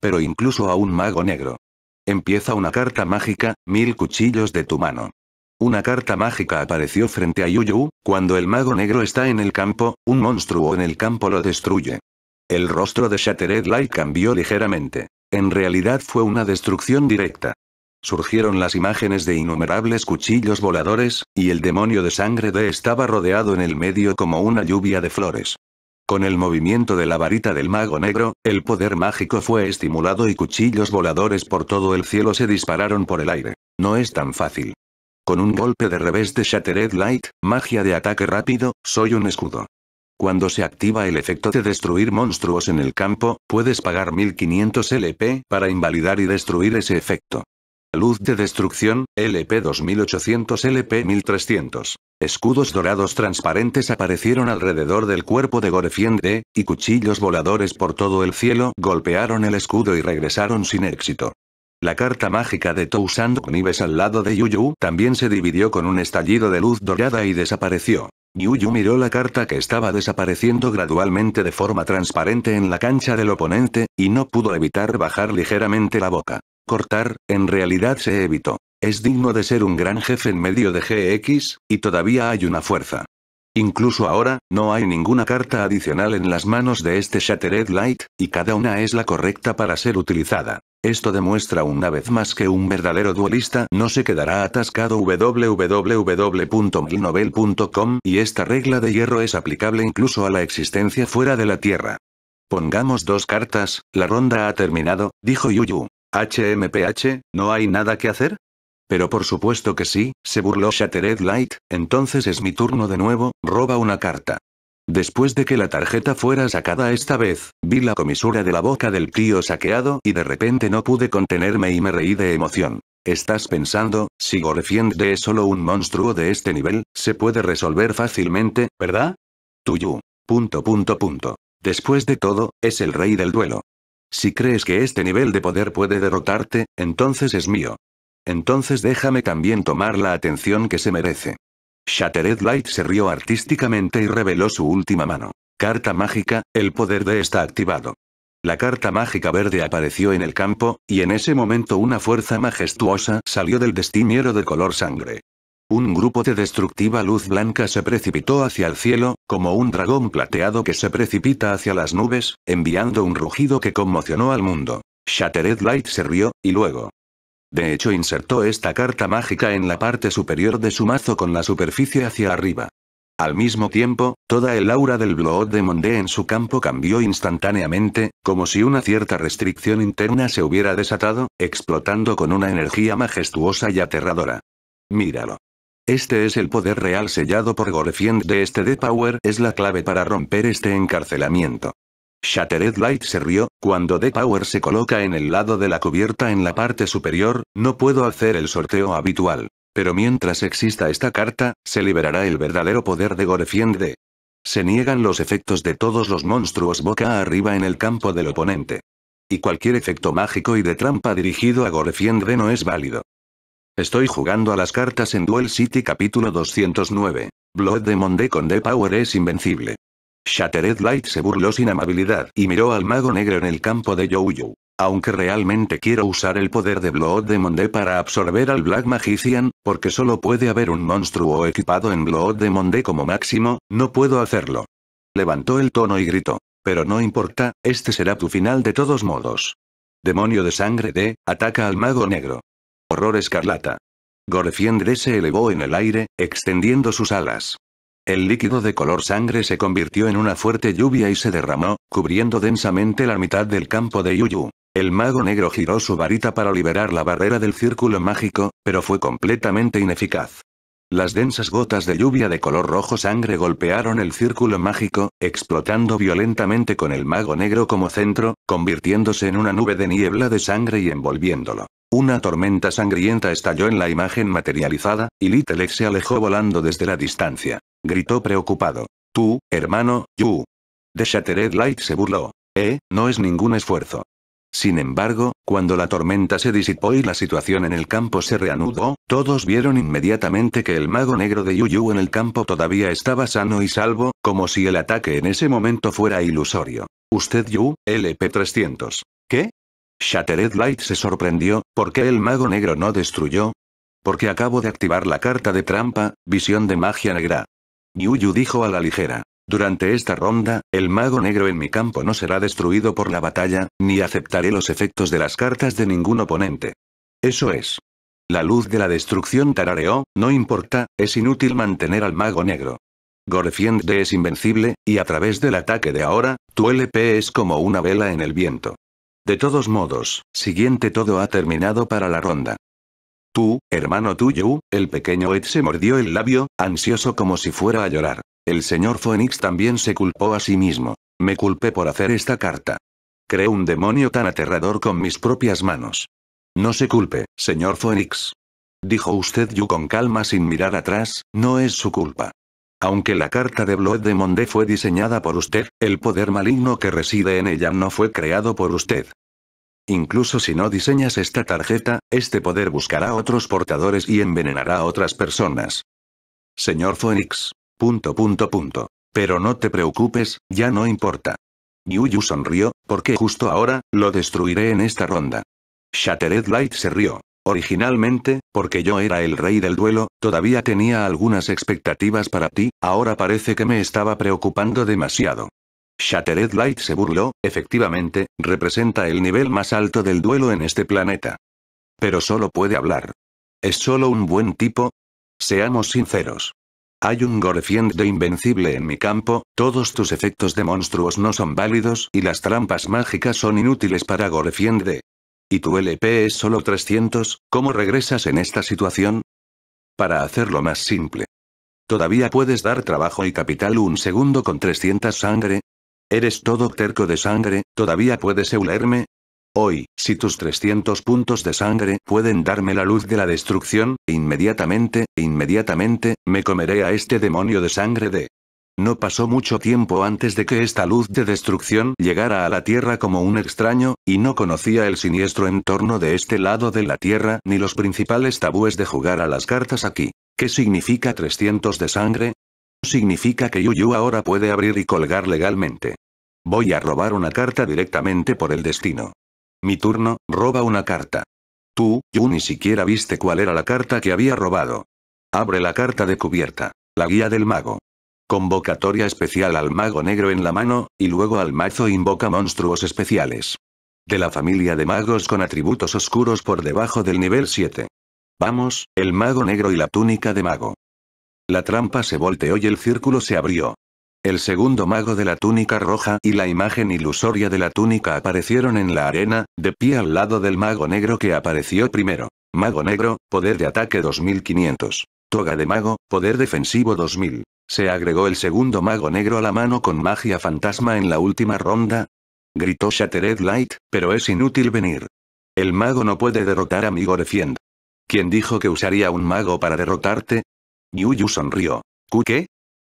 Pero incluso a un mago negro. Empieza una carta mágica, mil cuchillos de tu mano. Una carta mágica apareció frente a Yuyu, cuando el mago negro está en el campo, un monstruo en el campo lo destruye. El rostro de Shattered Light cambió ligeramente. En realidad fue una destrucción directa. Surgieron las imágenes de innumerables cuchillos voladores, y el demonio de sangre de estaba rodeado en el medio como una lluvia de flores. Con el movimiento de la varita del mago negro, el poder mágico fue estimulado y cuchillos voladores por todo el cielo se dispararon por el aire. No es tan fácil. Con un golpe de revés de Shattered Light, magia de ataque rápido, soy un escudo. Cuando se activa el efecto de destruir monstruos en el campo, puedes pagar 1500 LP para invalidar y destruir ese efecto. Luz de destrucción, LP 2800 LP 1300. Escudos dorados transparentes aparecieron alrededor del cuerpo de Gorefiende, y cuchillos voladores por todo el cielo golpearon el escudo y regresaron sin éxito. La carta mágica de con Knives al lado de Yuyu también se dividió con un estallido de luz dorada y desapareció. Yuyu miró la carta que estaba desapareciendo gradualmente de forma transparente en la cancha del oponente, y no pudo evitar bajar ligeramente la boca. Cortar, en realidad se evitó. Es digno de ser un gran jefe en medio de GX, y todavía hay una fuerza. Incluso ahora, no hay ninguna carta adicional en las manos de este Shattered Light, y cada una es la correcta para ser utilizada. Esto demuestra una vez más que un verdadero duelista no se quedará atascado www.milnovel.com y esta regla de hierro es aplicable incluso a la existencia fuera de la Tierra. Pongamos dos cartas, la ronda ha terminado, dijo Yuyu. HMPH, ¿no hay nada que hacer? Pero por supuesto que sí, se burló Shattered Light, entonces es mi turno de nuevo, roba una carta. Después de que la tarjeta fuera sacada esta vez, vi la comisura de la boca del tío saqueado y de repente no pude contenerme y me reí de emoción. Estás pensando, si Gorefiend es solo un monstruo de este nivel, se puede resolver fácilmente, ¿verdad? Tuyu. Punto punto punto. Después de todo, es el rey del duelo. Si crees que este nivel de poder puede derrotarte, entonces es mío. Entonces déjame también tomar la atención que se merece. Shattered Light se rió artísticamente y reveló su última mano. Carta mágica, el poder de está activado. La carta mágica verde apareció en el campo, y en ese momento una fuerza majestuosa salió del destiniero de color sangre. Un grupo de destructiva luz blanca se precipitó hacia el cielo, como un dragón plateado que se precipita hacia las nubes, enviando un rugido que conmocionó al mundo. Shattered Light se rió, y luego, de hecho, insertó esta carta mágica en la parte superior de su mazo con la superficie hacia arriba. Al mismo tiempo, toda el aura del Blood de Monde en su campo cambió instantáneamente, como si una cierta restricción interna se hubiera desatado, explotando con una energía majestuosa y aterradora. Míralo. Este es el poder real sellado por Gorefiend de este de power es la clave para romper este encarcelamiento. Shattered Light se rió, cuando The Power se coloca en el lado de la cubierta en la parte superior, no puedo hacer el sorteo habitual. Pero mientras exista esta carta, se liberará el verdadero poder de Gorefiende. Se niegan los efectos de todos los monstruos boca arriba en el campo del oponente. Y cualquier efecto mágico y de trampa dirigido a Gorefiende no es válido. Estoy jugando a las cartas en Duel City capítulo 209. Blood Demon D con The Power es invencible. Shattered Light se burló sin amabilidad y miró al mago negro en el campo de Youyou. Aunque realmente quiero usar el poder de Blood Demon D para absorber al Black Magician, porque solo puede haber un monstruo equipado en Blood Demon D como máximo, no puedo hacerlo. Levantó el tono y gritó. Pero no importa, este será tu final de todos modos. Demonio de sangre D, ataca al mago negro. Horror escarlata. Gorefiendre se elevó en el aire, extendiendo sus alas. El líquido de color sangre se convirtió en una fuerte lluvia y se derramó, cubriendo densamente la mitad del campo de Yuyu. El mago negro giró su varita para liberar la barrera del círculo mágico, pero fue completamente ineficaz. Las densas gotas de lluvia de color rojo sangre golpearon el círculo mágico, explotando violentamente con el mago negro como centro, convirtiéndose en una nube de niebla de sangre y envolviéndolo. Una tormenta sangrienta estalló en la imagen materializada, y Little se alejó volando desde la distancia gritó preocupado. Tú, hermano, Yu. De Shattered Light se burló. Eh, no es ningún esfuerzo. Sin embargo, cuando la tormenta se disipó y la situación en el campo se reanudó, todos vieron inmediatamente que el mago negro de Yu-Yu en el campo todavía estaba sano y salvo, como si el ataque en ese momento fuera ilusorio. Usted Yu, LP300. ¿Qué? Shattered Light se sorprendió, ¿por qué el mago negro no destruyó? Porque acabo de activar la carta de trampa, visión de magia negra. Yuyu dijo a la ligera. Durante esta ronda, el mago negro en mi campo no será destruido por la batalla, ni aceptaré los efectos de las cartas de ningún oponente. Eso es. La luz de la destrucción tarareó, no importa, es inútil mantener al mago negro. Gorefiend es invencible, y a través del ataque de ahora, tu LP es como una vela en el viento. De todos modos, siguiente todo ha terminado para la ronda. Tú, hermano tuyo, el pequeño Ed se mordió el labio, ansioso como si fuera a llorar. El señor Phoenix también se culpó a sí mismo. Me culpé por hacer esta carta. Creé un demonio tan aterrador con mis propias manos. No se culpe, señor Phoenix. Dijo usted Yu con calma sin mirar atrás, no es su culpa. Aunque la carta de Blood de Monde fue diseñada por usted, el poder maligno que reside en ella no fue creado por usted. Incluso si no diseñas esta tarjeta, este poder buscará otros portadores y envenenará a otras personas. Señor Phoenix. Punto punto punto. Pero no te preocupes, ya no importa. Yuyu sonrió, porque justo ahora, lo destruiré en esta ronda. Shattered Light se rió. Originalmente, porque yo era el rey del duelo, todavía tenía algunas expectativas para ti, ahora parece que me estaba preocupando demasiado. Shattered Light se burló, efectivamente, representa el nivel más alto del duelo en este planeta. Pero solo puede hablar. ¿Es solo un buen tipo? Seamos sinceros. Hay un Gorefiend de invencible en mi campo, todos tus efectos de monstruos no son válidos y las trampas mágicas son inútiles para Gorefiend ¿Y tu LP es solo 300? ¿Cómo regresas en esta situación? Para hacerlo más simple. Todavía puedes dar trabajo y capital un segundo con 300 sangre, Eres todo terco de sangre, ¿todavía puedes eulerme? Hoy, si tus 300 puntos de sangre pueden darme la luz de la destrucción, inmediatamente, inmediatamente, me comeré a este demonio de sangre de... No pasó mucho tiempo antes de que esta luz de destrucción llegara a la Tierra como un extraño, y no conocía el siniestro entorno de este lado de la Tierra ni los principales tabúes de jugar a las cartas aquí. ¿Qué significa 300 de sangre? Significa que Yuyu ahora puede abrir y colgar legalmente. Voy a robar una carta directamente por el destino. Mi turno, roba una carta. Tú, Yu ni siquiera viste cuál era la carta que había robado. Abre la carta de cubierta. La guía del mago. Convocatoria especial al mago negro en la mano, y luego al mazo invoca monstruos especiales. De la familia de magos con atributos oscuros por debajo del nivel 7. Vamos, el mago negro y la túnica de mago. La trampa se volteó y el círculo se abrió. El segundo mago de la túnica roja y la imagen ilusoria de la túnica aparecieron en la arena, de pie al lado del mago negro que apareció primero. Mago negro, poder de ataque 2500. Toga de mago, poder defensivo 2000. Se agregó el segundo mago negro a la mano con magia fantasma en la última ronda. Gritó Shattered Light, pero es inútil venir. El mago no puede derrotar a mi Gorefiend. ¿Quién dijo que usaría un mago para derrotarte? Yuyu sonrió. ¿Qué?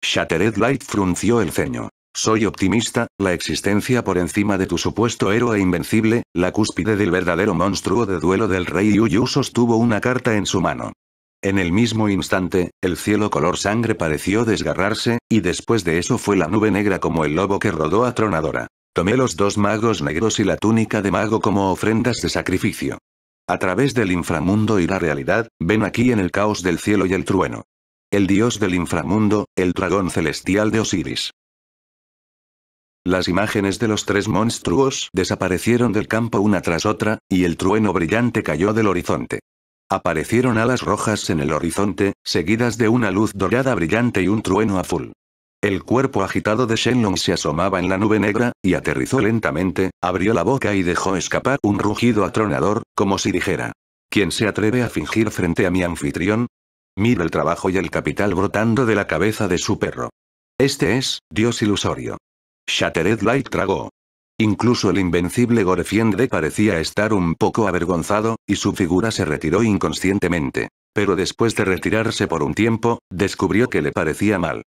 Shattered Light frunció el ceño. Soy optimista, la existencia por encima de tu supuesto héroe invencible, la cúspide del verdadero monstruo de duelo del rey Yuyu sostuvo una carta en su mano. En el mismo instante, el cielo color sangre pareció desgarrarse, y después de eso fue la nube negra como el lobo que rodó a Tronadora. Tomé los dos magos negros y la túnica de mago como ofrendas de sacrificio. A través del inframundo y la realidad, ven aquí en el caos del cielo y el trueno el dios del inframundo, el dragón celestial de Osiris. Las imágenes de los tres monstruos desaparecieron del campo una tras otra, y el trueno brillante cayó del horizonte. Aparecieron alas rojas en el horizonte, seguidas de una luz dorada brillante y un trueno azul. El cuerpo agitado de Shenlong se asomaba en la nube negra, y aterrizó lentamente, abrió la boca y dejó escapar un rugido atronador, como si dijera. ¿Quién se atreve a fingir frente a mi anfitrión? Mira el trabajo y el capital brotando de la cabeza de su perro. Este es, Dios ilusorio. Shattered Light tragó. Incluso el invencible Gorefiende parecía estar un poco avergonzado, y su figura se retiró inconscientemente. Pero después de retirarse por un tiempo, descubrió que le parecía mal.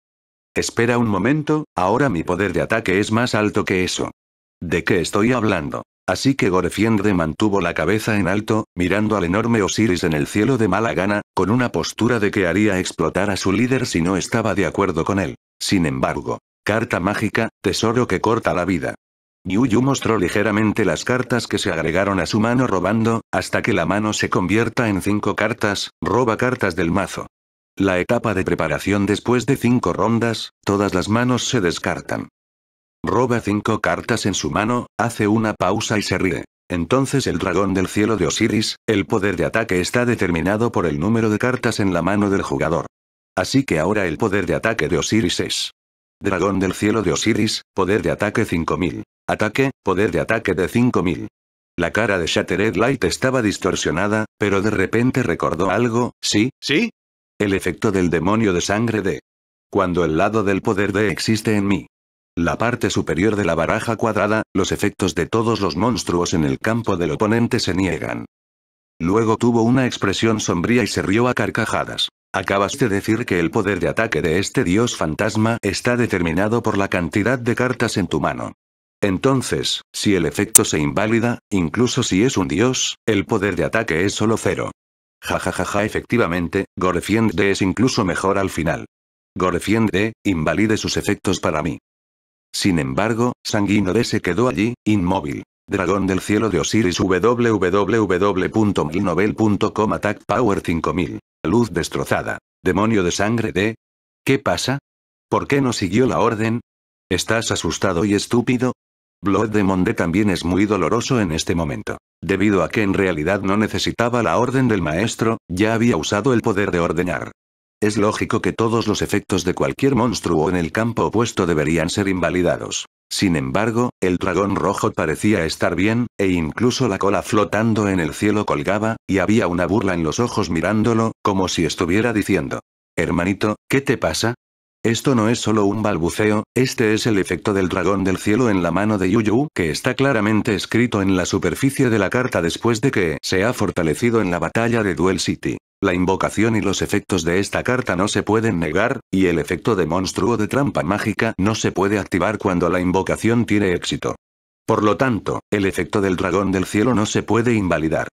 Espera un momento, ahora mi poder de ataque es más alto que eso. ¿De qué estoy hablando? Así que Gorefiendre mantuvo la cabeza en alto, mirando al enorme Osiris en el cielo de mala gana, con una postura de que haría explotar a su líder si no estaba de acuerdo con él. Sin embargo, carta mágica, tesoro que corta la vida. Yuyu mostró ligeramente las cartas que se agregaron a su mano robando, hasta que la mano se convierta en cinco cartas, roba cartas del mazo. La etapa de preparación después de cinco rondas, todas las manos se descartan. Roba cinco cartas en su mano, hace una pausa y se ríe. Entonces el dragón del cielo de Osiris, el poder de ataque está determinado por el número de cartas en la mano del jugador. Así que ahora el poder de ataque de Osiris es... Dragón del cielo de Osiris, poder de ataque 5000. Ataque, poder de ataque de 5000. La cara de Shattered Light estaba distorsionada, pero de repente recordó algo, ¿sí? ¿Sí? El efecto del demonio de sangre de... Cuando el lado del poder de existe en mí. La parte superior de la baraja cuadrada, los efectos de todos los monstruos en el campo del oponente se niegan. Luego tuvo una expresión sombría y se rió a carcajadas. Acabas de decir que el poder de ataque de este dios fantasma está determinado por la cantidad de cartas en tu mano. Entonces, si el efecto se invalida, incluso si es un dios, el poder de ataque es solo cero. ja ja, ja, efectivamente, Gorefiend es incluso mejor al final. Gorefiend invalide sus efectos para mí. Sin embargo, D se quedó allí, inmóvil. Dragón del cielo de Osiris www.milnovel.com Attack Power 5000. Luz destrozada. Demonio de sangre de... ¿Qué pasa? ¿Por qué no siguió la orden? ¿Estás asustado y estúpido? Blood de D también es muy doloroso en este momento. Debido a que en realidad no necesitaba la orden del maestro, ya había usado el poder de ordenar. Es lógico que todos los efectos de cualquier monstruo en el campo opuesto deberían ser invalidados. Sin embargo, el dragón rojo parecía estar bien, e incluso la cola flotando en el cielo colgaba, y había una burla en los ojos mirándolo, como si estuviera diciendo. Hermanito, ¿qué te pasa? Esto no es solo un balbuceo, este es el efecto del dragón del cielo en la mano de Yuyu, que está claramente escrito en la superficie de la carta después de que se ha fortalecido en la batalla de Duel City. La invocación y los efectos de esta carta no se pueden negar, y el efecto de monstruo de trampa mágica no se puede activar cuando la invocación tiene éxito. Por lo tanto, el efecto del dragón del cielo no se puede invalidar.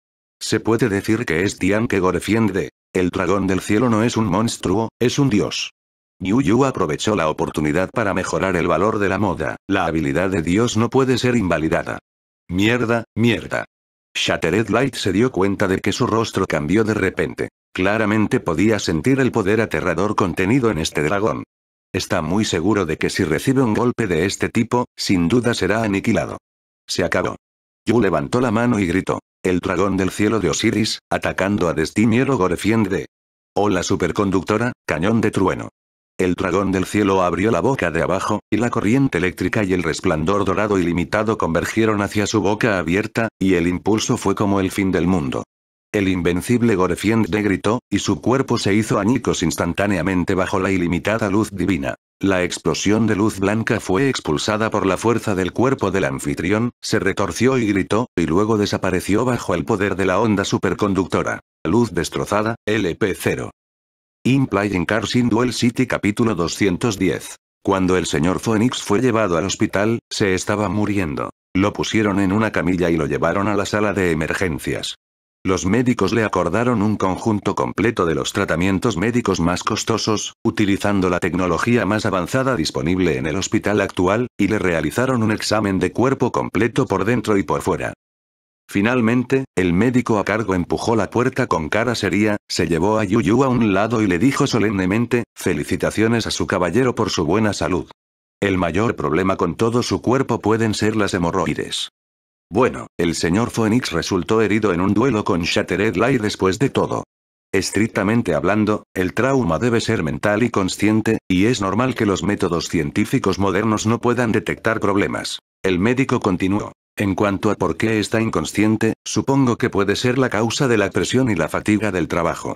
Se puede decir que es Tian que defiende. El dragón del cielo no es un monstruo, es un dios. Yu Yu aprovechó la oportunidad para mejorar el valor de la moda, la habilidad de Dios no puede ser invalidada. Mierda, mierda. Shattered Light se dio cuenta de que su rostro cambió de repente. Claramente podía sentir el poder aterrador contenido en este dragón. Está muy seguro de que si recibe un golpe de este tipo, sin duda será aniquilado. Se acabó. Yu levantó la mano y gritó. El dragón del cielo de Osiris, atacando a Destiniero Gorefiende. Hola superconductora, cañón de trueno. El dragón del cielo abrió la boca de abajo, y la corriente eléctrica y el resplandor dorado ilimitado convergieron hacia su boca abierta, y el impulso fue como el fin del mundo. El invencible Gorefiend gritó, y su cuerpo se hizo añicos instantáneamente bajo la ilimitada luz divina. La explosión de luz blanca fue expulsada por la fuerza del cuerpo del anfitrión, se retorció y gritó, y luego desapareció bajo el poder de la onda superconductora. Luz destrozada, LP0. In en Cars in Duel City capítulo 210. Cuando el señor Phoenix fue llevado al hospital, se estaba muriendo. Lo pusieron en una camilla y lo llevaron a la sala de emergencias. Los médicos le acordaron un conjunto completo de los tratamientos médicos más costosos, utilizando la tecnología más avanzada disponible en el hospital actual, y le realizaron un examen de cuerpo completo por dentro y por fuera. Finalmente, el médico a cargo empujó la puerta con cara seria, se llevó a Yuyu a un lado y le dijo solemnemente, felicitaciones a su caballero por su buena salud. El mayor problema con todo su cuerpo pueden ser las hemorroides. Bueno, el señor Phoenix resultó herido en un duelo con Shattered Light después de todo. Estrictamente hablando, el trauma debe ser mental y consciente, y es normal que los métodos científicos modernos no puedan detectar problemas. El médico continuó. En cuanto a por qué está inconsciente, supongo que puede ser la causa de la presión y la fatiga del trabajo.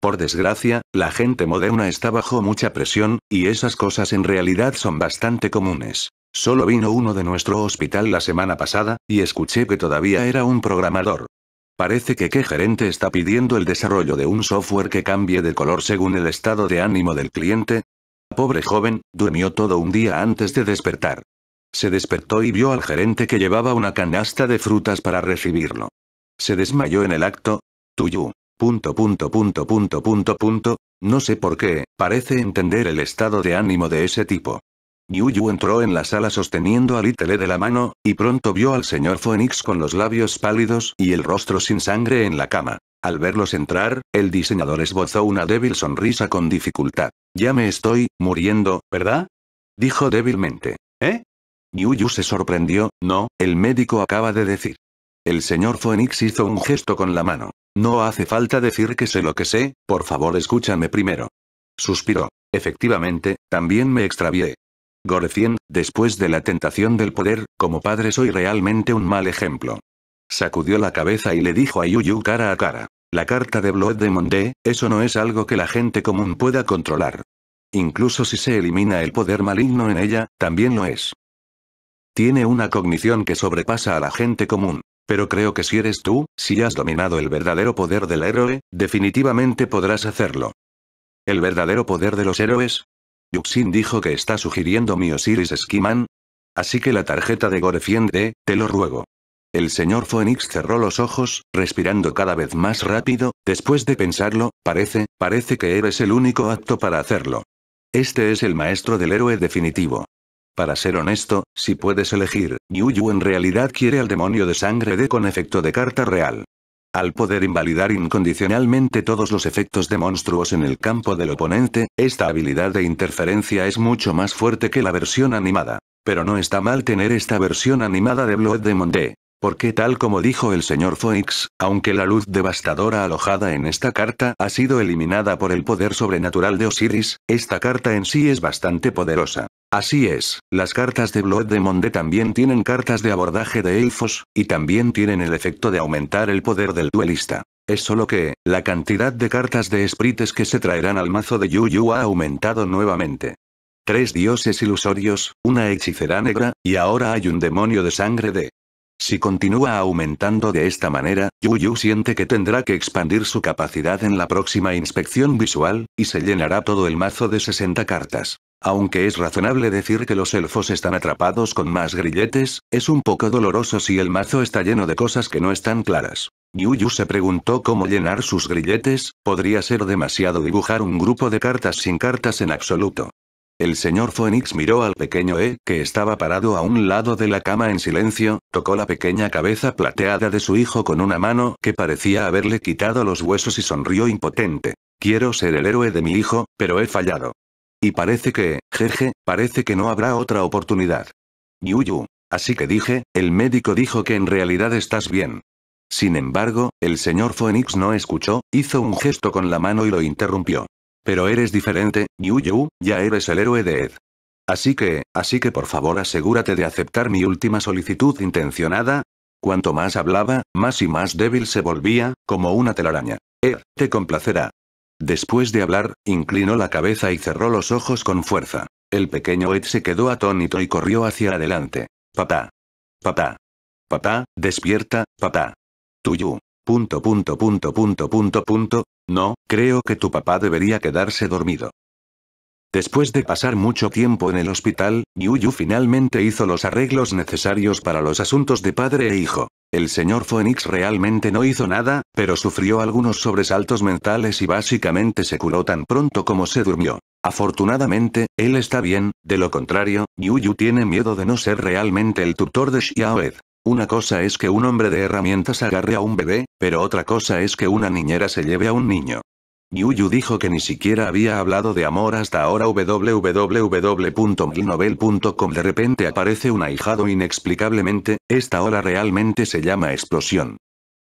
Por desgracia, la gente moderna está bajo mucha presión, y esas cosas en realidad son bastante comunes. Solo vino uno de nuestro hospital la semana pasada, y escuché que todavía era un programador. Parece que qué gerente está pidiendo el desarrollo de un software que cambie de color según el estado de ánimo del cliente. Pobre joven, durmió todo un día antes de despertar. Se despertó y vio al gerente que llevaba una canasta de frutas para recibirlo. Se desmayó en el acto. Tuyu. Punto punto punto punto punto punto. No sé por qué, parece entender el estado de ánimo de ese tipo. Yuyu entró en la sala sosteniendo a Little de la mano, y pronto vio al señor Phoenix con los labios pálidos y el rostro sin sangre en la cama. Al verlos entrar, el diseñador esbozó una débil sonrisa con dificultad. Ya me estoy, muriendo, ¿verdad? Dijo débilmente. ¿Eh? Yuyu se sorprendió, no, el médico acaba de decir. El señor Phoenix hizo un gesto con la mano. No hace falta decir que sé lo que sé, por favor escúchame primero. Suspiró. Efectivamente, también me extravié. Gorecien, después de la tentación del poder, como padre soy realmente un mal ejemplo. Sacudió la cabeza y le dijo a Yuyu cara a cara. La carta de Blood de monde eso no es algo que la gente común pueda controlar. Incluso si se elimina el poder maligno en ella, también lo es. Tiene una cognición que sobrepasa a la gente común. Pero creo que si eres tú, si has dominado el verdadero poder del héroe, definitivamente podrás hacerlo. ¿El verdadero poder de los héroes? Yuxin dijo que está sugiriendo mi Osiris Skiman. Así que la tarjeta de Gorefiende, te lo ruego. El señor Phoenix cerró los ojos, respirando cada vez más rápido, después de pensarlo, parece, parece que eres el único apto para hacerlo. Este es el maestro del héroe definitivo. Para ser honesto, si puedes elegir, Yu Yu en realidad quiere al demonio de sangre D con efecto de carta real. Al poder invalidar incondicionalmente todos los efectos de monstruos en el campo del oponente, esta habilidad de interferencia es mucho más fuerte que la versión animada. Pero no está mal tener esta versión animada de Blood Demon D. Porque tal como dijo el señor Foix, aunque la luz devastadora alojada en esta carta ha sido eliminada por el poder sobrenatural de Osiris, esta carta en sí es bastante poderosa. Así es, las cartas de Blood de también tienen cartas de abordaje de elfos, y también tienen el efecto de aumentar el poder del duelista. Es solo que, la cantidad de cartas de sprites que se traerán al mazo de yu Yu ha aumentado nuevamente. Tres dioses ilusorios, una hechicera negra, y ahora hay un demonio de sangre de... Si continúa aumentando de esta manera, Yuyu siente que tendrá que expandir su capacidad en la próxima inspección visual, y se llenará todo el mazo de 60 cartas. Aunque es razonable decir que los elfos están atrapados con más grilletes, es un poco doloroso si el mazo está lleno de cosas que no están claras. Yuyu se preguntó cómo llenar sus grilletes, podría ser demasiado dibujar un grupo de cartas sin cartas en absoluto. El señor Phoenix miró al pequeño E, que estaba parado a un lado de la cama en silencio, tocó la pequeña cabeza plateada de su hijo con una mano que parecía haberle quitado los huesos y sonrió impotente. Quiero ser el héroe de mi hijo, pero he fallado. Y parece que, jeje, parece que no habrá otra oportunidad. Yuyu. Así que dije, el médico dijo que en realidad estás bien. Sin embargo, el señor Phoenix no escuchó, hizo un gesto con la mano y lo interrumpió. Pero eres diferente, Yuyu, ya eres el héroe de Ed. Así que, así que por favor asegúrate de aceptar mi última solicitud intencionada. Cuanto más hablaba, más y más débil se volvía, como una telaraña. Ed, te complacerá. Después de hablar, inclinó la cabeza y cerró los ojos con fuerza. El pequeño Ed se quedó atónito y corrió hacia adelante. Papá. Papá. Papá, despierta, papá. Tuyu. Punto, punto, punto, punto, punto, punto. No, creo que tu papá debería quedarse dormido. Después de pasar mucho tiempo en el hospital, Yuyu finalmente hizo los arreglos necesarios para los asuntos de padre e hijo. El señor Phoenix realmente no hizo nada, pero sufrió algunos sobresaltos mentales y básicamente se curó tan pronto como se durmió. Afortunadamente, él está bien, de lo contrario, Yu Yu tiene miedo de no ser realmente el tutor de Xiaoed. Una cosa es que un hombre de herramientas agarre a un bebé, pero otra cosa es que una niñera se lleve a un niño. Yuyu dijo que ni siquiera había hablado de amor hasta ahora www.milnovel.com De repente aparece un ahijado inexplicablemente, esta ola realmente se llama explosión.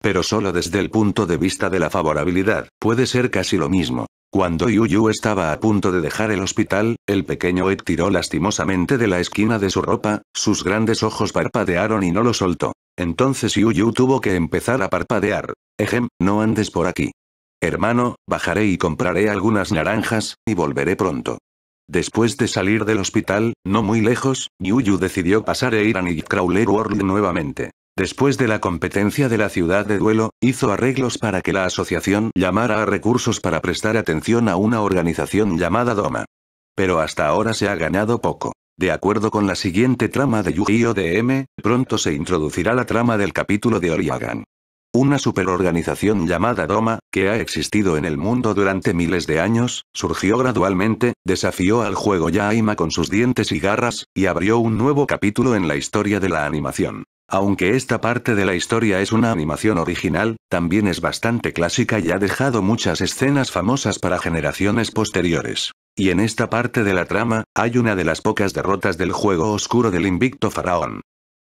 Pero solo desde el punto de vista de la favorabilidad, puede ser casi lo mismo. Cuando Yuyu estaba a punto de dejar el hospital, el pequeño Ed tiró lastimosamente de la esquina de su ropa, sus grandes ojos parpadearon y no lo soltó. Entonces Yuyu tuvo que empezar a parpadear. Ejem, no andes por aquí. Hermano, bajaré y compraré algunas naranjas, y volveré pronto. Después de salir del hospital, no muy lejos, Yuyu decidió pasar a ir a Nightcrawler World nuevamente. Después de la competencia de la ciudad de Duelo, hizo arreglos para que la asociación llamara a recursos para prestar atención a una organización llamada Doma. Pero hasta ahora se ha ganado poco. De acuerdo con la siguiente trama de yu ODM, pronto se introducirá la trama del capítulo de Oriagan. Una superorganización llamada Doma, que ha existido en el mundo durante miles de años, surgió gradualmente, desafió al juego Yaima con sus dientes y garras, y abrió un nuevo capítulo en la historia de la animación. Aunque esta parte de la historia es una animación original, también es bastante clásica y ha dejado muchas escenas famosas para generaciones posteriores. Y en esta parte de la trama, hay una de las pocas derrotas del juego oscuro del invicto faraón.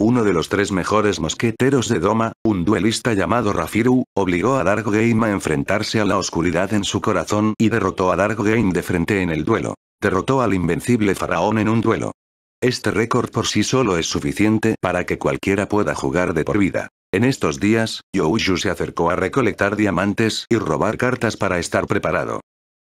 Uno de los tres mejores mosqueteros de Doma, un duelista llamado Rafiru, obligó a Dark Game a enfrentarse a la oscuridad en su corazón y derrotó a Dark Game de frente en el duelo. Derrotó al invencible faraón en un duelo. Este récord por sí solo es suficiente para que cualquiera pueda jugar de por vida. En estos días, Youshu se acercó a recolectar diamantes y robar cartas para estar preparado.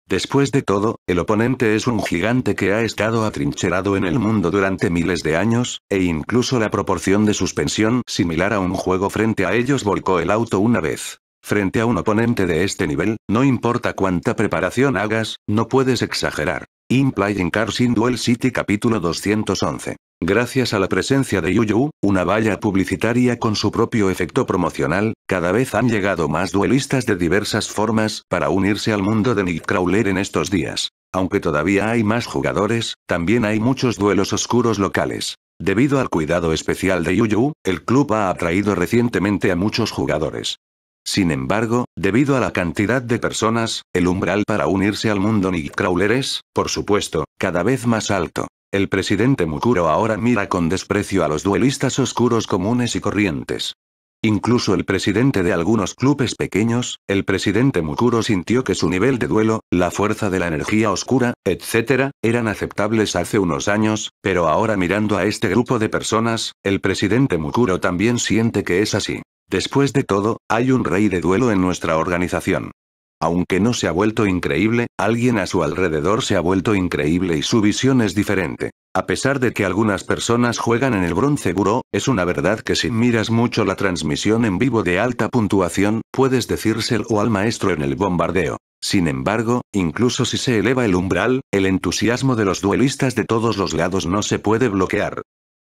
Después de todo, el oponente es un gigante que ha estado atrincherado en el mundo durante miles de años, e incluso la proporción de suspensión similar a un juego frente a ellos volcó el auto una vez. Frente a un oponente de este nivel, no importa cuánta preparación hagas, no puedes exagerar. Implying Cars in Duel City capítulo 211 Gracias a la presencia de Yuyu, una valla publicitaria con su propio efecto promocional, cada vez han llegado más duelistas de diversas formas para unirse al mundo de Crawler en estos días. Aunque todavía hay más jugadores, también hay muchos duelos oscuros locales. Debido al cuidado especial de Yuyu, el club ha atraído recientemente a muchos jugadores. Sin embargo, debido a la cantidad de personas, el umbral para unirse al mundo Crawler es, por supuesto, cada vez más alto. El presidente Mukuro ahora mira con desprecio a los duelistas oscuros comunes y corrientes. Incluso el presidente de algunos clubes pequeños, el presidente Mukuro sintió que su nivel de duelo, la fuerza de la energía oscura, etc., eran aceptables hace unos años, pero ahora mirando a este grupo de personas, el presidente Mukuro también siente que es así. Después de todo, hay un rey de duelo en nuestra organización. Aunque no se ha vuelto increíble, alguien a su alrededor se ha vuelto increíble y su visión es diferente. A pesar de que algunas personas juegan en el bronce buró, es una verdad que si miras mucho la transmisión en vivo de alta puntuación, puedes decírselo al maestro en el bombardeo. Sin embargo, incluso si se eleva el umbral, el entusiasmo de los duelistas de todos los lados no se puede bloquear.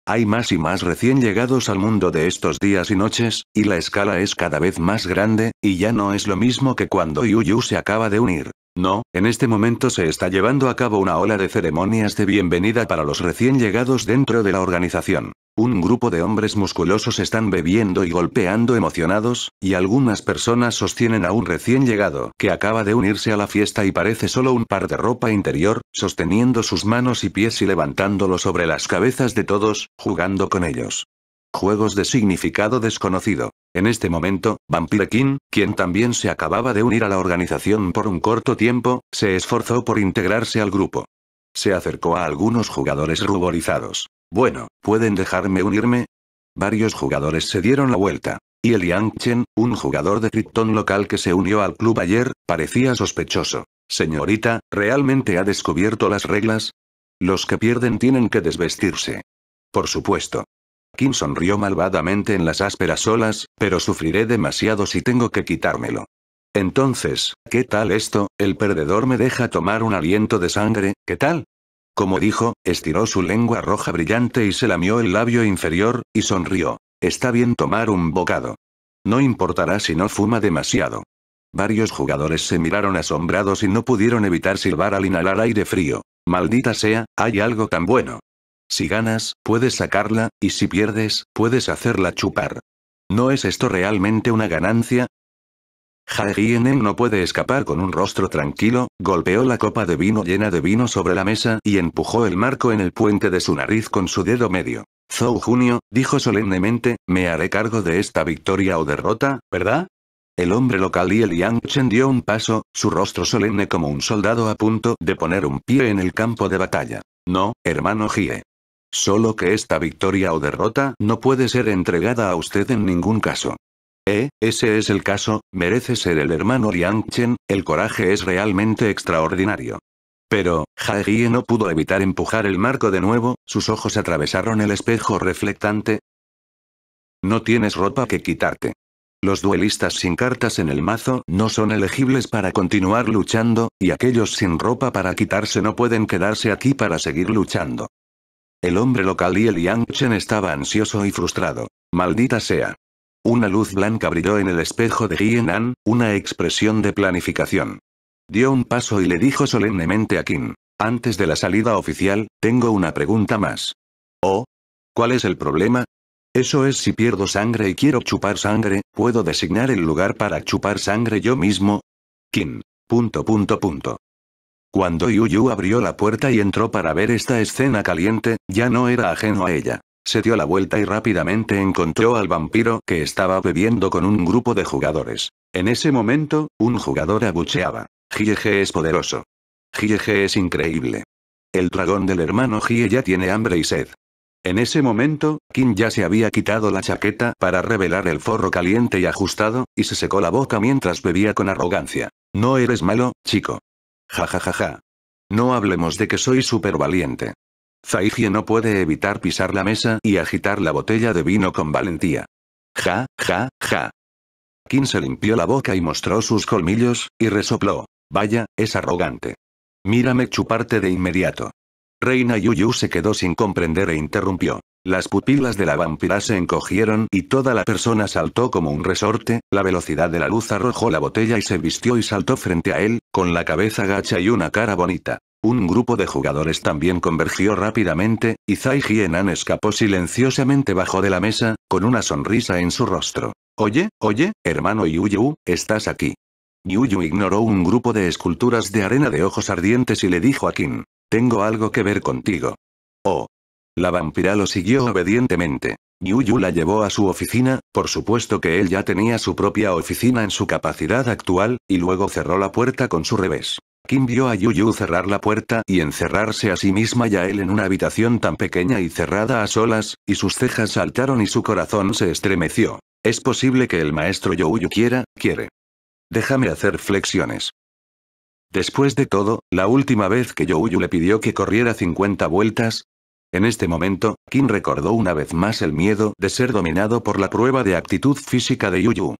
Hay más y más recién llegados al mundo de estos días y noches, y la escala es cada vez más grande, y ya no es lo mismo que cuando Yuyu se acaba de unir. No, en este momento se está llevando a cabo una ola de ceremonias de bienvenida para los recién llegados dentro de la organización. Un grupo de hombres musculosos están bebiendo y golpeando emocionados, y algunas personas sostienen a un recién llegado que acaba de unirse a la fiesta y parece solo un par de ropa interior, sosteniendo sus manos y pies y levantándolo sobre las cabezas de todos, jugando con ellos. Juegos de significado desconocido. En este momento, Vampire King, quien también se acababa de unir a la organización por un corto tiempo, se esforzó por integrarse al grupo. Se acercó a algunos jugadores ruborizados. Bueno, ¿pueden dejarme unirme? Varios jugadores se dieron la vuelta. Y el Chen, un jugador de Krypton local que se unió al club ayer, parecía sospechoso. Señorita, ¿realmente ha descubierto las reglas? Los que pierden tienen que desvestirse. Por supuesto, Kim sonrió malvadamente en las ásperas olas, pero sufriré demasiado si tengo que quitármelo. Entonces, ¿qué tal esto? El perdedor me deja tomar un aliento de sangre, ¿qué tal? Como dijo, estiró su lengua roja brillante y se lamió el labio inferior, y sonrió. Está bien tomar un bocado. No importará si no fuma demasiado. Varios jugadores se miraron asombrados y no pudieron evitar silbar al inhalar aire frío. Maldita sea, hay algo tan bueno. Si ganas, puedes sacarla, y si pierdes, puedes hacerla chupar. ¿No es esto realmente una ganancia? Jaegienem no puede escapar con un rostro tranquilo, golpeó la copa de vino llena de vino sobre la mesa y empujó el marco en el puente de su nariz con su dedo medio. Zhou Junio, dijo solemnemente, me haré cargo de esta victoria o derrota, ¿verdad? El hombre local y el Chen dio un paso, su rostro solemne como un soldado a punto de poner un pie en el campo de batalla. No, hermano Jie. Solo que esta victoria o derrota no puede ser entregada a usted en ningún caso. Eh, ese es el caso, merece ser el hermano Chen, el coraje es realmente extraordinario. Pero, Jaegie no pudo evitar empujar el marco de nuevo, sus ojos atravesaron el espejo reflectante. No tienes ropa que quitarte. Los duelistas sin cartas en el mazo no son elegibles para continuar luchando, y aquellos sin ropa para quitarse no pueden quedarse aquí para seguir luchando. El hombre local y el Yangchen estaba ansioso y frustrado. Maldita sea. Una luz blanca brilló en el espejo de Hienan, una expresión de planificación. Dio un paso y le dijo solemnemente a Qin. Antes de la salida oficial, tengo una pregunta más. ¿Oh? ¿Cuál es el problema? Eso es si pierdo sangre y quiero chupar sangre, ¿puedo designar el lugar para chupar sangre yo mismo? Qin. Punto punto punto. Cuando Yu Yu abrió la puerta y entró para ver esta escena caliente, ya no era ajeno a ella. Se dio la vuelta y rápidamente encontró al vampiro que estaba bebiendo con un grupo de jugadores. En ese momento, un jugador abucheaba. Jie es poderoso. Jie es increíble. El dragón del hermano Jie ya tiene hambre y sed. En ese momento, Kim ya se había quitado la chaqueta para revelar el forro caliente y ajustado, y se secó la boca mientras bebía con arrogancia. No eres malo, chico. Ja Ja, ja, ja. No hablemos de que soy súper valiente. Zaijie no puede evitar pisar la mesa y agitar la botella de vino con valentía. Ja, ja, ja. Kim se limpió la boca y mostró sus colmillos, y resopló. Vaya, es arrogante. Mírame chuparte de inmediato. Reina Yuyu se quedó sin comprender e interrumpió. Las pupilas de la vampira se encogieron y toda la persona saltó como un resorte, la velocidad de la luz arrojó la botella y se vistió y saltó frente a él, con la cabeza gacha y una cara bonita. Un grupo de jugadores también convergió rápidamente, y Zai Hienan escapó silenciosamente bajo de la mesa, con una sonrisa en su rostro. Oye, oye, hermano Yuyu, estás aquí. Yuyu ignoró un grupo de esculturas de arena de ojos ardientes y le dijo a Kim. Tengo algo que ver contigo. Oh, la vampira lo siguió obedientemente. Yu la llevó a su oficina, por supuesto que él ya tenía su propia oficina en su capacidad actual, y luego cerró la puerta con su revés. Kim vio a Yuyu cerrar la puerta y encerrarse a sí misma y a él en una habitación tan pequeña y cerrada a solas, y sus cejas saltaron y su corazón se estremeció. Es posible que el maestro Yu quiera, quiere. Déjame hacer flexiones. Después de todo, la última vez que Yu le pidió que corriera 50 vueltas, en este momento, Kim recordó una vez más el miedo de ser dominado por la prueba de aptitud física de Yuyu.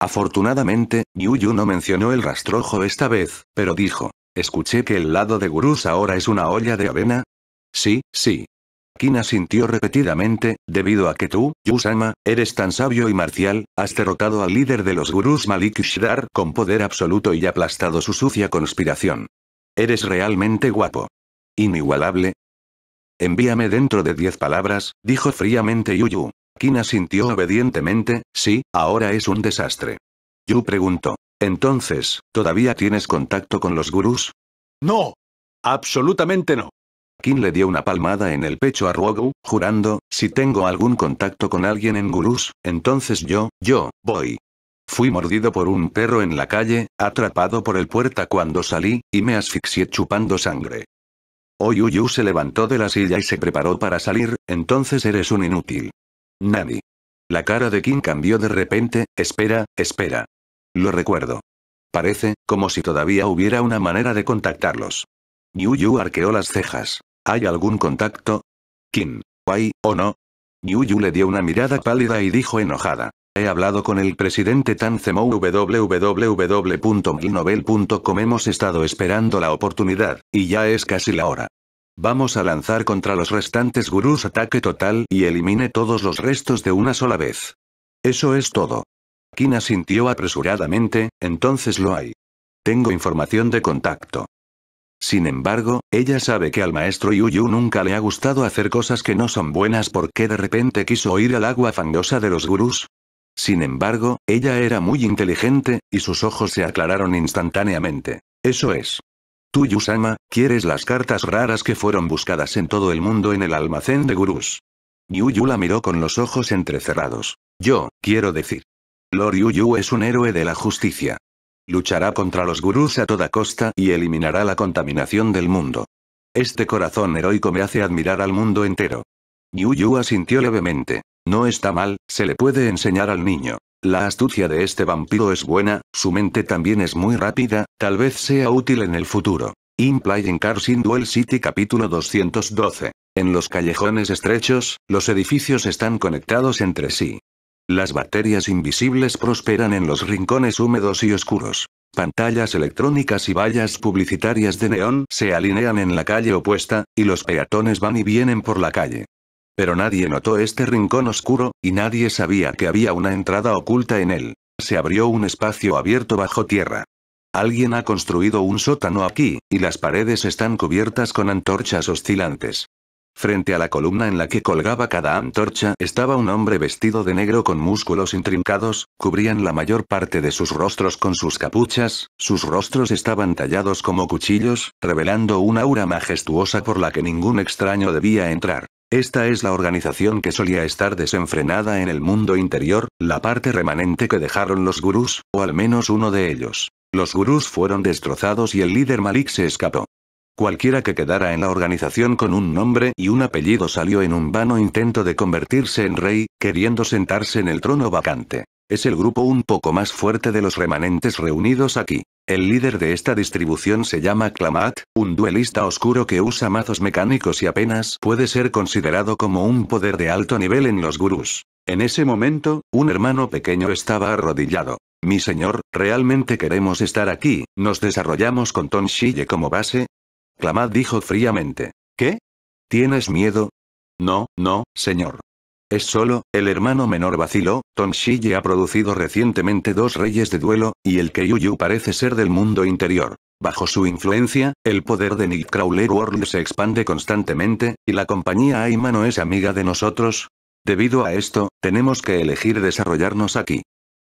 Afortunadamente, Yuyu no mencionó el rastrojo esta vez, pero dijo, escuché que el lado de Gurus ahora es una olla de avena. Sí, sí. Kin asintió repetidamente, debido a que tú, Yusama, eres tan sabio y marcial, has derrotado al líder de los Gurus Malik Shidar con poder absoluto y aplastado su sucia conspiración. Eres realmente guapo. Inigualable, Envíame dentro de diez palabras, dijo fríamente Yuyu. Kina sintió obedientemente, sí, ahora es un desastre. Yu preguntó. Entonces, ¿todavía tienes contacto con los gurús? No. Absolutamente no. Kin le dio una palmada en el pecho a Ruogu, jurando, si tengo algún contacto con alguien en gurús, entonces yo, yo, voy. Fui mordido por un perro en la calle, atrapado por el puerta cuando salí, y me asfixié chupando sangre. Yu se levantó de la silla y se preparó para salir, entonces eres un inútil. Nani. La cara de Kim cambió de repente, espera, espera. Lo recuerdo. Parece, como si todavía hubiera una manera de contactarlos. Yu arqueó las cejas. ¿Hay algún contacto? Kim. ¿Hay, o no? Yu le dio una mirada pálida y dijo enojada. He hablado con el presidente Tan Zemou www.milnovel.com hemos estado esperando la oportunidad, y ya es casi la hora. Vamos a lanzar contra los restantes gurús ataque total y elimine todos los restos de una sola vez. Eso es todo. Kina sintió apresuradamente, entonces lo hay. Tengo información de contacto. Sin embargo, ella sabe que al maestro Yuyu nunca le ha gustado hacer cosas que no son buenas porque de repente quiso ir al agua fangosa de los gurús, sin embargo, ella era muy inteligente, y sus ojos se aclararon instantáneamente. Eso es. Tú, Yusama, quieres las cartas raras que fueron buscadas en todo el mundo en el almacén de gurús. Yuyu la miró con los ojos entrecerrados. Yo, quiero decir. Lord Yu-yu es un héroe de la justicia. Luchará contra los gurús a toda costa y eliminará la contaminación del mundo. Este corazón heroico me hace admirar al mundo entero. Yuyu asintió levemente. No está mal, se le puede enseñar al niño. La astucia de este vampiro es buena, su mente también es muy rápida, tal vez sea útil en el futuro. In Playing Cars Duel City capítulo 212. En los callejones estrechos, los edificios están conectados entre sí. Las bacterias invisibles prosperan en los rincones húmedos y oscuros. Pantallas electrónicas y vallas publicitarias de neón se alinean en la calle opuesta, y los peatones van y vienen por la calle. Pero nadie notó este rincón oscuro, y nadie sabía que había una entrada oculta en él. Se abrió un espacio abierto bajo tierra. Alguien ha construido un sótano aquí, y las paredes están cubiertas con antorchas oscilantes. Frente a la columna en la que colgaba cada antorcha estaba un hombre vestido de negro con músculos intrincados, cubrían la mayor parte de sus rostros con sus capuchas, sus rostros estaban tallados como cuchillos, revelando una aura majestuosa por la que ningún extraño debía entrar. Esta es la organización que solía estar desenfrenada en el mundo interior, la parte remanente que dejaron los gurús, o al menos uno de ellos. Los gurús fueron destrozados y el líder Malik se escapó. Cualquiera que quedara en la organización con un nombre y un apellido salió en un vano intento de convertirse en rey, queriendo sentarse en el trono vacante. Es el grupo un poco más fuerte de los remanentes reunidos aquí. El líder de esta distribución se llama Clamat, un duelista oscuro que usa mazos mecánicos y apenas puede ser considerado como un poder de alto nivel en los gurús. En ese momento, un hermano pequeño estaba arrodillado. Mi señor, ¿realmente queremos estar aquí? ¿Nos desarrollamos con Ton como base? Clamat dijo fríamente. ¿Qué? ¿Tienes miedo? No, no, señor. Es solo, el hermano menor vaciló, Tom ha producido recientemente dos reyes de duelo, y el que yu-yu parece ser del mundo interior. Bajo su influencia, el poder de Nightcrawler World se expande constantemente, y la compañía Aima no es amiga de nosotros. Debido a esto, tenemos que elegir desarrollarnos aquí.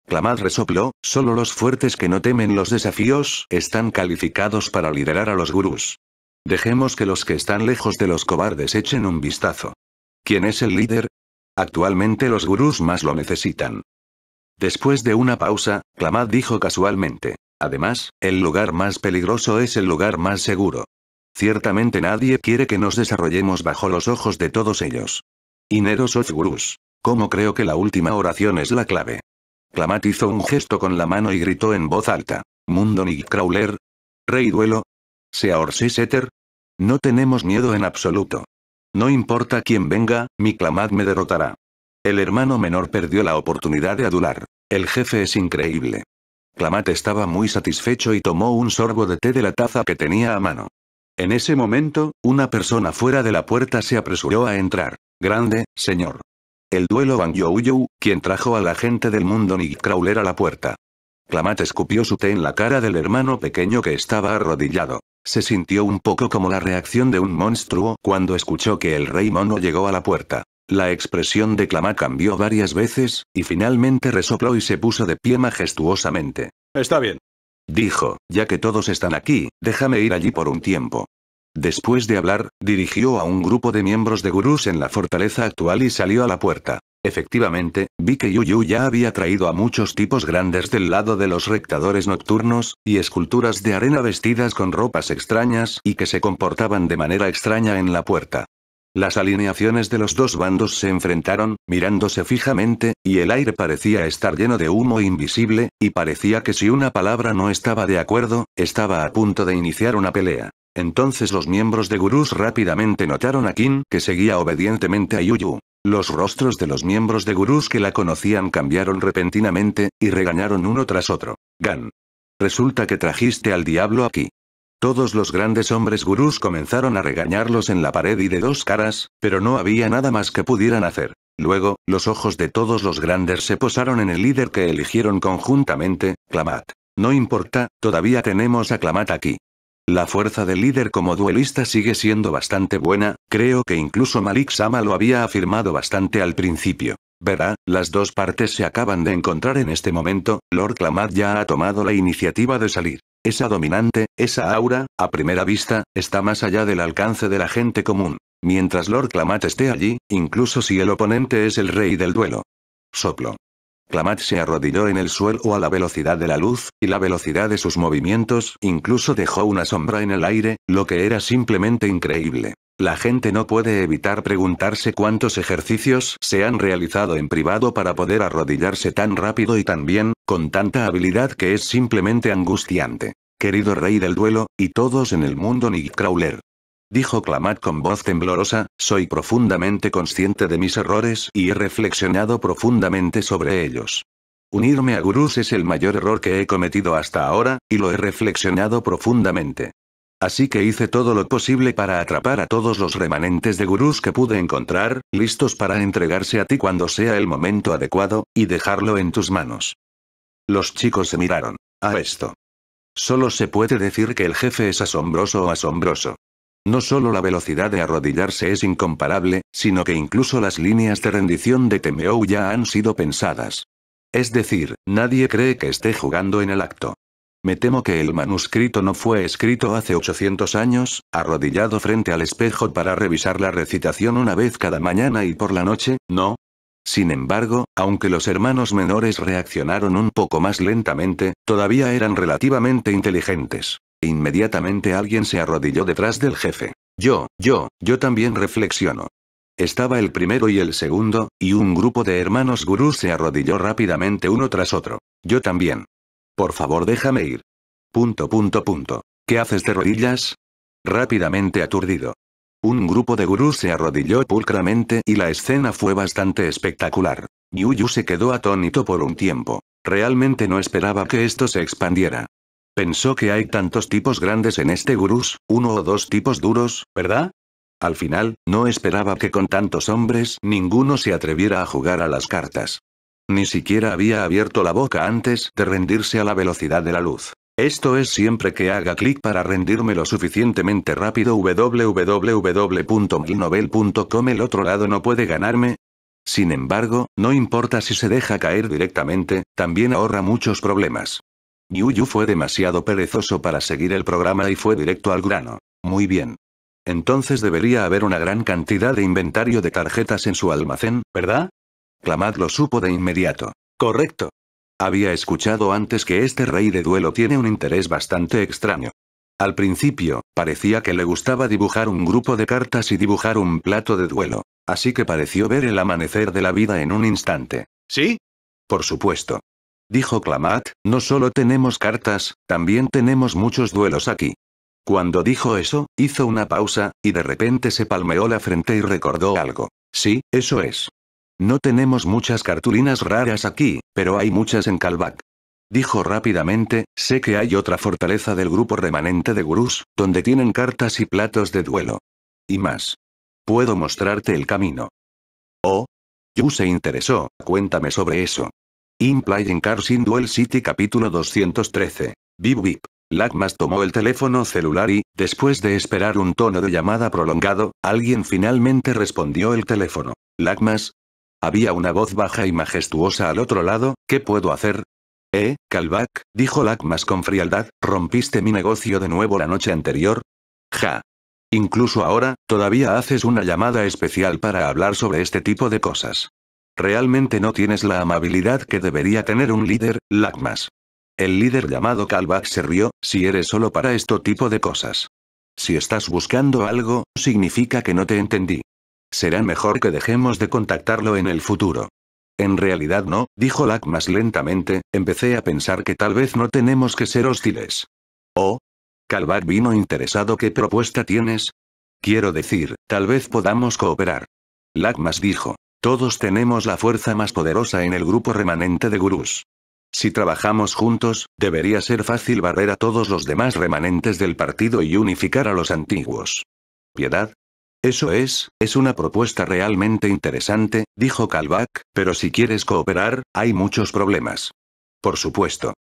Clamad resopló, solo los fuertes que no temen los desafíos están calificados para liderar a los gurús. Dejemos que los que están lejos de los cobardes echen un vistazo. ¿Quién es el líder? Actualmente los gurús más lo necesitan. Después de una pausa, Clamat dijo casualmente. Además, el lugar más peligroso es el lugar más seguro. Ciertamente nadie quiere que nos desarrollemos bajo los ojos de todos ellos. Ineros gurús. Como creo que la última oración es la clave. Clamat hizo un gesto con la mano y gritó en voz alta. Mundo Nick Crowler. Rey Duelo. Sea Orsis No tenemos miedo en absoluto. No importa quién venga, mi clamad me derrotará. El hermano menor perdió la oportunidad de adular. El jefe es increíble. Clamat estaba muy satisfecho y tomó un sorbo de té de la taza que tenía a mano. En ese momento, una persona fuera de la puerta se apresuró a entrar. Grande, señor. El duelo Wang Youyou, quien trajo a la gente del mundo Crawler a la puerta. Clamat escupió su té en la cara del hermano pequeño que estaba arrodillado. Se sintió un poco como la reacción de un monstruo cuando escuchó que el rey mono llegó a la puerta. La expresión de Clama cambió varias veces, y finalmente resopló y se puso de pie majestuosamente. Está bien. Dijo, ya que todos están aquí, déjame ir allí por un tiempo. Después de hablar, dirigió a un grupo de miembros de gurús en la fortaleza actual y salió a la puerta. Efectivamente, vi que Yuyu ya había traído a muchos tipos grandes del lado de los rectadores nocturnos, y esculturas de arena vestidas con ropas extrañas y que se comportaban de manera extraña en la puerta. Las alineaciones de los dos bandos se enfrentaron, mirándose fijamente, y el aire parecía estar lleno de humo invisible, y parecía que si una palabra no estaba de acuerdo, estaba a punto de iniciar una pelea. Entonces los miembros de Gurús rápidamente notaron a Kim, que seguía obedientemente a Yuyu. Los rostros de los miembros de Gurús que la conocían cambiaron repentinamente, y regañaron uno tras otro. Gan. Resulta que trajiste al diablo aquí. Todos los grandes hombres gurús comenzaron a regañarlos en la pared y de dos caras, pero no había nada más que pudieran hacer. Luego, los ojos de todos los grandes se posaron en el líder que eligieron conjuntamente, Clamat. No importa, todavía tenemos a Klamat aquí. La fuerza del líder como duelista sigue siendo bastante buena, creo que incluso Malik Sama lo había afirmado bastante al principio. Verá, las dos partes se acaban de encontrar en este momento, Lord Clamat ya ha tomado la iniciativa de salir. Esa dominante, esa aura, a primera vista, está más allá del alcance de la gente común. Mientras Lord Clamat esté allí, incluso si el oponente es el rey del duelo. Soplo. Clamat se arrodilló en el suelo a la velocidad de la luz, y la velocidad de sus movimientos incluso dejó una sombra en el aire, lo que era simplemente increíble. La gente no puede evitar preguntarse cuántos ejercicios se han realizado en privado para poder arrodillarse tan rápido y tan bien, con tanta habilidad que es simplemente angustiante. Querido rey del duelo, y todos en el mundo Nick Crowler, dijo Clamat con voz temblorosa, soy profundamente consciente de mis errores y he reflexionado profundamente sobre ellos. Unirme a gurús es el mayor error que he cometido hasta ahora, y lo he reflexionado profundamente. Así que hice todo lo posible para atrapar a todos los remanentes de gurús que pude encontrar, listos para entregarse a ti cuando sea el momento adecuado, y dejarlo en tus manos. Los chicos se miraron. A esto. Solo se puede decir que el jefe es asombroso o asombroso. No solo la velocidad de arrodillarse es incomparable, sino que incluso las líneas de rendición de Temeo ya han sido pensadas. Es decir, nadie cree que esté jugando en el acto. Me temo que el manuscrito no fue escrito hace 800 años, arrodillado frente al espejo para revisar la recitación una vez cada mañana y por la noche, no. Sin embargo, aunque los hermanos menores reaccionaron un poco más lentamente, todavía eran relativamente inteligentes. Inmediatamente alguien se arrodilló detrás del jefe. Yo, yo, yo también reflexiono. Estaba el primero y el segundo, y un grupo de hermanos gurús se arrodilló rápidamente uno tras otro. Yo también. Por favor déjame ir. Punto punto punto. ¿Qué haces de rodillas? Rápidamente aturdido. Un grupo de gurús se arrodilló pulcramente y la escena fue bastante espectacular. Yuyu se quedó atónito por un tiempo. Realmente no esperaba que esto se expandiera. Pensó que hay tantos tipos grandes en este gurús, uno o dos tipos duros, ¿verdad? Al final, no esperaba que con tantos hombres ninguno se atreviera a jugar a las cartas. Ni siquiera había abierto la boca antes de rendirse a la velocidad de la luz. Esto es siempre que haga clic para rendirme lo suficientemente rápido www.milnovel.com el otro lado no puede ganarme. Sin embargo, no importa si se deja caer directamente, también ahorra muchos problemas. Yu Yu fue demasiado perezoso para seguir el programa y fue directo al grano. Muy bien. Entonces debería haber una gran cantidad de inventario de tarjetas en su almacén, ¿verdad? Clamad lo supo de inmediato. Correcto. Había escuchado antes que este rey de duelo tiene un interés bastante extraño. Al principio, parecía que le gustaba dibujar un grupo de cartas y dibujar un plato de duelo, así que pareció ver el amanecer de la vida en un instante. ¿Sí? Por supuesto dijo Clamat, no solo tenemos cartas, también tenemos muchos duelos aquí. Cuando dijo eso, hizo una pausa, y de repente se palmeó la frente y recordó algo. Sí, eso es. No tenemos muchas cartulinas raras aquí, pero hay muchas en Kalbak. Dijo rápidamente, sé que hay otra fortaleza del grupo remanente de gurús, donde tienen cartas y platos de duelo. Y más. Puedo mostrarte el camino. Oh. Yu se interesó, cuéntame sobre eso. In Cars in Duel City capítulo 213. Bip Bip. tomó el teléfono celular y, después de esperar un tono de llamada prolongado, alguien finalmente respondió el teléfono. Lagmas. Había una voz baja y majestuosa al otro lado, ¿qué puedo hacer? Eh, calvac dijo Lagmas con frialdad, rompiste mi negocio de nuevo la noche anterior. Ja. Incluso ahora, todavía haces una llamada especial para hablar sobre este tipo de cosas. Realmente no tienes la amabilidad que debería tener un líder, Lagmas. El líder llamado Kalbach se rió, si eres solo para esto tipo de cosas. Si estás buscando algo, significa que no te entendí. Será mejor que dejemos de contactarlo en el futuro. En realidad no, dijo Lagmas lentamente, empecé a pensar que tal vez no tenemos que ser hostiles. Oh. Calvac vino interesado ¿qué propuesta tienes? Quiero decir, tal vez podamos cooperar. Lacmas dijo. Todos tenemos la fuerza más poderosa en el grupo remanente de gurús. Si trabajamos juntos, debería ser fácil barrer a todos los demás remanentes del partido y unificar a los antiguos. ¿Piedad? Eso es, es una propuesta realmente interesante, dijo Kalbach, pero si quieres cooperar, hay muchos problemas. Por supuesto.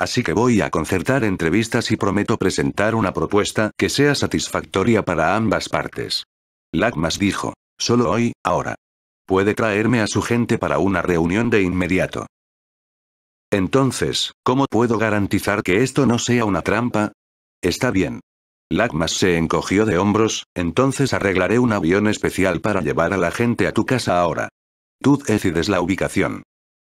Así que voy a concertar entrevistas y prometo presentar una propuesta que sea satisfactoria para ambas partes. Lagmas dijo. Solo hoy, ahora. Puede traerme a su gente para una reunión de inmediato. Entonces, ¿cómo puedo garantizar que esto no sea una trampa? Está bien. Lagmas se encogió de hombros, entonces arreglaré un avión especial para llevar a la gente a tu casa ahora. Tú decides la ubicación.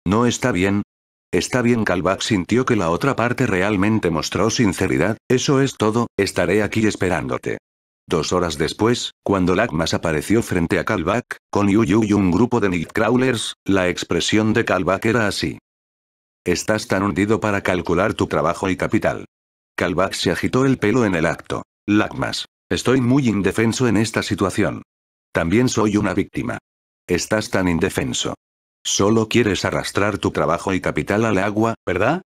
¿No está bien? Está bien, Kalbach sintió que la otra parte realmente mostró sinceridad, eso es todo, estaré aquí esperándote. Dos horas después, cuando Lagmas apareció frente a Kalbak, con Yu y un grupo de Crawlers, la expresión de Kalbak era así. Estás tan hundido para calcular tu trabajo y capital. Kalbak se agitó el pelo en el acto. Lagmas, estoy muy indefenso en esta situación. También soy una víctima. Estás tan indefenso. Solo quieres arrastrar tu trabajo y capital al agua, ¿verdad?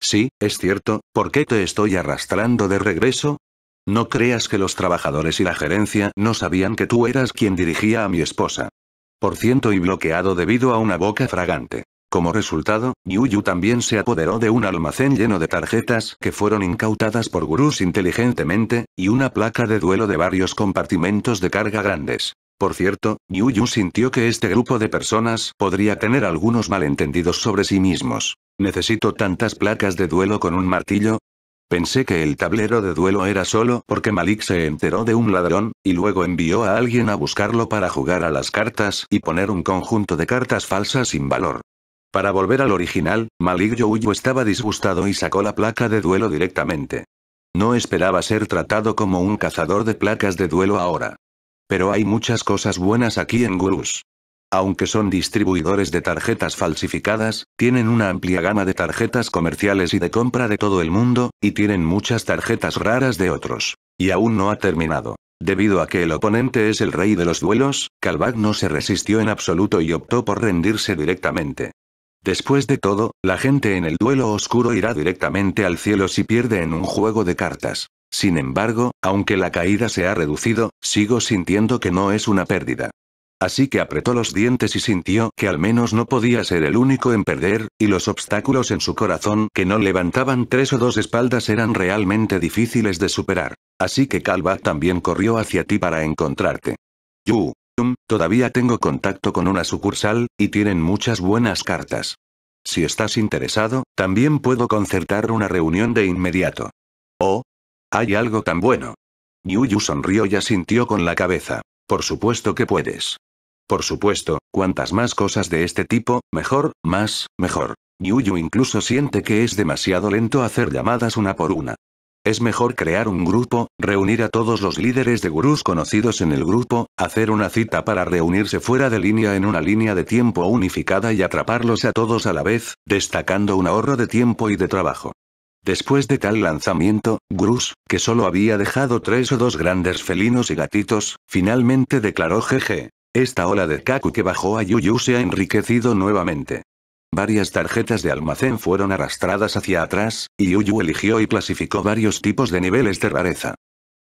Sí, es cierto, ¿por qué te estoy arrastrando de regreso? No creas que los trabajadores y la gerencia no sabían que tú eras quien dirigía a mi esposa. Por ciento y bloqueado debido a una boca fragante. Como resultado, Yuyu también se apoderó de un almacén lleno de tarjetas que fueron incautadas por gurús inteligentemente, y una placa de duelo de varios compartimentos de carga grandes. Por cierto, Yuyu sintió que este grupo de personas podría tener algunos malentendidos sobre sí mismos. Necesito tantas placas de duelo con un martillo, Pensé que el tablero de duelo era solo porque Malik se enteró de un ladrón, y luego envió a alguien a buscarlo para jugar a las cartas y poner un conjunto de cartas falsas sin valor. Para volver al original, Malik Youyu estaba disgustado y sacó la placa de duelo directamente. No esperaba ser tratado como un cazador de placas de duelo ahora. Pero hay muchas cosas buenas aquí en Gurus. Aunque son distribuidores de tarjetas falsificadas, tienen una amplia gama de tarjetas comerciales y de compra de todo el mundo, y tienen muchas tarjetas raras de otros. Y aún no ha terminado. Debido a que el oponente es el rey de los duelos, Kalbach no se resistió en absoluto y optó por rendirse directamente. Después de todo, la gente en el duelo oscuro irá directamente al cielo si pierde en un juego de cartas. Sin embargo, aunque la caída se ha reducido, sigo sintiendo que no es una pérdida. Así que apretó los dientes y sintió que al menos no podía ser el único en perder, y los obstáculos en su corazón que no levantaban tres o dos espaldas eran realmente difíciles de superar. Así que Calva también corrió hacia ti para encontrarte. Yu, todavía tengo contacto con una sucursal, y tienen muchas buenas cartas. Si estás interesado, también puedo concertar una reunión de inmediato. Oh, hay algo tan bueno. Yu-Yu sonrió y asintió con la cabeza. Por supuesto que puedes. Por supuesto, cuantas más cosas de este tipo, mejor, más, mejor. Yuyu incluso siente que es demasiado lento hacer llamadas una por una. Es mejor crear un grupo, reunir a todos los líderes de gurús conocidos en el grupo, hacer una cita para reunirse fuera de línea en una línea de tiempo unificada y atraparlos a todos a la vez, destacando un ahorro de tiempo y de trabajo. Después de tal lanzamiento, Grus, que solo había dejado tres o dos grandes felinos y gatitos, finalmente declaró GG. Esta ola de Kaku que bajó a Yuyu se ha enriquecido nuevamente. Varias tarjetas de almacén fueron arrastradas hacia atrás, y Yuyu eligió y clasificó varios tipos de niveles de rareza.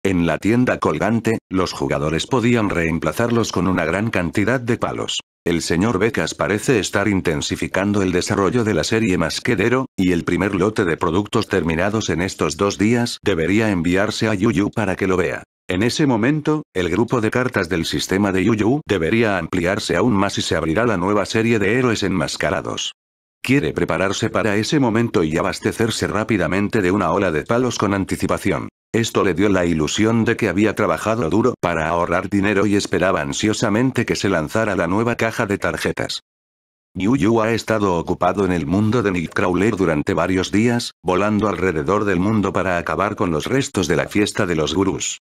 En la tienda colgante, los jugadores podían reemplazarlos con una gran cantidad de palos. El señor Becas parece estar intensificando el desarrollo de la serie Masquedero, y el primer lote de productos terminados en estos dos días debería enviarse a Yuyu para que lo vea. En ese momento, el grupo de cartas del sistema de Yuyu debería ampliarse aún más y se abrirá la nueva serie de héroes enmascarados. Quiere prepararse para ese momento y abastecerse rápidamente de una ola de palos con anticipación. Esto le dio la ilusión de que había trabajado duro para ahorrar dinero y esperaba ansiosamente que se lanzara la nueva caja de tarjetas. Yuyu ha estado ocupado en el mundo de Nightcrawler durante varios días, volando alrededor del mundo para acabar con los restos de la fiesta de los gurús.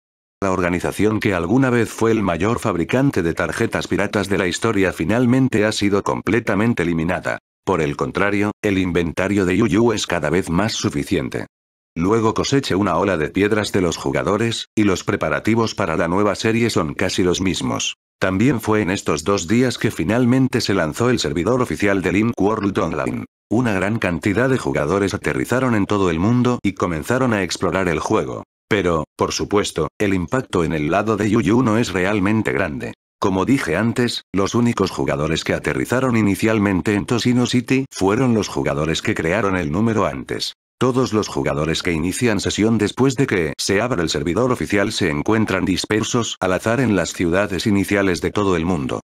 La organización que alguna vez fue el mayor fabricante de tarjetas piratas de la historia finalmente ha sido completamente eliminada. Por el contrario, el inventario de Yuyu es cada vez más suficiente. Luego coseche una ola de piedras de los jugadores, y los preparativos para la nueva serie son casi los mismos. También fue en estos dos días que finalmente se lanzó el servidor oficial de Link World Online. Una gran cantidad de jugadores aterrizaron en todo el mundo y comenzaron a explorar el juego. Pero, por supuesto, el impacto en el lado de Yuyu no es realmente grande. Como dije antes, los únicos jugadores que aterrizaron inicialmente en Toshino City fueron los jugadores que crearon el número antes. Todos los jugadores que inician sesión después de que se abra el servidor oficial se encuentran dispersos al azar en las ciudades iniciales de todo el mundo.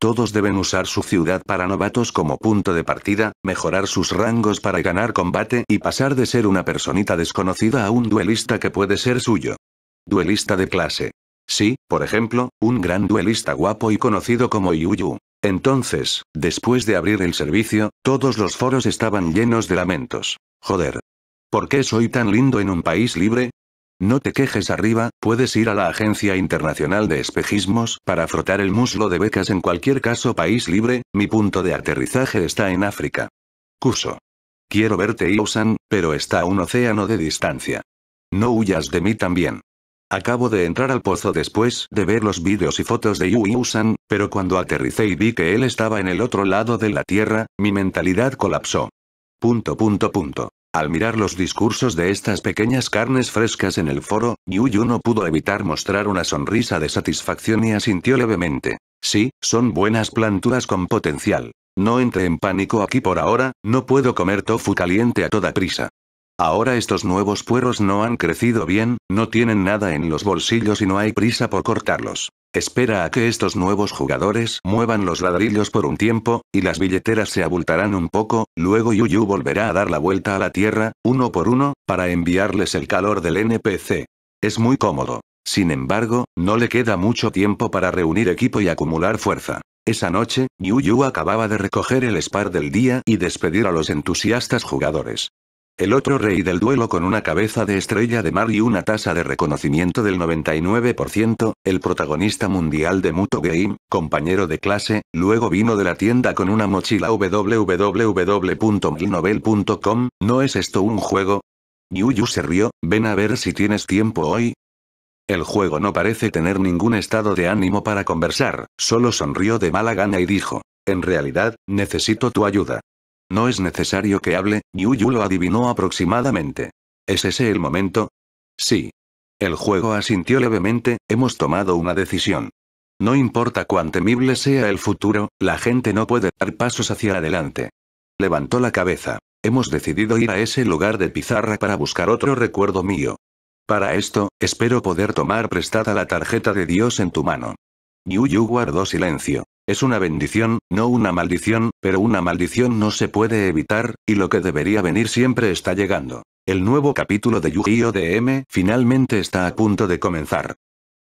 Todos deben usar su ciudad para novatos como punto de partida, mejorar sus rangos para ganar combate y pasar de ser una personita desconocida a un duelista que puede ser suyo. Duelista de clase. Sí, por ejemplo, un gran duelista guapo y conocido como Yuyu. Entonces, después de abrir el servicio, todos los foros estaban llenos de lamentos. Joder. ¿Por qué soy tan lindo en un país libre? No te quejes arriba, puedes ir a la Agencia Internacional de Espejismos para frotar el muslo de becas en cualquier caso país libre, mi punto de aterrizaje está en África. Cuso. Quiero verte usan pero está a un océano de distancia. No huyas de mí también. Acabo de entrar al pozo después de ver los vídeos y fotos de Yu-san, pero cuando aterricé y vi que él estaba en el otro lado de la Tierra, mi mentalidad colapsó. Punto punto punto. Al mirar los discursos de estas pequeñas carnes frescas en el foro, Yu no pudo evitar mostrar una sonrisa de satisfacción y asintió levemente. Sí, son buenas planturas con potencial. No entre en pánico aquí por ahora, no puedo comer tofu caliente a toda prisa. Ahora estos nuevos pueros no han crecido bien, no tienen nada en los bolsillos y no hay prisa por cortarlos. Espera a que estos nuevos jugadores muevan los ladrillos por un tiempo, y las billeteras se abultarán un poco, luego Yuyu volverá a dar la vuelta a la Tierra, uno por uno, para enviarles el calor del NPC. Es muy cómodo. Sin embargo, no le queda mucho tiempo para reunir equipo y acumular fuerza. Esa noche, Yuyu acababa de recoger el spar del día y despedir a los entusiastas jugadores. El otro rey del duelo con una cabeza de estrella de mar y una tasa de reconocimiento del 99%, el protagonista mundial de Muto Game, compañero de clase, luego vino de la tienda con una mochila www.milnovel.com, ¿no es esto un juego? Yuyu se rió, ven a ver si tienes tiempo hoy. El juego no parece tener ningún estado de ánimo para conversar, solo sonrió de mala gana y dijo, en realidad, necesito tu ayuda. No es necesario que hable, Yuyu lo adivinó aproximadamente. ¿Es ese el momento? Sí. El juego asintió levemente, hemos tomado una decisión. No importa cuán temible sea el futuro, la gente no puede dar pasos hacia adelante. Levantó la cabeza. Hemos decidido ir a ese lugar de pizarra para buscar otro recuerdo mío. Para esto, espero poder tomar prestada la tarjeta de Dios en tu mano. Yuyu guardó silencio. Es una bendición, no una maldición, pero una maldición no se puede evitar, y lo que debería venir siempre está llegando. El nuevo capítulo de Yu-Gi-Oh! DM finalmente está a punto de comenzar.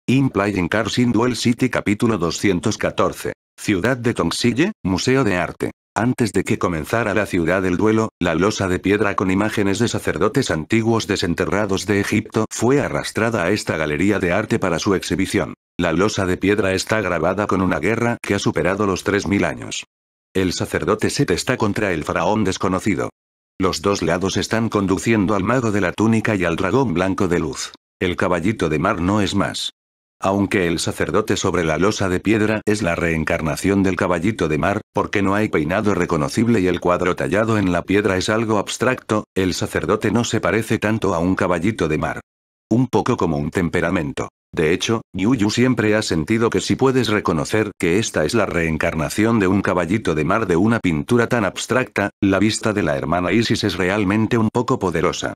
Implying Playing Cars in Duel City capítulo 214. Ciudad de Tongsille, Museo de Arte. Antes de que comenzara la ciudad del duelo, la losa de piedra con imágenes de sacerdotes antiguos desenterrados de Egipto fue arrastrada a esta galería de arte para su exhibición. La losa de piedra está grabada con una guerra que ha superado los 3.000 años. El sacerdote Set está contra el faraón desconocido. Los dos lados están conduciendo al mago de la túnica y al dragón blanco de luz. El caballito de mar no es más. Aunque el sacerdote sobre la losa de piedra es la reencarnación del caballito de mar, porque no hay peinado reconocible y el cuadro tallado en la piedra es algo abstracto, el sacerdote no se parece tanto a un caballito de mar. Un poco como un temperamento. De hecho, Yuyu siempre ha sentido que si puedes reconocer que esta es la reencarnación de un caballito de mar de una pintura tan abstracta, la vista de la hermana Isis es realmente un poco poderosa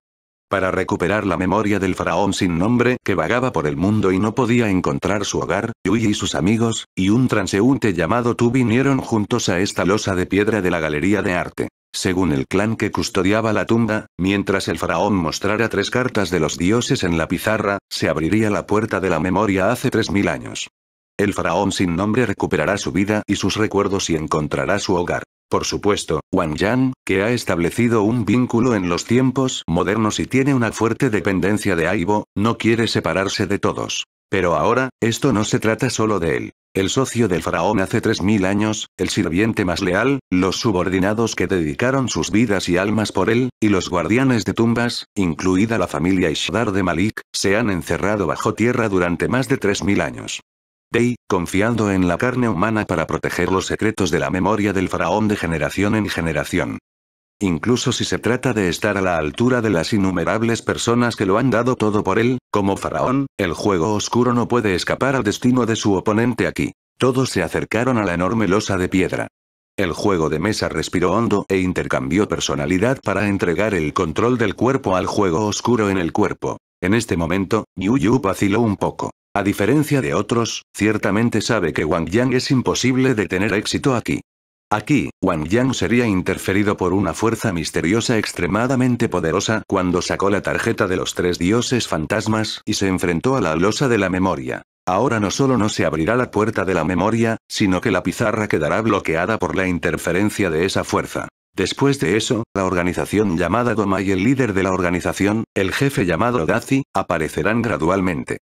para recuperar la memoria del faraón sin nombre que vagaba por el mundo y no podía encontrar su hogar, Yui y sus amigos, y un transeúnte llamado Tu vinieron juntos a esta losa de piedra de la Galería de Arte. Según el clan que custodiaba la tumba, mientras el faraón mostrara tres cartas de los dioses en la pizarra, se abriría la puerta de la memoria hace tres mil años. El faraón sin nombre recuperará su vida y sus recuerdos y encontrará su hogar. Por supuesto, Wang Yan, que ha establecido un vínculo en los tiempos modernos y tiene una fuerte dependencia de Aibo, no quiere separarse de todos. Pero ahora, esto no se trata solo de él. El socio del faraón hace 3.000 años, el sirviente más leal, los subordinados que dedicaron sus vidas y almas por él, y los guardianes de tumbas, incluida la familia Ishdar de Malik, se han encerrado bajo tierra durante más de 3.000 años. Dei, confiando en la carne humana para proteger los secretos de la memoria del faraón de generación en generación. Incluso si se trata de estar a la altura de las innumerables personas que lo han dado todo por él, como faraón, el juego oscuro no puede escapar al destino de su oponente aquí. Todos se acercaron a la enorme losa de piedra. El juego de mesa respiró hondo e intercambió personalidad para entregar el control del cuerpo al juego oscuro en el cuerpo. En este momento, Yu Yu vaciló un poco. A diferencia de otros, ciertamente sabe que Wang Yang es imposible de tener éxito aquí. Aquí, Wang Yang sería interferido por una fuerza misteriosa extremadamente poderosa cuando sacó la tarjeta de los tres dioses fantasmas y se enfrentó a la losa de la memoria. Ahora no solo no se abrirá la puerta de la memoria, sino que la pizarra quedará bloqueada por la interferencia de esa fuerza. Después de eso, la organización llamada Doma y el líder de la organización, el jefe llamado Dazi, aparecerán gradualmente.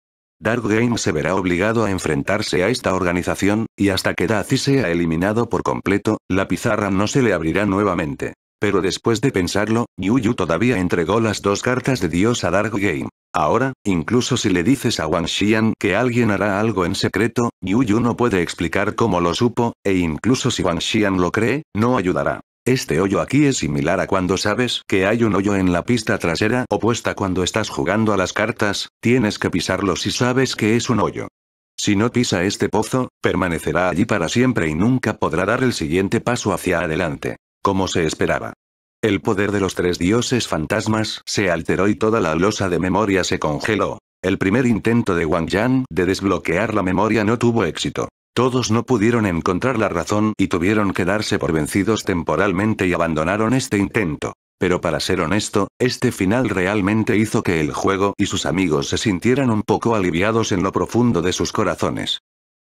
Dark Game se verá obligado a enfrentarse a esta organización, y hasta que Dazi sea eliminado por completo, la pizarra no se le abrirá nuevamente. Pero después de pensarlo, Yu Yu todavía entregó las dos cartas de Dios a Dark Game. Ahora, incluso si le dices a Wang Xian que alguien hará algo en secreto, Yu Yu no puede explicar cómo lo supo, e incluso si Wang Xian lo cree, no ayudará. Este hoyo aquí es similar a cuando sabes que hay un hoyo en la pista trasera opuesta cuando estás jugando a las cartas, tienes que pisarlo si sabes que es un hoyo. Si no pisa este pozo, permanecerá allí para siempre y nunca podrá dar el siguiente paso hacia adelante, como se esperaba. El poder de los tres dioses fantasmas se alteró y toda la losa de memoria se congeló. El primer intento de Wang Yan de desbloquear la memoria no tuvo éxito. Todos no pudieron encontrar la razón y tuvieron que darse por vencidos temporalmente y abandonaron este intento. Pero para ser honesto, este final realmente hizo que el juego y sus amigos se sintieran un poco aliviados en lo profundo de sus corazones.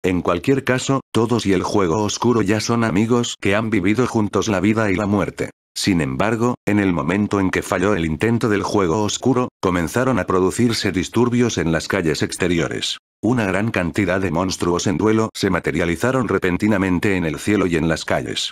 En cualquier caso, todos y el juego oscuro ya son amigos que han vivido juntos la vida y la muerte. Sin embargo, en el momento en que falló el intento del juego oscuro, comenzaron a producirse disturbios en las calles exteriores. Una gran cantidad de monstruos en duelo se materializaron repentinamente en el cielo y en las calles.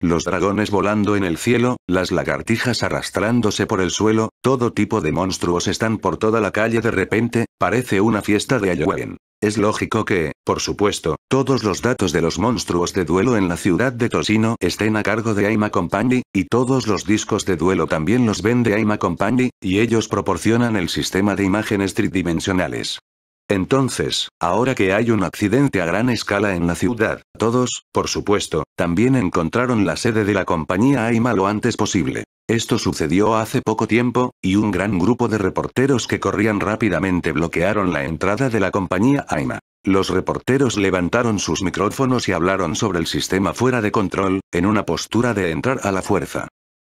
Los dragones volando en el cielo, las lagartijas arrastrándose por el suelo, todo tipo de monstruos están por toda la calle de repente, parece una fiesta de Halloween. Es lógico que, por supuesto, todos los datos de los monstruos de duelo en la ciudad de Tosino estén a cargo de Aima Company, y todos los discos de duelo también los vende Aima Company, y ellos proporcionan el sistema de imágenes tridimensionales. Entonces, ahora que hay un accidente a gran escala en la ciudad, todos, por supuesto, también encontraron la sede de la compañía AIMA lo antes posible. Esto sucedió hace poco tiempo, y un gran grupo de reporteros que corrían rápidamente bloquearon la entrada de la compañía AIMA. Los reporteros levantaron sus micrófonos y hablaron sobre el sistema fuera de control, en una postura de entrar a la fuerza.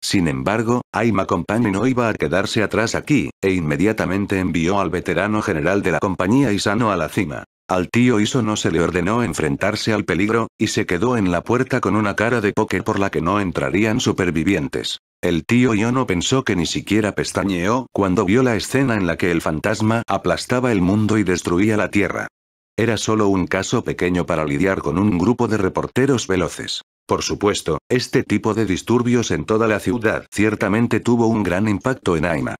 Sin embargo, Aima Company no iba a quedarse atrás aquí, e inmediatamente envió al veterano general de la compañía Isano a la cima. Al tío Isono se le ordenó enfrentarse al peligro, y se quedó en la puerta con una cara de poker por la que no entrarían supervivientes. El tío Iono pensó que ni siquiera pestañeó cuando vio la escena en la que el fantasma aplastaba el mundo y destruía la tierra. Era solo un caso pequeño para lidiar con un grupo de reporteros veloces. Por supuesto, este tipo de disturbios en toda la ciudad ciertamente tuvo un gran impacto en Aima.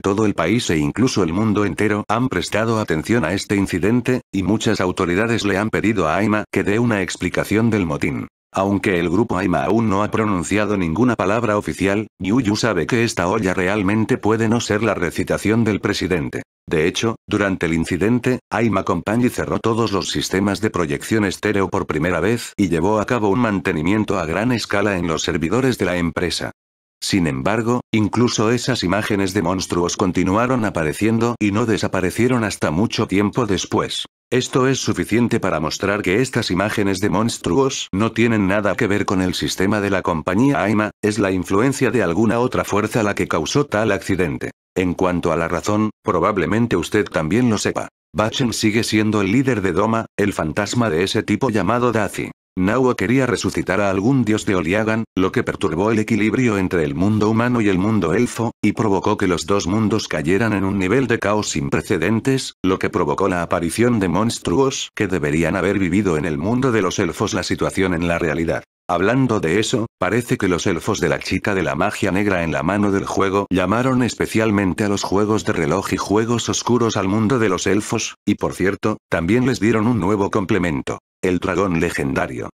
Todo el país e incluso el mundo entero han prestado atención a este incidente, y muchas autoridades le han pedido a Aima que dé una explicación del motín. Aunque el grupo AIMA aún no ha pronunciado ninguna palabra oficial, Yuyu sabe que esta olla realmente puede no ser la recitación del presidente. De hecho, durante el incidente, AIMA Company cerró todos los sistemas de proyección estéreo por primera vez y llevó a cabo un mantenimiento a gran escala en los servidores de la empresa. Sin embargo, incluso esas imágenes de monstruos continuaron apareciendo y no desaparecieron hasta mucho tiempo después. Esto es suficiente para mostrar que estas imágenes de monstruos no tienen nada que ver con el sistema de la compañía AIMA, es la influencia de alguna otra fuerza la que causó tal accidente. En cuanto a la razón, probablemente usted también lo sepa. Bachen sigue siendo el líder de Doma, el fantasma de ese tipo llamado Dazi. Nao quería resucitar a algún dios de Oliagan, lo que perturbó el equilibrio entre el mundo humano y el mundo elfo, y provocó que los dos mundos cayeran en un nivel de caos sin precedentes, lo que provocó la aparición de monstruos que deberían haber vivido en el mundo de los elfos la situación en la realidad. Hablando de eso, parece que los elfos de la chica de la magia negra en la mano del juego llamaron especialmente a los juegos de reloj y juegos oscuros al mundo de los elfos, y por cierto, también les dieron un nuevo complemento. El dragón legendario.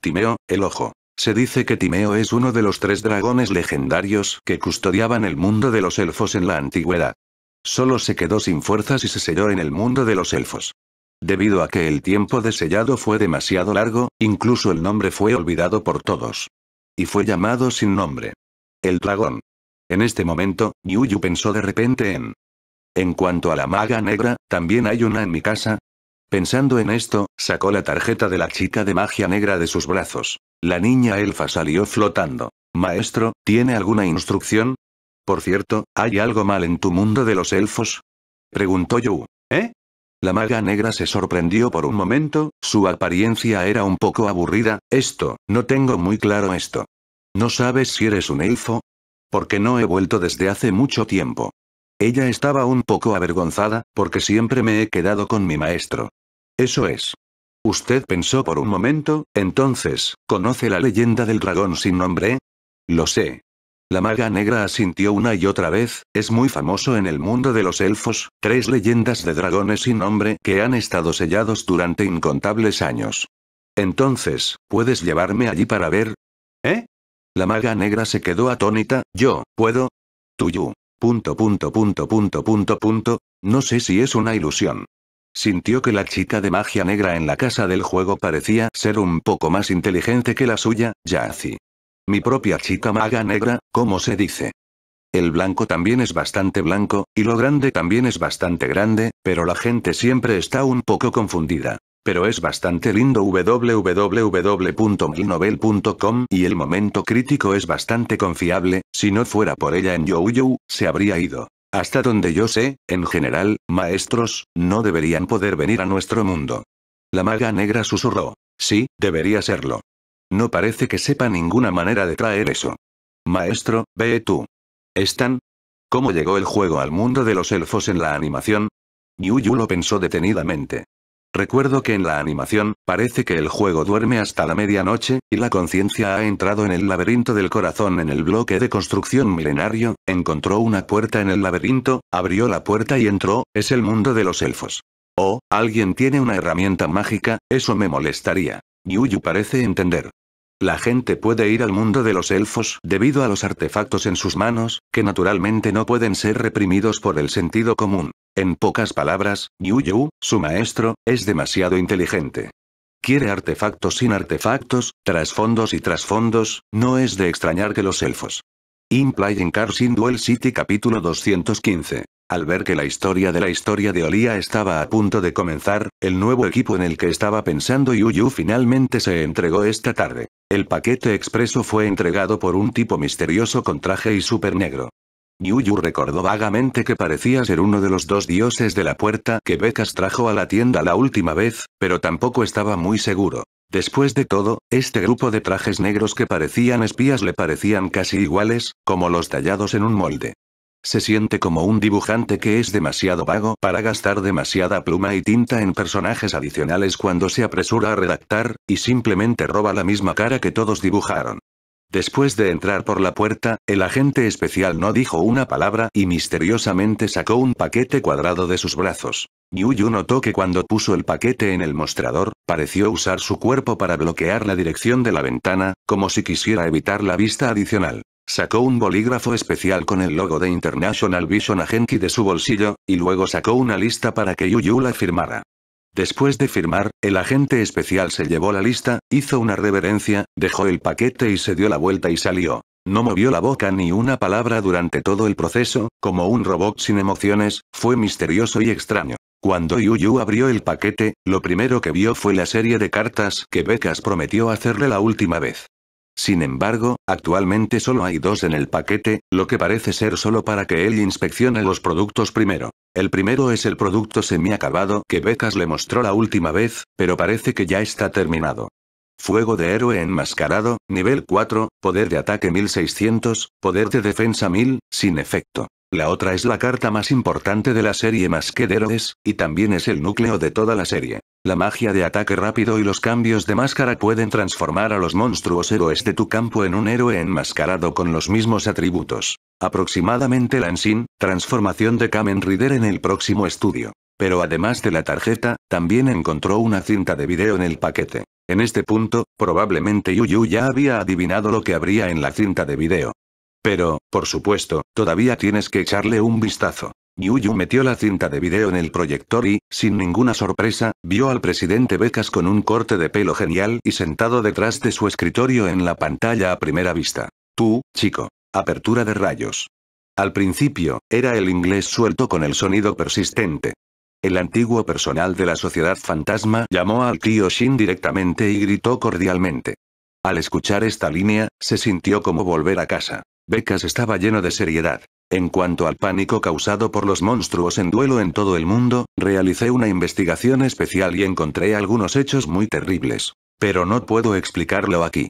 Timeo, el ojo. Se dice que Timeo es uno de los tres dragones legendarios que custodiaban el mundo de los elfos en la antigüedad. Solo se quedó sin fuerzas y se selló en el mundo de los elfos. Debido a que el tiempo de sellado fue demasiado largo, incluso el nombre fue olvidado por todos. Y fue llamado sin nombre. El dragón. En este momento, Yuyu pensó de repente en... En cuanto a la maga negra, también hay una en mi casa, Pensando en esto, sacó la tarjeta de la chica de magia negra de sus brazos. La niña elfa salió flotando. Maestro, ¿tiene alguna instrucción? Por cierto, ¿hay algo mal en tu mundo de los elfos? Preguntó Yu. ¿Eh? La maga negra se sorprendió por un momento, su apariencia era un poco aburrida, esto, no tengo muy claro esto. ¿No sabes si eres un elfo? Porque no he vuelto desde hace mucho tiempo. Ella estaba un poco avergonzada, porque siempre me he quedado con mi maestro. Eso es. Usted pensó por un momento, entonces, ¿conoce la leyenda del dragón sin nombre? Lo sé. La maga negra asintió una y otra vez, es muy famoso en el mundo de los elfos, tres leyendas de dragones sin nombre que han estado sellados durante incontables años. Entonces, ¿puedes llevarme allí para ver? ¿Eh? La maga negra se quedó atónita, yo, ¿puedo? Tuyu. Punto, punto, punto, punto, punto, punto. No sé si es una ilusión. Sintió que la chica de magia negra en la casa del juego parecía ser un poco más inteligente que la suya, Yazi. Mi propia chica maga negra, como se dice. El blanco también es bastante blanco, y lo grande también es bastante grande, pero la gente siempre está un poco confundida. Pero es bastante lindo www.milnovel.com y el momento crítico es bastante confiable, si no fuera por ella en Yo-Yo, se habría ido. Hasta donde yo sé, en general, maestros, no deberían poder venir a nuestro mundo. La maga negra susurró. Sí, debería serlo. No parece que sepa ninguna manera de traer eso. Maestro, ve tú. ¿Están? ¿Cómo llegó el juego al mundo de los elfos en la animación? Yu, Yu lo pensó detenidamente. Recuerdo que en la animación, parece que el juego duerme hasta la medianoche, y la conciencia ha entrado en el laberinto del corazón en el bloque de construcción milenario, encontró una puerta en el laberinto, abrió la puerta y entró, es el mundo de los elfos. Oh, alguien tiene una herramienta mágica, eso me molestaría. Yuyu parece entender. La gente puede ir al mundo de los elfos debido a los artefactos en sus manos, que naturalmente no pueden ser reprimidos por el sentido común. En pocas palabras, Yu Yu, su maestro, es demasiado inteligente. Quiere artefactos sin artefactos, trasfondos y trasfondos, no es de extrañar que los elfos. Implying Cars in Duel City capítulo 215. Al ver que la historia de la historia de Olía estaba a punto de comenzar, el nuevo equipo en el que estaba pensando Yu finalmente se entregó esta tarde. El paquete expreso fue entregado por un tipo misterioso con traje y súper negro. Yuyu recordó vagamente que parecía ser uno de los dos dioses de la puerta que Becas trajo a la tienda la última vez, pero tampoco estaba muy seguro. Después de todo, este grupo de trajes negros que parecían espías le parecían casi iguales, como los tallados en un molde. Se siente como un dibujante que es demasiado vago para gastar demasiada pluma y tinta en personajes adicionales cuando se apresura a redactar, y simplemente roba la misma cara que todos dibujaron. Después de entrar por la puerta, el agente especial no dijo una palabra y misteriosamente sacó un paquete cuadrado de sus brazos. Yuyu notó que cuando puso el paquete en el mostrador, pareció usar su cuerpo para bloquear la dirección de la ventana, como si quisiera evitar la vista adicional. Sacó un bolígrafo especial con el logo de International Vision Agency de su bolsillo, y luego sacó una lista para que Yu Yu la firmara. Después de firmar, el agente especial se llevó la lista, hizo una reverencia, dejó el paquete y se dio la vuelta y salió. No movió la boca ni una palabra durante todo el proceso, como un robot sin emociones, fue misterioso y extraño. Cuando Yu Yu abrió el paquete, lo primero que vio fue la serie de cartas que Becas prometió hacerle la última vez. Sin embargo, actualmente solo hay dos en el paquete, lo que parece ser solo para que él inspeccione los productos primero. El primero es el producto semiacabado que Becas le mostró la última vez, pero parece que ya está terminado. Fuego de héroe enmascarado, nivel 4, poder de ataque 1600, poder de defensa 1000, sin efecto. La otra es la carta más importante de la serie más que de héroes, y también es el núcleo de toda la serie. La magia de ataque rápido y los cambios de máscara pueden transformar a los monstruos héroes de tu campo en un héroe enmascarado con los mismos atributos. Aproximadamente Lansin, transformación de Kamen Rider en el próximo estudio. Pero además de la tarjeta, también encontró una cinta de video en el paquete. En este punto, probablemente Yuyu ya había adivinado lo que habría en la cinta de video. Pero, por supuesto, todavía tienes que echarle un vistazo. Yu metió la cinta de video en el proyector y, sin ninguna sorpresa, vio al presidente Becas con un corte de pelo genial y sentado detrás de su escritorio en la pantalla a primera vista. Tú, chico. Apertura de rayos. Al principio, era el inglés suelto con el sonido persistente. El antiguo personal de la Sociedad Fantasma llamó al tío Shin directamente y gritó cordialmente. Al escuchar esta línea, se sintió como volver a casa. Becas estaba lleno de seriedad. En cuanto al pánico causado por los monstruos en duelo en todo el mundo, realicé una investigación especial y encontré algunos hechos muy terribles. Pero no puedo explicarlo aquí.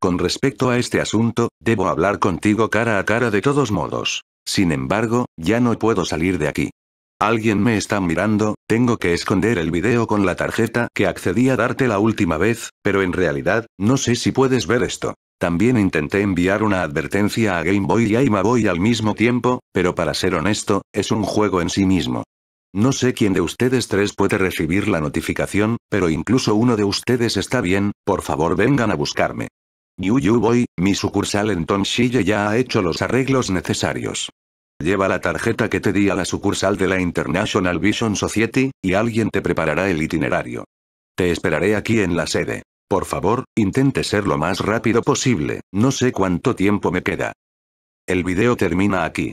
Con respecto a este asunto, debo hablar contigo cara a cara de todos modos. Sin embargo, ya no puedo salir de aquí. Alguien me está mirando, tengo que esconder el video con la tarjeta que accedí a darte la última vez, pero en realidad, no sé si puedes ver esto. También intenté enviar una advertencia a Game Boy y Aima Boy al mismo tiempo, pero para ser honesto, es un juego en sí mismo. No sé quién de ustedes tres puede recibir la notificación, pero incluso uno de ustedes está bien, por favor vengan a buscarme. Yu Yu Boy, mi sucursal en Tonshille ya ha hecho los arreglos necesarios. Lleva la tarjeta que te di a la sucursal de la International Vision Society, y alguien te preparará el itinerario. Te esperaré aquí en la sede. Por favor, intente ser lo más rápido posible, no sé cuánto tiempo me queda. El video termina aquí.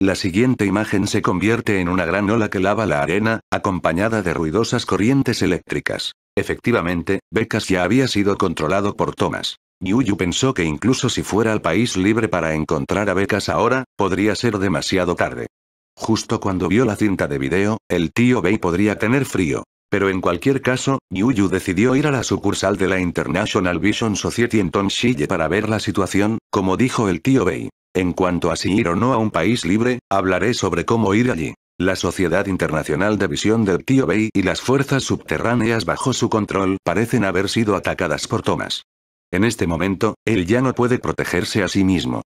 La siguiente imagen se convierte en una gran ola que lava la arena, acompañada de ruidosas corrientes eléctricas. Efectivamente, Becas ya había sido controlado por Thomas. Yuyu pensó que incluso si fuera al país libre para encontrar a Becas ahora, podría ser demasiado tarde. Justo cuando vio la cinta de video, el tío Bey podría tener frío. Pero en cualquier caso, Yu decidió ir a la sucursal de la International Vision Society en Tonshille para ver la situación, como dijo el tío Bei. En cuanto a si ir o no a un país libre, hablaré sobre cómo ir allí. La Sociedad Internacional de Visión del Tío Bay y las fuerzas subterráneas bajo su control parecen haber sido atacadas por Thomas. En este momento, él ya no puede protegerse a sí mismo.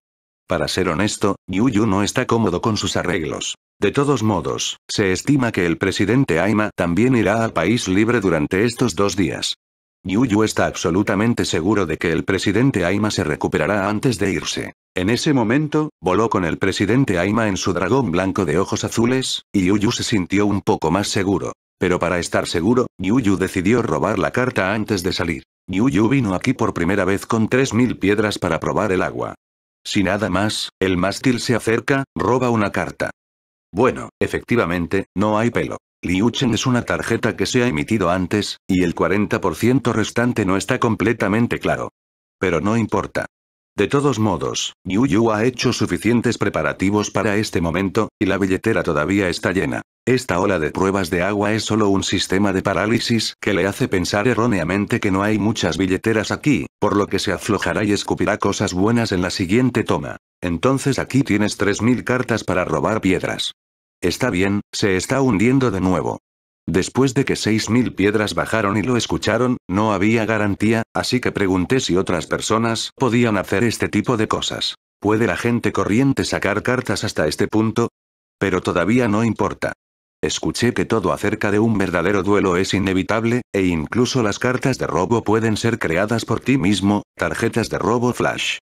Para ser honesto, Yuyu no está cómodo con sus arreglos. De todos modos, se estima que el presidente Aima también irá al País Libre durante estos dos días. Yuyu está absolutamente seguro de que el presidente Aima se recuperará antes de irse. En ese momento, voló con el presidente Aima en su dragón blanco de ojos azules, y Yuyu se sintió un poco más seguro. Pero para estar seguro, Yuyu decidió robar la carta antes de salir. Yuyu vino aquí por primera vez con 3.000 piedras para probar el agua. Si nada más, el mástil se acerca, roba una carta. Bueno, efectivamente, no hay pelo. Liuchen es una tarjeta que se ha emitido antes, y el 40% restante no está completamente claro. Pero no importa. De todos modos, Yu Yu ha hecho suficientes preparativos para este momento, y la billetera todavía está llena. Esta ola de pruebas de agua es solo un sistema de parálisis que le hace pensar erróneamente que no hay muchas billeteras aquí, por lo que se aflojará y escupirá cosas buenas en la siguiente toma. Entonces aquí tienes 3.000 cartas para robar piedras. Está bien, se está hundiendo de nuevo. Después de que 6.000 piedras bajaron y lo escucharon, no había garantía, así que pregunté si otras personas podían hacer este tipo de cosas. ¿Puede la gente corriente sacar cartas hasta este punto? Pero todavía no importa. Escuché que todo acerca de un verdadero duelo es inevitable, e incluso las cartas de robo pueden ser creadas por ti mismo, tarjetas de robo flash.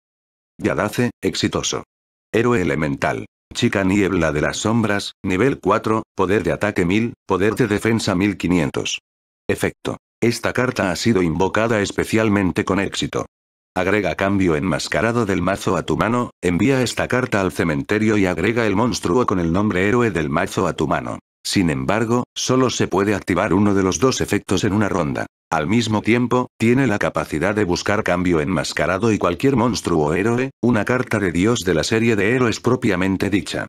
Yadace, exitoso. Héroe elemental. Chica Niebla de las Sombras, nivel 4, poder de ataque 1000, poder de defensa 1500. Efecto. Esta carta ha sido invocada especialmente con éxito. Agrega cambio enmascarado del mazo a tu mano, envía esta carta al cementerio y agrega el monstruo con el nombre héroe del mazo a tu mano. Sin embargo, solo se puede activar uno de los dos efectos en una ronda. Al mismo tiempo, tiene la capacidad de buscar cambio enmascarado y cualquier monstruo o héroe, una carta de dios de la serie de héroes propiamente dicha.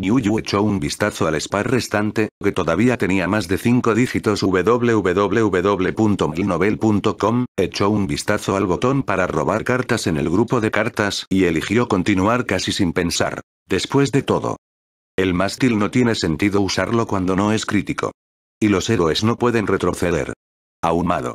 Yu echó un vistazo al spa restante, que todavía tenía más de 5 dígitos www.milnovel.com, echó un vistazo al botón para robar cartas en el grupo de cartas y eligió continuar casi sin pensar. Después de todo. El mástil no tiene sentido usarlo cuando no es crítico. Y los héroes no pueden retroceder ahumado.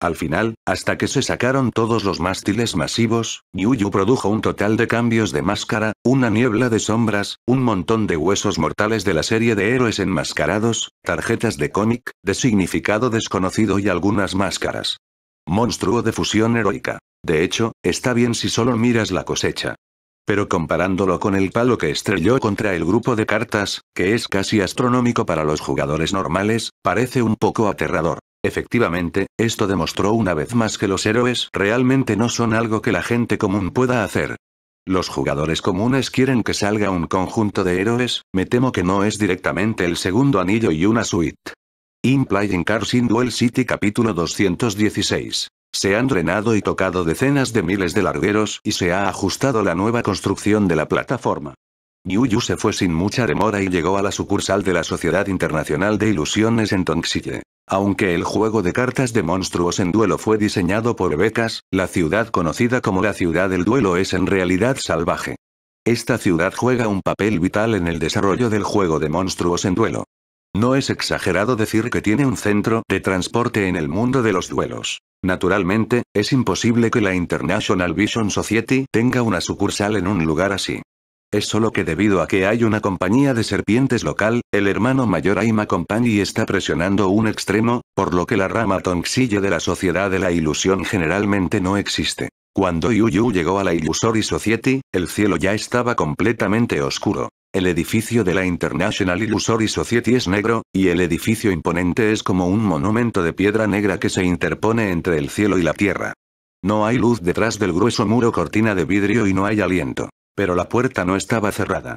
Al final, hasta que se sacaron todos los mástiles masivos, Yuyu produjo un total de cambios de máscara, una niebla de sombras, un montón de huesos mortales de la serie de héroes enmascarados, tarjetas de cómic, de significado desconocido y algunas máscaras. Monstruo de fusión heroica. De hecho, está bien si solo miras la cosecha. Pero comparándolo con el palo que estrelló contra el grupo de cartas, que es casi astronómico para los jugadores normales, parece un poco aterrador. Efectivamente, esto demostró una vez más que los héroes realmente no son algo que la gente común pueda hacer. Los jugadores comunes quieren que salga un conjunto de héroes, me temo que no es directamente el segundo anillo y una suite. Implying Cars in Duel City capítulo 216. Se han drenado y tocado decenas de miles de largueros y se ha ajustado la nueva construcción de la plataforma. Yu se fue sin mucha demora y llegó a la sucursal de la Sociedad Internacional de Ilusiones en Tongxi. Aunque el juego de cartas de monstruos en duelo fue diseñado por Becas, la ciudad conocida como la ciudad del duelo es en realidad salvaje. Esta ciudad juega un papel vital en el desarrollo del juego de monstruos en duelo. No es exagerado decir que tiene un centro de transporte en el mundo de los duelos. Naturalmente, es imposible que la International Vision Society tenga una sucursal en un lugar así. Es solo que debido a que hay una compañía de serpientes local, el hermano mayor Aima Company está presionando un extremo, por lo que la rama tonxille de la sociedad de la ilusión generalmente no existe. Cuando Yu Yu llegó a la Illusory Society, el cielo ya estaba completamente oscuro. El edificio de la International Illusory Society es negro, y el edificio imponente es como un monumento de piedra negra que se interpone entre el cielo y la tierra. No hay luz detrás del grueso muro cortina de vidrio y no hay aliento. Pero la puerta no estaba cerrada.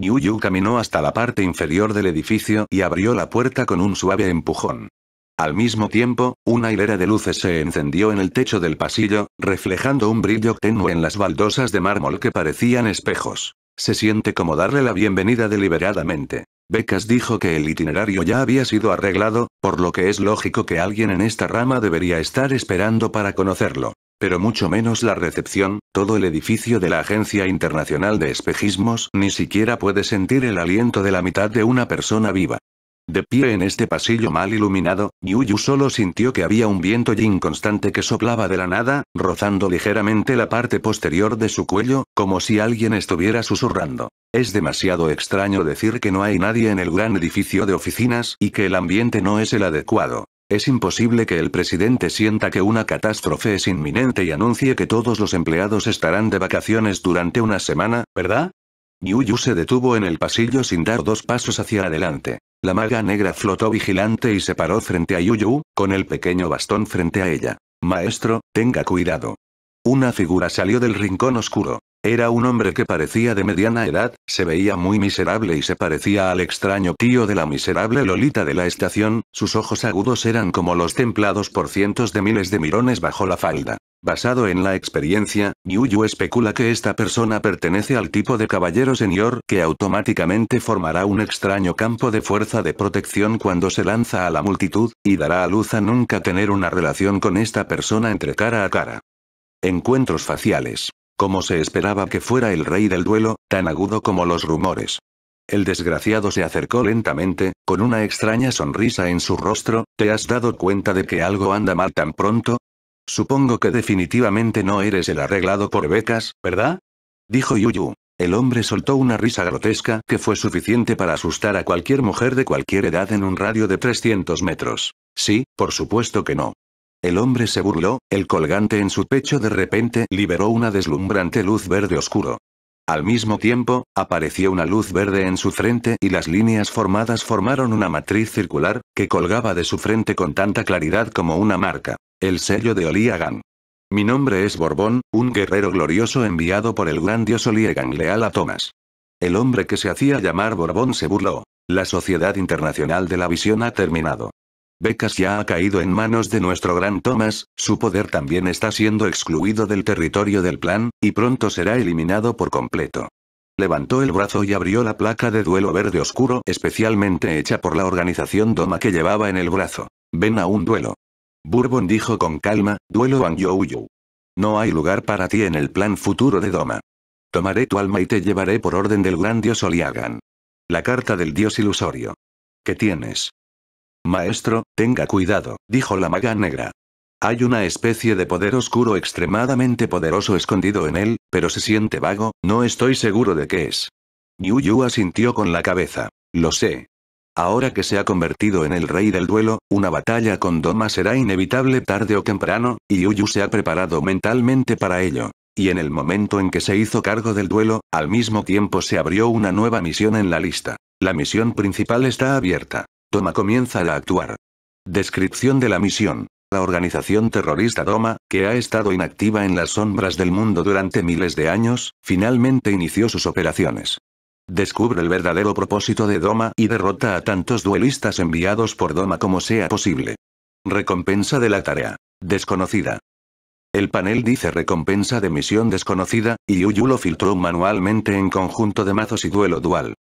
Yu Yu caminó hasta la parte inferior del edificio y abrió la puerta con un suave empujón. Al mismo tiempo, una hilera de luces se encendió en el techo del pasillo, reflejando un brillo tenue en las baldosas de mármol que parecían espejos. Se siente como darle la bienvenida deliberadamente. Becas dijo que el itinerario ya había sido arreglado, por lo que es lógico que alguien en esta rama debería estar esperando para conocerlo pero mucho menos la recepción, todo el edificio de la Agencia Internacional de Espejismos ni siquiera puede sentir el aliento de la mitad de una persona viva. De pie en este pasillo mal iluminado, Yuyu solo sintió que había un viento inconstante que soplaba de la nada, rozando ligeramente la parte posterior de su cuello, como si alguien estuviera susurrando. Es demasiado extraño decir que no hay nadie en el gran edificio de oficinas y que el ambiente no es el adecuado. Es imposible que el presidente sienta que una catástrofe es inminente y anuncie que todos los empleados estarán de vacaciones durante una semana, ¿verdad? Yuyu se detuvo en el pasillo sin dar dos pasos hacia adelante. La maga negra flotó vigilante y se paró frente a Yuyu, con el pequeño bastón frente a ella. Maestro, tenga cuidado. Una figura salió del rincón oscuro. Era un hombre que parecía de mediana edad, se veía muy miserable y se parecía al extraño tío de la miserable Lolita de la estación, sus ojos agudos eran como los templados por cientos de miles de mirones bajo la falda. Basado en la experiencia, Yuyu especula que esta persona pertenece al tipo de caballero señor que automáticamente formará un extraño campo de fuerza de protección cuando se lanza a la multitud, y dará a luz a nunca tener una relación con esta persona entre cara a cara. Encuentros faciales. Como se esperaba que fuera el rey del duelo, tan agudo como los rumores. El desgraciado se acercó lentamente, con una extraña sonrisa en su rostro, ¿te has dado cuenta de que algo anda mal tan pronto? Supongo que definitivamente no eres el arreglado por becas, ¿verdad? Dijo Yuyu. El hombre soltó una risa grotesca que fue suficiente para asustar a cualquier mujer de cualquier edad en un radio de 300 metros. Sí, por supuesto que no. El hombre se burló, el colgante en su pecho de repente liberó una deslumbrante luz verde oscuro. Al mismo tiempo, apareció una luz verde en su frente y las líneas formadas formaron una matriz circular, que colgaba de su frente con tanta claridad como una marca. El sello de Oliagan. Mi nombre es Borbón, un guerrero glorioso enviado por el gran dios leal a Thomas. El hombre que se hacía llamar Borbón se burló. La Sociedad Internacional de la Visión ha terminado. Becas ya ha caído en manos de nuestro gran Thomas, su poder también está siendo excluido del territorio del plan, y pronto será eliminado por completo. Levantó el brazo y abrió la placa de duelo verde oscuro especialmente hecha por la organización Doma que llevaba en el brazo. Ven a un duelo. Bourbon dijo con calma, duelo Wang you No hay lugar para ti en el plan futuro de Doma. Tomaré tu alma y te llevaré por orden del gran dios Oliagan. La carta del dios ilusorio. ¿Qué tienes? Maestro, tenga cuidado, dijo la maga negra. Hay una especie de poder oscuro extremadamente poderoso escondido en él, pero se siente vago, no estoy seguro de qué es. Yu Yu asintió con la cabeza. Lo sé. Ahora que se ha convertido en el rey del duelo, una batalla con Doma será inevitable tarde o temprano, y Yu Yu se ha preparado mentalmente para ello. Y en el momento en que se hizo cargo del duelo, al mismo tiempo se abrió una nueva misión en la lista. La misión principal está abierta. Doma comienza a actuar. Descripción de la misión. La organización terrorista Doma, que ha estado inactiva en las sombras del mundo durante miles de años, finalmente inició sus operaciones. Descubre el verdadero propósito de Doma y derrota a tantos duelistas enviados por Doma como sea posible. Recompensa de la tarea. Desconocida. El panel dice recompensa de misión desconocida, y Yuyu lo filtró manualmente en conjunto de mazos y duelo dual.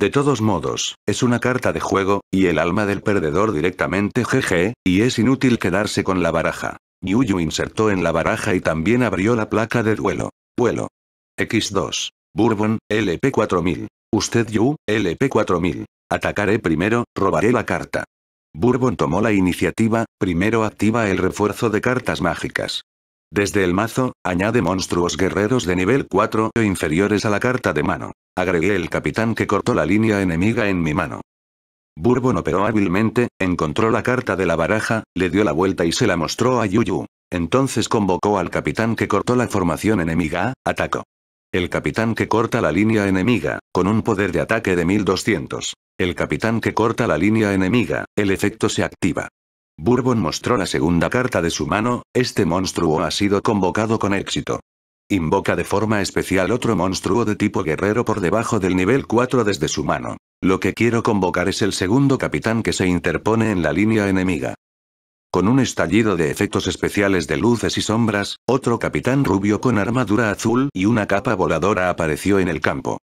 De todos modos, es una carta de juego, y el alma del perdedor directamente GG, y es inútil quedarse con la baraja. Yuyu insertó en la baraja y también abrió la placa de duelo. Vuelo. X2. Bourbon, LP4000. Usted Yu, LP4000. Atacaré primero, robaré la carta. Bourbon tomó la iniciativa, primero activa el refuerzo de cartas mágicas. Desde el mazo, añade monstruos guerreros de nivel 4 o e inferiores a la carta de mano. Agregué el capitán que cortó la línea enemiga en mi mano. Bourbon operó hábilmente, encontró la carta de la baraja, le dio la vuelta y se la mostró a Yuyu. Entonces convocó al capitán que cortó la formación enemiga, atacó. El capitán que corta la línea enemiga, con un poder de ataque de 1200. El capitán que corta la línea enemiga, el efecto se activa. Bourbon mostró la segunda carta de su mano, este monstruo ha sido convocado con éxito. Invoca de forma especial otro monstruo de tipo guerrero por debajo del nivel 4 desde su mano. Lo que quiero convocar es el segundo capitán que se interpone en la línea enemiga. Con un estallido de efectos especiales de luces y sombras, otro capitán rubio con armadura azul y una capa voladora apareció en el campo.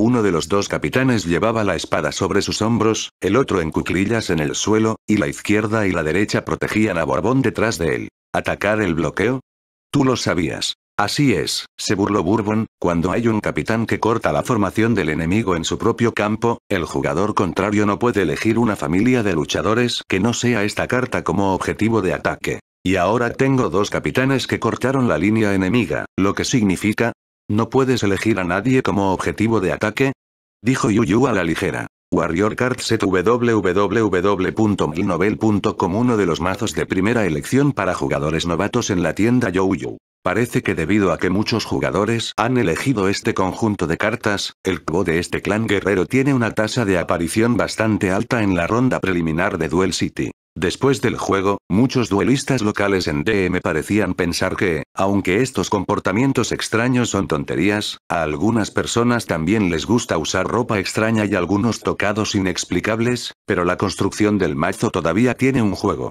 Uno de los dos capitanes llevaba la espada sobre sus hombros, el otro en cuclillas en el suelo, y la izquierda y la derecha protegían a Borbón detrás de él. ¿Atacar el bloqueo? Tú lo sabías. Así es, se burló Bourbon, cuando hay un capitán que corta la formación del enemigo en su propio campo, el jugador contrario no puede elegir una familia de luchadores que no sea esta carta como objetivo de ataque. Y ahora tengo dos capitanes que cortaron la línea enemiga, lo que significa, ¿No puedes elegir a nadie como objetivo de ataque? Dijo Yu a la ligera. Warrior Card Set www.milnovel.com Uno de los mazos de primera elección para jugadores novatos en la tienda Yu Parece que debido a que muchos jugadores han elegido este conjunto de cartas, el cubo de este clan guerrero tiene una tasa de aparición bastante alta en la ronda preliminar de Duel City. Después del juego, muchos duelistas locales en DM parecían pensar que, aunque estos comportamientos extraños son tonterías, a algunas personas también les gusta usar ropa extraña y algunos tocados inexplicables, pero la construcción del mazo todavía tiene un juego.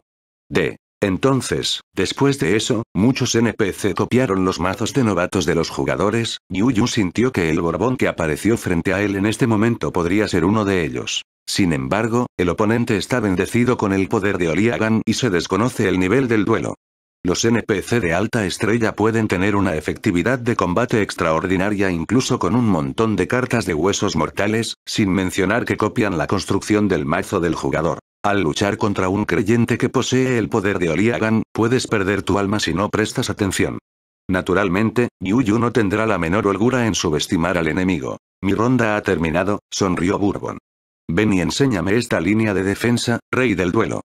D. Entonces, después de eso, muchos NPC copiaron los mazos de novatos de los jugadores, Yu Yu sintió que el Borbón que apareció frente a él en este momento podría ser uno de ellos. Sin embargo, el oponente está bendecido con el poder de Oliagan y se desconoce el nivel del duelo. Los NPC de alta estrella pueden tener una efectividad de combate extraordinaria incluso con un montón de cartas de huesos mortales, sin mencionar que copian la construcción del mazo del jugador. Al luchar contra un creyente que posee el poder de Oliagan, puedes perder tu alma si no prestas atención. Naturalmente, Yuyu no tendrá la menor holgura en subestimar al enemigo. Mi ronda ha terminado, sonrió Bourbon. Ven y enséñame esta línea de defensa, rey del duelo.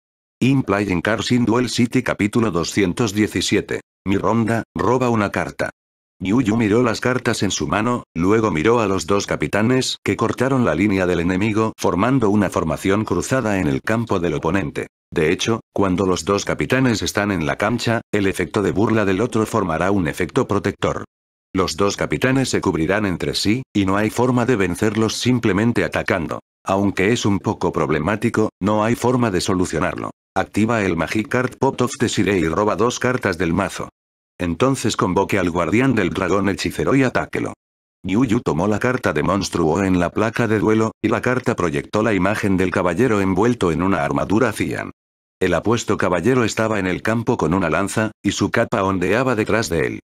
In Playing Cars in Duel City capítulo 217. Mi ronda, roba una carta. Yuyu miró las cartas en su mano, luego miró a los dos capitanes que cortaron la línea del enemigo formando una formación cruzada en el campo del oponente. De hecho, cuando los dos capitanes están en la cancha, el efecto de burla del otro formará un efecto protector. Los dos capitanes se cubrirán entre sí, y no hay forma de vencerlos simplemente atacando. Aunque es un poco problemático, no hay forma de solucionarlo. Activa el Magic Card Poptoft of Desire y roba dos cartas del mazo. Entonces convoque al guardián del dragón hechicero y atáquelo. Yuyu tomó la carta de monstruo en la placa de duelo, y la carta proyectó la imagen del caballero envuelto en una armadura cian. El apuesto caballero estaba en el campo con una lanza, y su capa ondeaba detrás de él.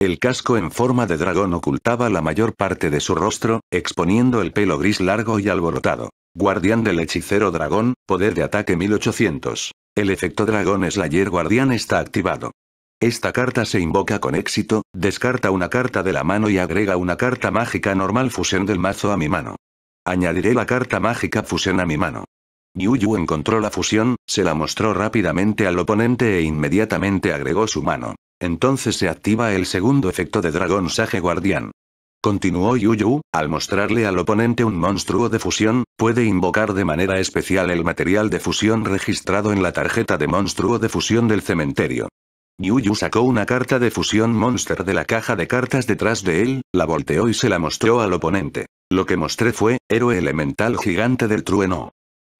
El casco en forma de dragón ocultaba la mayor parte de su rostro, exponiendo el pelo gris largo y alborotado. Guardián del hechicero dragón, poder de ataque 1800. El efecto dragón Slayer Guardián está activado. Esta carta se invoca con éxito, descarta una carta de la mano y agrega una carta mágica normal fusión del mazo a mi mano. Añadiré la carta mágica fusión a mi mano. Yuyu encontró la fusión, se la mostró rápidamente al oponente e inmediatamente agregó su mano. Entonces se activa el segundo efecto de Dragón Sage Guardián. Continuó Yuyu, al mostrarle al oponente un monstruo de fusión, puede invocar de manera especial el material de fusión registrado en la tarjeta de monstruo de fusión del cementerio. Yuyu sacó una carta de fusión monster de la caja de cartas detrás de él, la volteó y se la mostró al oponente. Lo que mostré fue, héroe elemental gigante del trueno.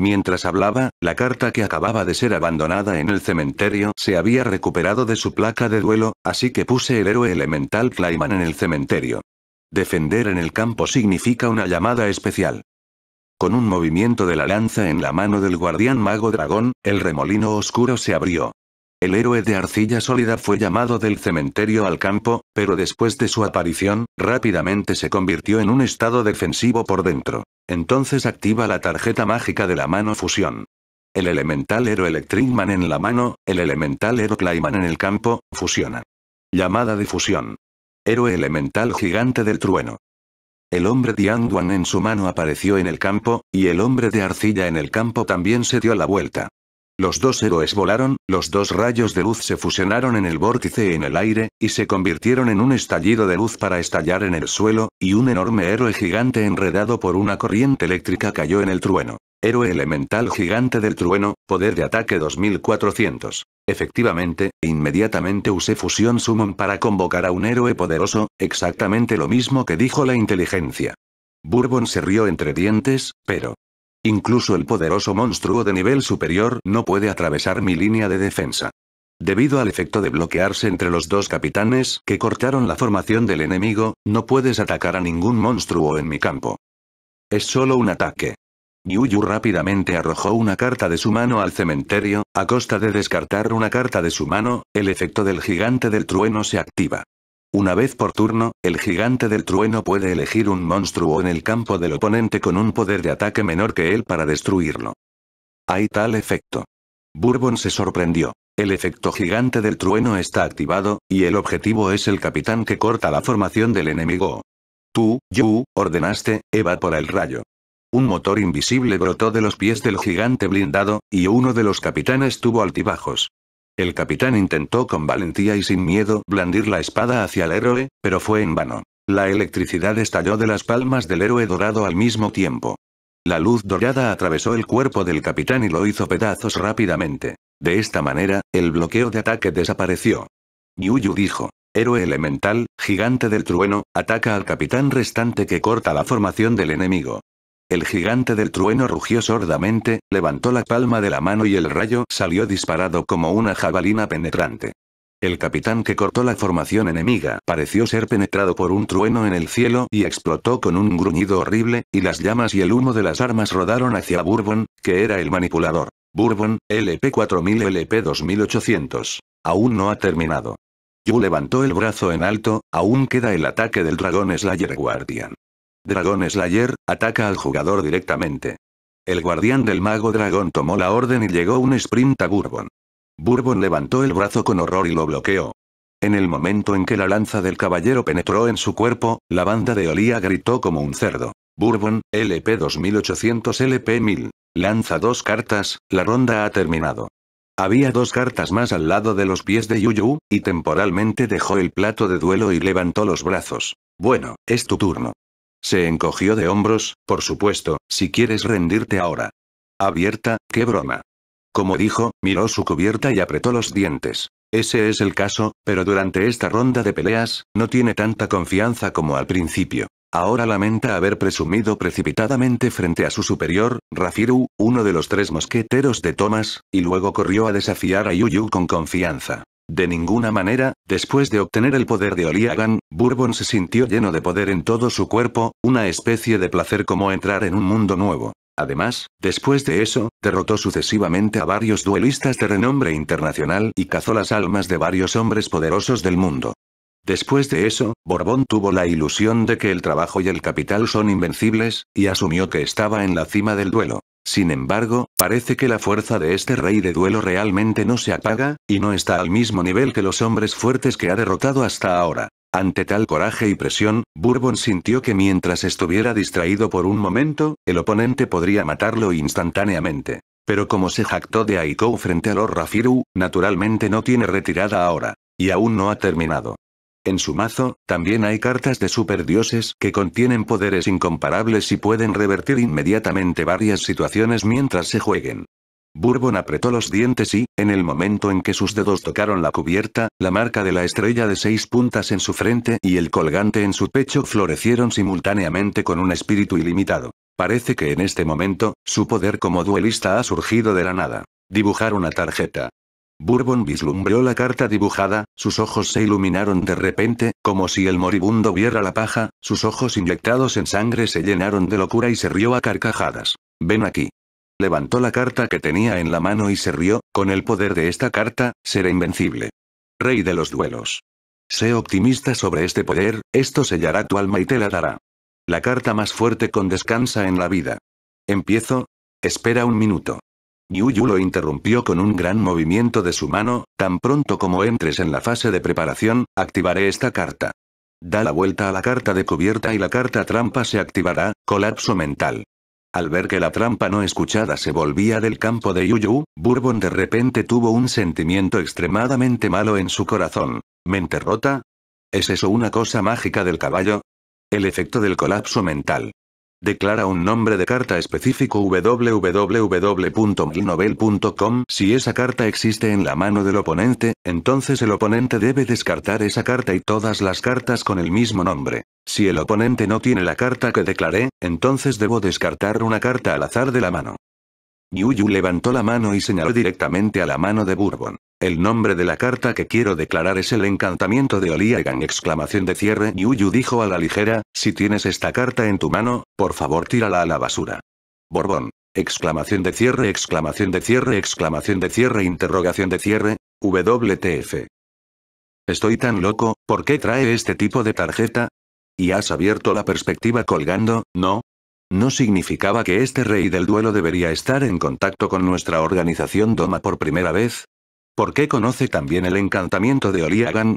Mientras hablaba, la carta que acababa de ser abandonada en el cementerio se había recuperado de su placa de duelo, así que puse el héroe elemental Clayman en el cementerio. Defender en el campo significa una llamada especial. Con un movimiento de la lanza en la mano del guardián mago dragón, el remolino oscuro se abrió. El héroe de arcilla sólida fue llamado del cementerio al campo, pero después de su aparición, rápidamente se convirtió en un estado defensivo por dentro. Entonces activa la tarjeta mágica de la mano fusión. El elemental héroe Electricman en la mano, el elemental héroe Clayman en el campo, fusiona. Llamada de fusión. Héroe elemental gigante del trueno. El hombre de Anduan en su mano apareció en el campo, y el hombre de arcilla en el campo también se dio la vuelta. Los dos héroes volaron, los dos rayos de luz se fusionaron en el vórtice en el aire, y se convirtieron en un estallido de luz para estallar en el suelo, y un enorme héroe gigante enredado por una corriente eléctrica cayó en el trueno. Héroe elemental gigante del trueno, poder de ataque 2400. Efectivamente, inmediatamente usé fusión summon para convocar a un héroe poderoso, exactamente lo mismo que dijo la inteligencia. Bourbon se rió entre dientes, pero, Incluso el poderoso monstruo de nivel superior no puede atravesar mi línea de defensa. Debido al efecto de bloquearse entre los dos capitanes que cortaron la formación del enemigo, no puedes atacar a ningún monstruo en mi campo. Es solo un ataque. Yuyu rápidamente arrojó una carta de su mano al cementerio, a costa de descartar una carta de su mano, el efecto del gigante del trueno se activa. Una vez por turno, el gigante del trueno puede elegir un monstruo en el campo del oponente con un poder de ataque menor que él para destruirlo. Hay tal efecto. Bourbon se sorprendió. El efecto gigante del trueno está activado, y el objetivo es el capitán que corta la formación del enemigo. Tú, Yu, ordenaste, evapora el rayo. Un motor invisible brotó de los pies del gigante blindado, y uno de los capitanes tuvo altibajos. El capitán intentó con valentía y sin miedo blandir la espada hacia el héroe, pero fue en vano. La electricidad estalló de las palmas del héroe dorado al mismo tiempo. La luz dorada atravesó el cuerpo del capitán y lo hizo pedazos rápidamente. De esta manera, el bloqueo de ataque desapareció. Yuyu dijo. Héroe elemental, gigante del trueno, ataca al capitán restante que corta la formación del enemigo. El gigante del trueno rugió sordamente, levantó la palma de la mano y el rayo salió disparado como una jabalina penetrante. El capitán que cortó la formación enemiga pareció ser penetrado por un trueno en el cielo y explotó con un gruñido horrible, y las llamas y el humo de las armas rodaron hacia Bourbon, que era el manipulador. Bourbon, LP 4000 LP 2800. Aún no ha terminado. Yu levantó el brazo en alto, aún queda el ataque del dragón Slayer Guardian. Dragon Slayer, ataca al jugador directamente. El guardián del mago dragón tomó la orden y llegó un sprint a Bourbon. Bourbon levantó el brazo con horror y lo bloqueó. En el momento en que la lanza del caballero penetró en su cuerpo, la banda de Olía gritó como un cerdo. Bourbon, LP 2800 LP 1000. Lanza dos cartas, la ronda ha terminado. Había dos cartas más al lado de los pies de Yuyu, y temporalmente dejó el plato de duelo y levantó los brazos. Bueno, es tu turno. Se encogió de hombros, por supuesto, si quieres rendirte ahora. Abierta, qué broma. Como dijo, miró su cubierta y apretó los dientes. Ese es el caso, pero durante esta ronda de peleas, no tiene tanta confianza como al principio. Ahora lamenta haber presumido precipitadamente frente a su superior, Rafiru, uno de los tres mosqueteros de Thomas, y luego corrió a desafiar a Yuyu con confianza. De ninguna manera, después de obtener el poder de Oliagan, Bourbon se sintió lleno de poder en todo su cuerpo, una especie de placer como entrar en un mundo nuevo. Además, después de eso, derrotó sucesivamente a varios duelistas de renombre internacional y cazó las almas de varios hombres poderosos del mundo. Después de eso, Bourbon tuvo la ilusión de que el trabajo y el capital son invencibles, y asumió que estaba en la cima del duelo. Sin embargo, parece que la fuerza de este rey de duelo realmente no se apaga, y no está al mismo nivel que los hombres fuertes que ha derrotado hasta ahora. Ante tal coraje y presión, Bourbon sintió que mientras estuviera distraído por un momento, el oponente podría matarlo instantáneamente. Pero como se jactó de Aikou frente a Lord Rafiru, naturalmente no tiene retirada ahora. Y aún no ha terminado. En su mazo, también hay cartas de superdioses que contienen poderes incomparables y pueden revertir inmediatamente varias situaciones mientras se jueguen. Bourbon apretó los dientes y, en el momento en que sus dedos tocaron la cubierta, la marca de la estrella de seis puntas en su frente y el colgante en su pecho florecieron simultáneamente con un espíritu ilimitado. Parece que en este momento, su poder como duelista ha surgido de la nada. Dibujar una tarjeta. Bourbon vislumbró la carta dibujada, sus ojos se iluminaron de repente, como si el moribundo viera la paja, sus ojos inyectados en sangre se llenaron de locura y se rió a carcajadas. Ven aquí. Levantó la carta que tenía en la mano y se rió, con el poder de esta carta, seré invencible. Rey de los duelos. Sé optimista sobre este poder, esto sellará tu alma y te la dará. La carta más fuerte con descansa en la vida. Empiezo. Espera un minuto. Yuyu Yu lo interrumpió con un gran movimiento de su mano, tan pronto como entres en la fase de preparación, activaré esta carta. Da la vuelta a la carta de cubierta y la carta trampa se activará, colapso mental. Al ver que la trampa no escuchada se volvía del campo de Yuyu, Bourbon de repente tuvo un sentimiento extremadamente malo en su corazón. ¿Mente rota? ¿Es eso una cosa mágica del caballo? El efecto del colapso mental. Declara un nombre de carta específico www.mlinovel.com Si esa carta existe en la mano del oponente, entonces el oponente debe descartar esa carta y todas las cartas con el mismo nombre. Si el oponente no tiene la carta que declaré, entonces debo descartar una carta al azar de la mano. Yuyu levantó la mano y señaló directamente a la mano de Bourbon. El nombre de la carta que quiero declarar es el encantamiento de Oliagan. Exclamación de cierre. Yuyu dijo a la ligera, si tienes esta carta en tu mano, por favor tírala a la basura. Bourbon. Exclamación de cierre. Exclamación de cierre. Exclamación de cierre. Interrogación de cierre. WTF. Estoy tan loco, ¿por qué trae este tipo de tarjeta? Y has abierto la perspectiva colgando, ¿no? No significaba que este rey del duelo debería estar en contacto con nuestra organización Doma por primera vez. ¿Por qué conoce también el encantamiento de Oliagan,